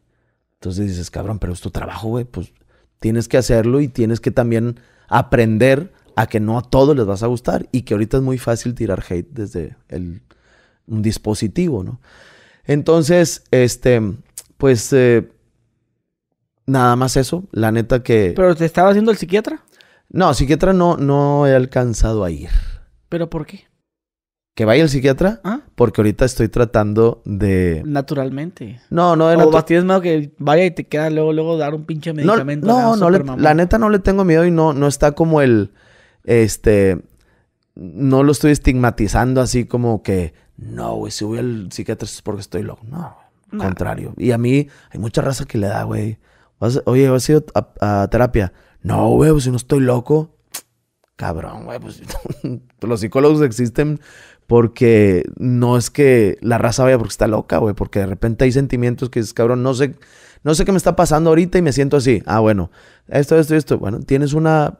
Entonces dices, cabrón, pero es tu trabajo, güey. Pues tienes que hacerlo y tienes que también aprender a que no a todos les vas a gustar y que ahorita es muy fácil tirar hate desde el, un dispositivo, ¿no? Entonces, este, pues... Eh, Nada más eso, la neta que... ¿Pero te estaba haciendo el psiquiatra? No, psiquiatra no, no he alcanzado a ir. ¿Pero por qué? Que vaya el psiquiatra, ah. porque ahorita estoy tratando de... Naturalmente. No, no de natu... O tienes miedo que vaya y te queda luego, luego dar un pinche medicamento. No, no, no la neta no le tengo miedo y no, no está como el... Este... No lo estoy estigmatizando así como que... No, güey, si voy al psiquiatra es porque estoy loco. No, contrario. Y a mí hay mucha raza que le da, güey oye, ¿has a a, terapia? No, güey, pues si no estoy loco. Cabrón, güey, pues, los psicólogos existen porque no es que la raza vaya porque está loca, güey, porque de repente hay sentimientos que es, cabrón, no sé, no sé qué me está pasando ahorita y me siento así. Ah, bueno, esto, esto, esto. Bueno, tienes una,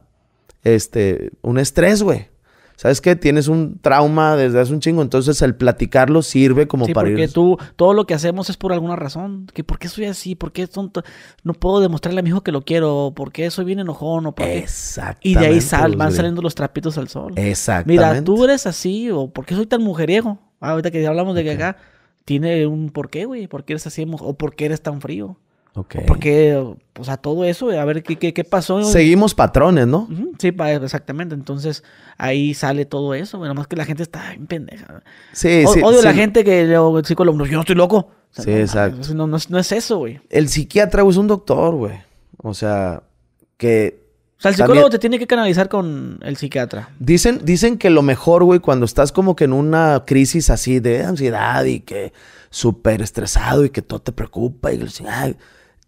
este, un estrés, güey. ¿sabes qué? Tienes un trauma desde hace un chingo, entonces el platicarlo sirve como sí, para porque tú, todo lo que hacemos es por alguna razón. Que ¿Por qué soy así? ¿Por qué tonto? no puedo demostrarle a mi hijo que lo quiero? ¿Por qué soy bien enojón? ¿O por qué? Exactamente. Y de ahí sal, van saliendo los trapitos al sol. Exactamente. Mira, tú eres así, o ¿por qué soy tan mujeriego? Ah, ahorita que hablamos de que acá tiene un qué, güey. ¿Por qué eres así? ¿O por qué eres tan frío? Porque, o sea, todo eso, a ver qué, qué, pasó. Seguimos patrones, ¿no? Sí, exactamente. Entonces, ahí sale todo eso. Nada más que la gente está bien pendeja. Sí, sí. Odio la gente que el psicólogo, yo no estoy loco. sí, exacto. No, es, eso, güey. El psiquiatra es un doctor, güey. O sea, que o sea, el psicólogo te tiene que canalizar con el psiquiatra. Dicen, dicen que lo mejor, güey, cuando estás como que en una crisis así de ansiedad y que súper estresado y que todo te preocupa y que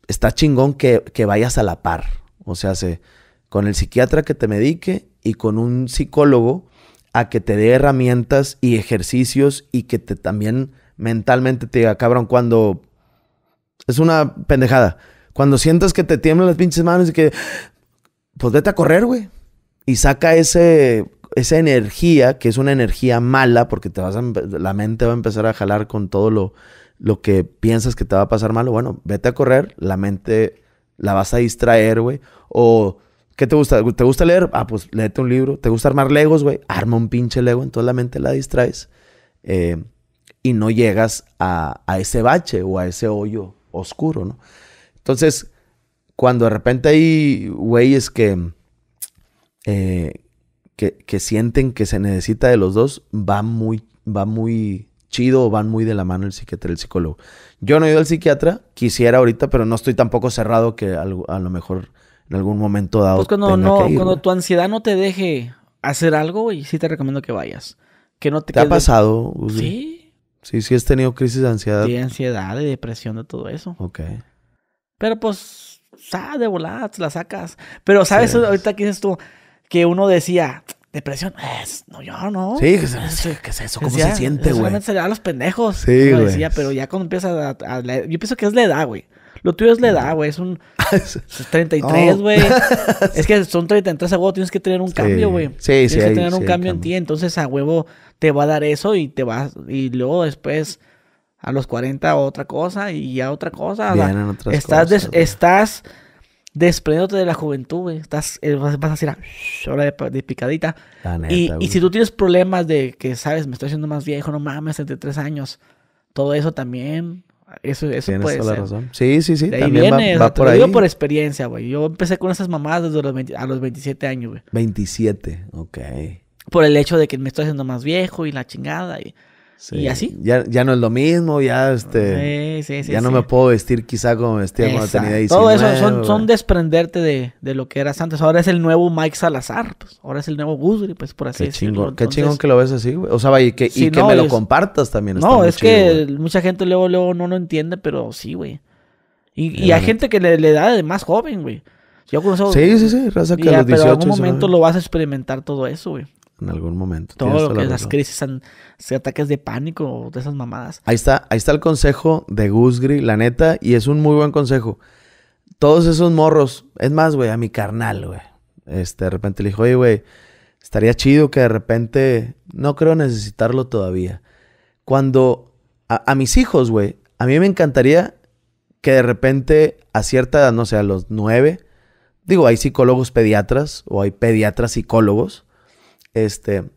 está chingón que, vayas a la par. O sea, se, con el psiquiatra que te medique y con un psicólogo a que te dé herramientas y ejercicios y que te también mentalmente te diga, cabrón, cuando... Es una pendejada. Cuando sientas que te tiemblan las pinches manos y que... Pues vete a correr, güey. Y saca ese, esa energía, que es una energía mala, porque te vas la mente va a empezar a jalar con todo lo lo que piensas que te va a pasar malo, bueno, vete a correr, la mente la vas a distraer, güey. O, ¿qué te gusta? ¿Te gusta leer? Ah, pues léete un libro. ¿Te gusta armar legos, güey? Arma un pinche lego, entonces la mente la distraes. Eh, y no llegas a, ese bache o a ese hoyo oscuro, ¿no? Entonces, cuando de repente hay güeyes que, eh, que, que, sienten que se necesita de los dos, va muy, va muy chido van muy de la mano el psiquiatra y el psicólogo. Yo no he ido al psiquiatra, quisiera ahorita, pero no estoy tampoco cerrado que a lo mejor en algún momento dado. Pues cuando, no, cuando tu ansiedad no te deje hacer algo, y sí te recomiendo que vayas. Que no te, ha pasado? Sí. Sí, sí has tenido crisis de ansiedad. De ansiedad, de depresión, de todo eso. Ok. Pero pues, de volada, la sacas. Pero, ¿sabes? Ahorita que tú, que uno decía, depresión. Es, no, yo no. Sí, ¿qué es, eso? ¿Cómo se siente, güey? Solamente se le da a los pendejos. Sí, güey. Decía, pero ya cuando empiezas a, Yo pienso que es la edad, güey. Lo tuyo es la edad, güey. Es un... Es 33, güey. es que son 33 a huevo. Tienes que tener un cambio, güey. Sí, tienes sí. Tienes que tener un cambio en ti. Entonces, a huevo te va a dar eso y te vas... Y luego después... A los 40 otra cosa y ya otra cosa. estás, estás desprendiéndote de la juventud, güey. Estás, eh, vas, a ah, hora de, picadita. y, si tú tienes problemas de que, sabes, me estoy haciendo más viejo, no mames, entre tres años. Todo eso también. Eso, eso Tienes puede toda la razón. Sí, sí, sí. también viene, va, por ahí. por experiencia, güey. Yo empecé con esas mamadas desde a los 27 años, güey. 27, ok. Por el hecho de que me estoy haciendo más viejo y la chingada. Y... Y así. Ya, ya no es lo mismo, ya este. Sí, sí, sí. ya no me puedo vestir quizá como vestía cuando tenía 19, Todo eso son, son desprenderte de, de, lo que eras antes. Ahora es el nuevo Mike Salazar, pues. Ahora es el nuevo Guzri, pues por así qué decirlo. Chingón, qué chingón que lo ves así, güey. O sea, y que, y que me lo compartas también. No, es que mucha gente luego, luego no lo entiende, pero sí, güey. Y, y hay gente que le, le, da de más joven, güey. Yo Sí, sí, sí, raza que a los 18. Pero en algún momento lo vas a experimentar todo eso, güey en algún momento. Todo lo que las crisis, son ataques de pánico, de esas mamadas. Ahí está, ahí está el consejo de Gusgri, la neta, y es un muy buen consejo. Todos esos morros, es más, güey, a mi carnal, güey. Este, de repente le dijo, oye, güey, estaría chido que de repente, no creo necesitarlo todavía. Cuando a, a mis hijos, güey, a mí me encantaría que de repente a cierta edad, no sé, a los nueve, digo, hay psicólogos pediatras o hay pediatras psicólogos, este,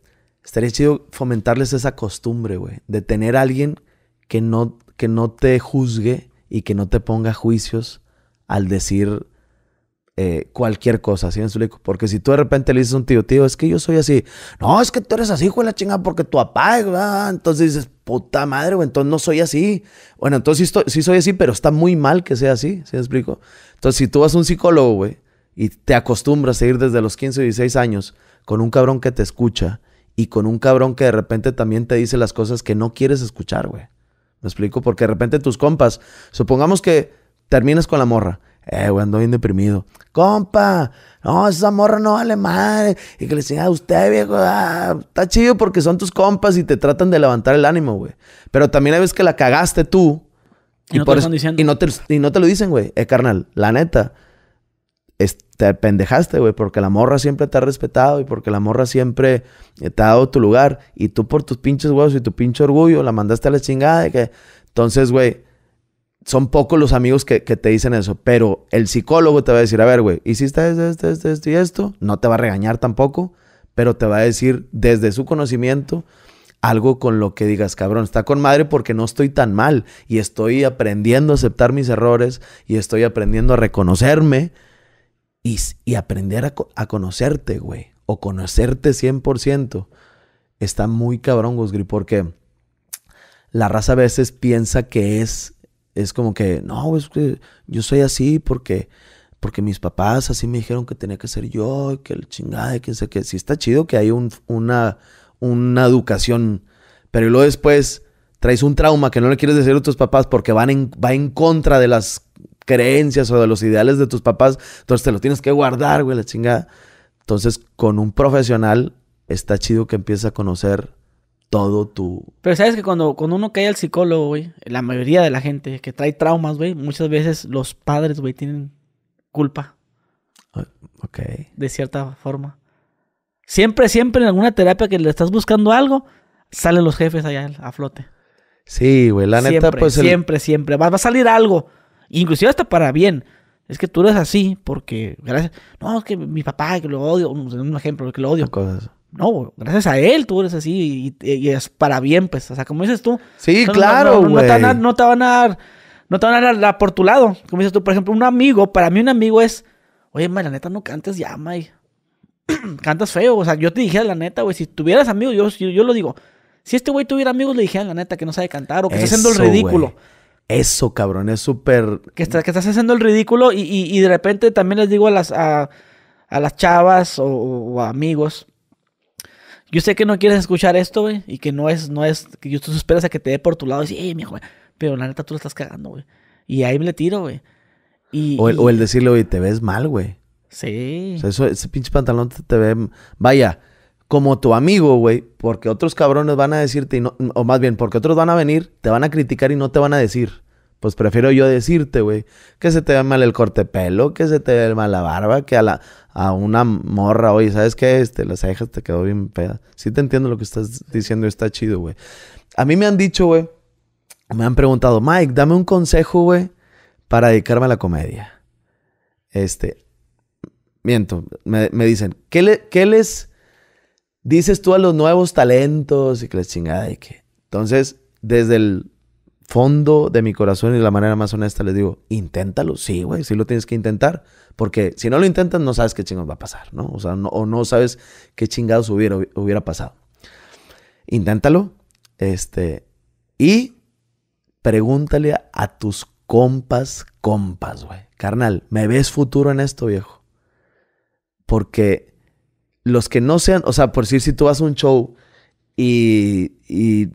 estaría chido fomentarles esa costumbre, güey, de tener a alguien que no, que no te juzgue y que no te ponga juicios al decir eh, cualquier cosa, ¿sí me explico? Porque si tú de repente le dices a un tío, tío, es que yo soy así, no, es que tú eres así, güey, de la chingada, porque tu papá, entonces dices, puta madre, güey, entonces no soy así. Bueno, entonces sí, soy así, pero está muy mal que sea así, ¿sí me explico? Entonces si tú vas a un psicólogo, güey, y te acostumbras a ir desde los 15 o 16 años con un cabrón que te escucha y con un cabrón que de repente también te dice las cosas que no quieres escuchar, güey. ¿Me explico? Porque de repente tus compas, supongamos que terminas con la morra. Eh, güey, ando bien deprimido. Compa, no, esa morra no vale madre. Y que le diga, a ah, usted, viejo, ah, está chido porque son tus compas y te tratan de levantar el ánimo, güey. Pero también hay veces que la cagaste tú. Y, por te y no te lo dicen, güey. Eh, carnal, la neta te pendejaste, güey, porque la morra siempre te ha respetado y porque la morra siempre eh, te ha dado tu lugar y tú por tus pinches huevos y tu pinche orgullo la mandaste a la chingada Entonces, güey, son pocos los amigos que, te dicen eso, pero el psicólogo te va a decir, a ver, güey, hiciste esto, esto, esto y esto, no te va a regañar tampoco, pero te va a decir desde su conocimiento algo con lo que digas, cabrón, está con madre porque no estoy tan mal y estoy aprendiendo a aceptar mis errores y estoy aprendiendo a reconocerme y, aprender a, conocerte, güey, o conocerte 100%, está muy cabrón, güey, porque la raza a veces piensa que es, es como que, no, es que yo soy así porque, porque mis papás así me dijeron que tenía que ser yo, que el chingada, que sé que si está chido que hay un, una, una educación, pero luego después traes un trauma que no le quieres decir a tus papás porque van va en contra de las creencias o de los ideales de tus papás, entonces te lo tienes que guardar, güey, la chingada. Entonces, con un profesional está chido que empiece a conocer todo tu... Pero sabes que cuando, uno cae al psicólogo, güey, la mayoría de la gente que trae traumas, güey, muchas veces los padres, güey, tienen culpa. Ok. De cierta forma. Siempre, siempre en alguna terapia que le estás buscando algo, salen los jefes allá a flote. Sí, güey, la neta, pues... Siempre, siempre, va a salir algo. Inclusive hasta para bien. Es que tú eres así porque gracias... No, es que mi papá, que lo odio, un ejemplo, que lo odio. Cosas. No, gracias a él tú eres así y, es para bien, pues. O sea, como dices tú. Sí, claro, no, no, te van a dar... la por tu lado. Como dices tú, por ejemplo, un amigo. Para mí un amigo es... Oye, ma, la neta no cantes ya, ma. cantas feo. O sea, yo te dije la neta, güey. Si tuvieras amigos, yo, yo, lo digo. Si este güey tuviera amigos, le dije la neta que no sabe cantar o que está haciendo el ridículo. Eso, cabrón, es súper... Que, que estás haciendo el ridículo y, de repente también les digo a las, a, las chavas o, amigos, yo sé que no quieres escuchar esto, güey, y que no es, no es, que yo, tú esperas a que te dé por tu lado y dices, hey, mijo, pero la neta tú lo estás cagando, güey. Y ahí me le tiro, güey. o, el, decirle, güey, te ves mal, güey. Sí. O sea, ese pinche pantalón te, te ve... Vaya, como tu amigo, güey, porque otros cabrones van a decirte, y no, o más bien, porque otros van a venir, te van a criticar y no te van a decir. Pues prefiero yo decirte, güey, que se te ve mal el corte pelo, que se te ve mal la barba, que a, la, a una morra, oye, ¿sabes qué? Este, las cejas te quedó bien peda. Sí te entiendo lo que estás diciendo, está chido, güey. A mí me han dicho, güey, me han preguntado, Mike, dame un consejo, güey, para dedicarme a la comedia. Este, miento, me, dicen, ¿qué les dices tú a los nuevos talentos y que les chingada y que. Entonces, desde el fondo de mi corazón y de la manera más honesta les digo, inténtalo, sí, güey, sí lo tienes que intentar, porque si no lo intentas no sabes qué chingados va a pasar, ¿no? O sea, o no sabes qué chingados hubiera, hubiera pasado. Inténtalo, este, y pregúntale a, a tus compas, compas, güey. Carnal, ¿me ves futuro en esto, viejo? Porque los que no sean, o sea, por decir, si tú vas un show y,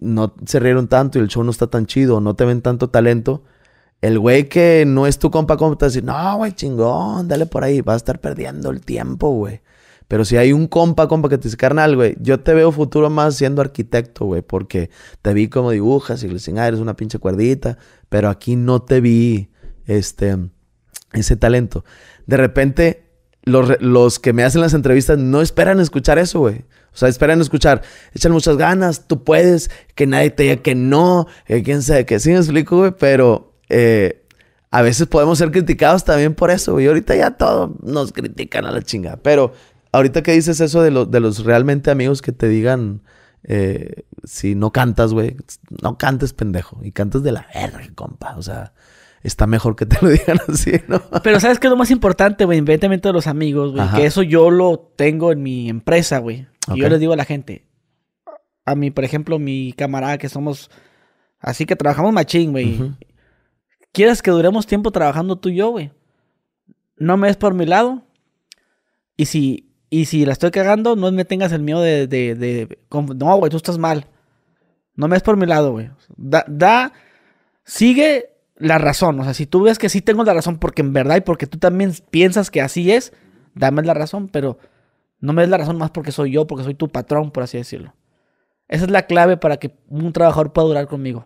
no se rieron tanto y el show no está tan chido, no te ven tanto talento, el güey que no es tu compa, compa, te a decir, no, güey, chingón, dale por ahí, va a estar perdiendo el tiempo, güey. Pero si hay un compa, compa, que te dice, carnal, güey, yo te veo futuro más siendo arquitecto, güey, porque te vi como dibujas y le dicen, ah, eres una pinche cuerdita, pero aquí no te vi, este, ese talento. De repente, los, los, que me hacen las entrevistas no esperan escuchar eso, güey. O sea, esperan escuchar, echan muchas ganas, tú puedes, que nadie te diga que no, que quién sabe que sí me explico, güey, pero eh, a veces podemos ser criticados también por eso, güey. Ahorita ya todos nos critican a la chinga, pero ahorita que dices eso de, de los realmente amigos que te digan, eh, si no cantas, güey, no cantes pendejo y cantas de la verga, compa, o sea está mejor que te lo digan así, ¿no? Pero ¿sabes qué es lo más importante, güey? Independientemente de los amigos, güey. Que eso yo lo tengo en mi empresa, güey. Y yo les digo a la gente, a mí, por ejemplo, mi camarada que somos, así que trabajamos machín, güey. ¿Quieres que duremos tiempo trabajando tú y yo, güey? No me des por mi lado. Y si, y si la estoy cagando, no me tengas el miedo de... no, güey, tú estás mal. No me des por mi lado, güey. Da, da, sigue la razón. O sea, si tú ves que sí tengo la razón porque en verdad y porque tú también piensas que así es, dame la razón, pero no me des la razón más porque soy yo, porque soy tu patrón, por así decirlo. Esa es la clave para que un trabajador pueda durar conmigo.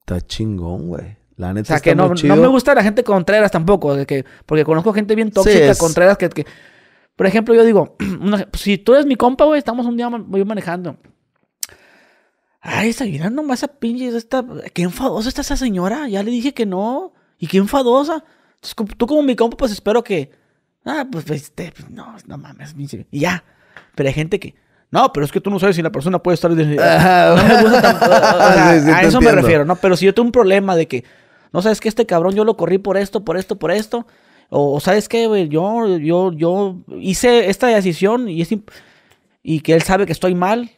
Está chingón, güey. La neta o que no, me gusta la gente Contreras tampoco, que, porque conozco gente bien tóxica, Contreras, que, Por ejemplo, yo digo, si tú eres mi compa, güey, estamos un día yo manejando. Ay, no más a pinches, esta, qué enfadosa está esa señora, ya le dije que no, y qué enfadosa. tú como mi compa, pues espero que, ah, pues, pues este, pues, no, no mames, y ya. Pero hay gente que, no, pero es que tú no sabes si la persona puede estar... a eso me refiero, ¿no? Pero si yo tengo un problema de que, no sabes que este cabrón yo lo corrí por esto, por esto, por esto, o sabes que yo, yo, yo hice esta decisión y, es y que él sabe que estoy mal,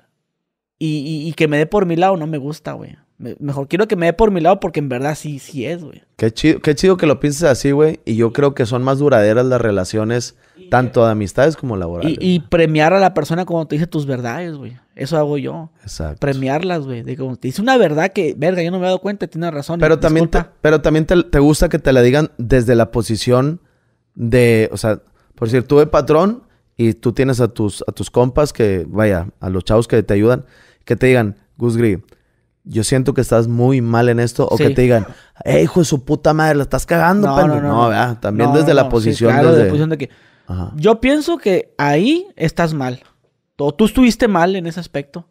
y, que me dé por mi lado no me gusta, güey. mejor quiero que me dé por mi lado porque en verdad sí, sí es, güey. Qué chido, qué chido que lo pienses así, güey. Y yo creo que son más duraderas las relaciones, tanto de amistades como laborales. Y, premiar a la persona cuando te dice tus verdades, güey. Eso hago yo. Exacto. Premiarlas, güey. De te dice una verdad que, verga, yo no me he dado cuenta, tiene razón. Pero también, te, pero también te, gusta que te la digan desde la posición de, o sea, por decir, tuve patrón y tú tienes a tus, a tus compas que, vaya, a los chavos que te ayudan, que te digan, Gus Gris, yo siento que estás muy mal en esto, o que te digan, hijo de su puta madre, la estás cagando, no, No, no, también desde la posición. de que. Yo pienso que ahí estás mal. O tú estuviste mal en ese aspecto.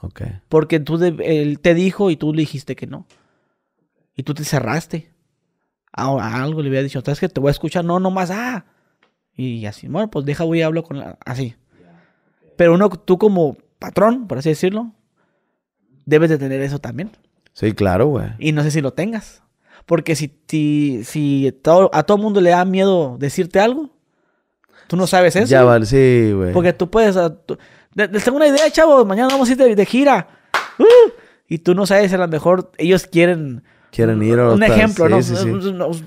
Ok. Porque tú él te dijo y tú le dijiste que no. Y tú te cerraste. A, algo le había dicho, ¿sabes que te voy a escuchar? No, no más, ah. Y así, bueno, pues deja, voy y hablo con la... Así. Pero uno, tú como patrón, por así decirlo, debes de tener eso también. Sí, claro, güey. Y no sé si lo tengas. Porque si, si, todo, a todo mundo le da miedo decirte algo, tú no sabes eso. Ya, vale, sí, güey. Porque tú puedes... tengo una idea, chavos. Mañana vamos a ir de, gira. ¡Uh! y tú no sabes, a lo mejor ellos quieren... Quieren ir a Un, ejemplo, ¿no? Sí, sí.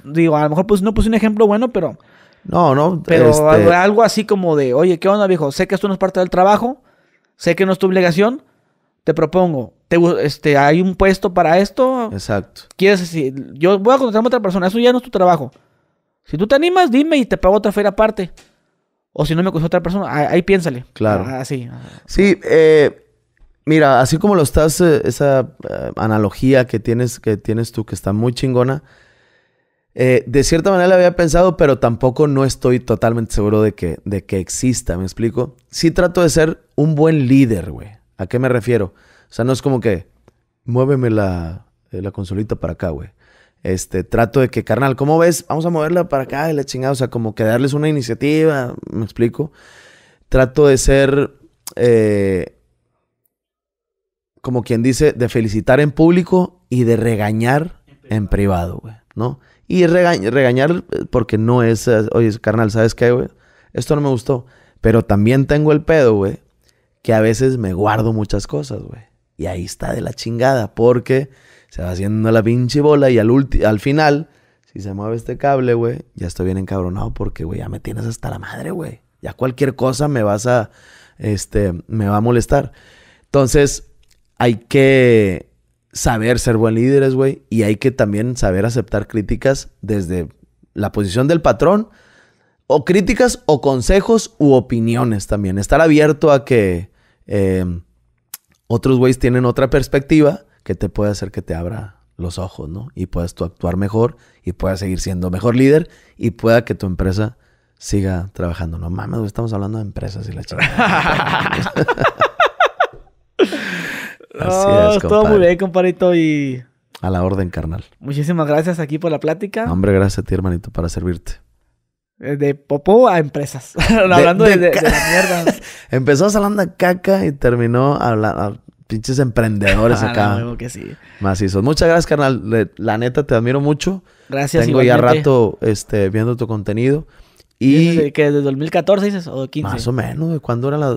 Digo, a lo mejor pues, no puse un ejemplo bueno, pero no, no. Pero este, algo así como de, oye, ¿qué onda, viejo? Sé que esto no es parte del trabajo, sé que no es tu obligación, te propongo, te, este, hay un puesto para esto. Exacto. ¿Quieres decir? Yo voy a contratar a otra persona, eso ya no es tu trabajo. Si tú te animas, dime y te pago otra feria aparte. O si no me a otra persona, ahí, piénsale. Claro. Así. Ah, sí, eh, mira, así como lo estás, eh, esa eh, analogía que tienes, que tienes tú, que está muy chingona, eh, de cierta manera lo había pensado, pero tampoco no estoy totalmente seguro de que, de que exista, ¿me explico? Sí trato de ser un buen líder, güey. ¿A qué me refiero? O sea, no es como que muéveme la, eh, la consolita para acá, güey. Este, trato de que, carnal, ¿cómo ves? Vamos a moverla para acá de la chingada. O sea, como que darles una iniciativa, ¿me explico? Trato de ser, eh, como quien dice, de felicitar en público y de regañar en privado, güey, ¿no? Y regañar eh, porque no es, eh, oye, carnal, ¿sabes qué, güey? Esto no me gustó. Pero también tengo el pedo, güey, que a veces me guardo muchas cosas, güey. Y ahí está de la chingada, porque se va haciendo la pinche bola y al, al final, si se mueve este cable, güey, ya estoy bien encabronado porque, güey, ya me tienes hasta la madre, güey. Ya cualquier cosa me vas a, este, me va a molestar. Entonces, hay que saber ser buen líderes, güey, y hay que también saber aceptar críticas desde la posición del patrón, o críticas o consejos u opiniones también. Estar abierto a que eh, otros güeyes tienen otra perspectiva que te puede hacer que te abra los ojos, ¿no? Y puedas tú actuar mejor y puedas seguir siendo mejor líder y pueda que tu empresa siga trabajando. No mames, estamos hablando de empresas y la chica. Así oh, todo muy bien, compadrito, y... A la orden, carnal. Muchísimas gracias aquí por la plática. hombre, gracias a ti, hermanito, para servirte. Eh, de popó a empresas. hablando de, de, mierdas. Empezó hablando de caca y terminó hablando pinches emprendedores acá. que sí. Macizos. Muchas gracias, carnal. la neta, te admiro mucho. Gracias, Tengo ya rato este, viendo tu contenido. Y... que desde 2014 dices o 15. Más o menos. ¿Cuándo eran las,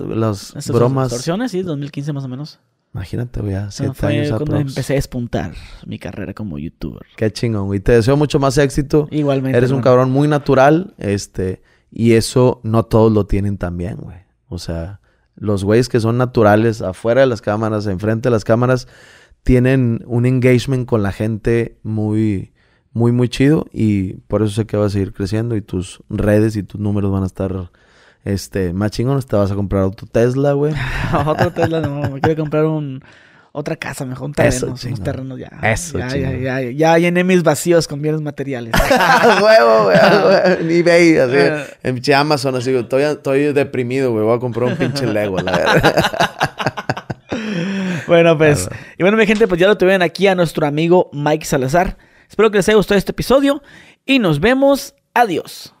las bromas? Extorsiones, sí. 2015 más o menos. Imagínate, a siete años cuando empecé a despuntar mi carrera como youtuber. Qué chingón, güey. Te deseo mucho más éxito. Igualmente. Eres un cabrón muy natural, este, y eso no todos lo tienen también, güey. O sea, los güeyes que son naturales afuera de las cámaras, enfrente de las cámaras, tienen un engagement con la gente muy, muy, muy chido y por eso sé que va a seguir creciendo y tus redes y tus números van a estar este, más chingón, te vas a comprar otro Tesla, güey. otro Tesla, no, me quiero comprar un otra casa, mejor un terreno, Eso, terreno ya. Eso, ya, ya, ya, ya, llené mis vacíos con bienes materiales. huevo, güey, ni veis, así, ah. en Amazon, así, estoy, estoy deprimido, güey, voy a comprar un pinche Lego, la verdad. bueno, pues, y bueno, mi gente, pues ya lo tuvieron aquí a nuestro amigo Mike Salazar. Espero que les haya gustado este episodio y nos vemos. Adiós.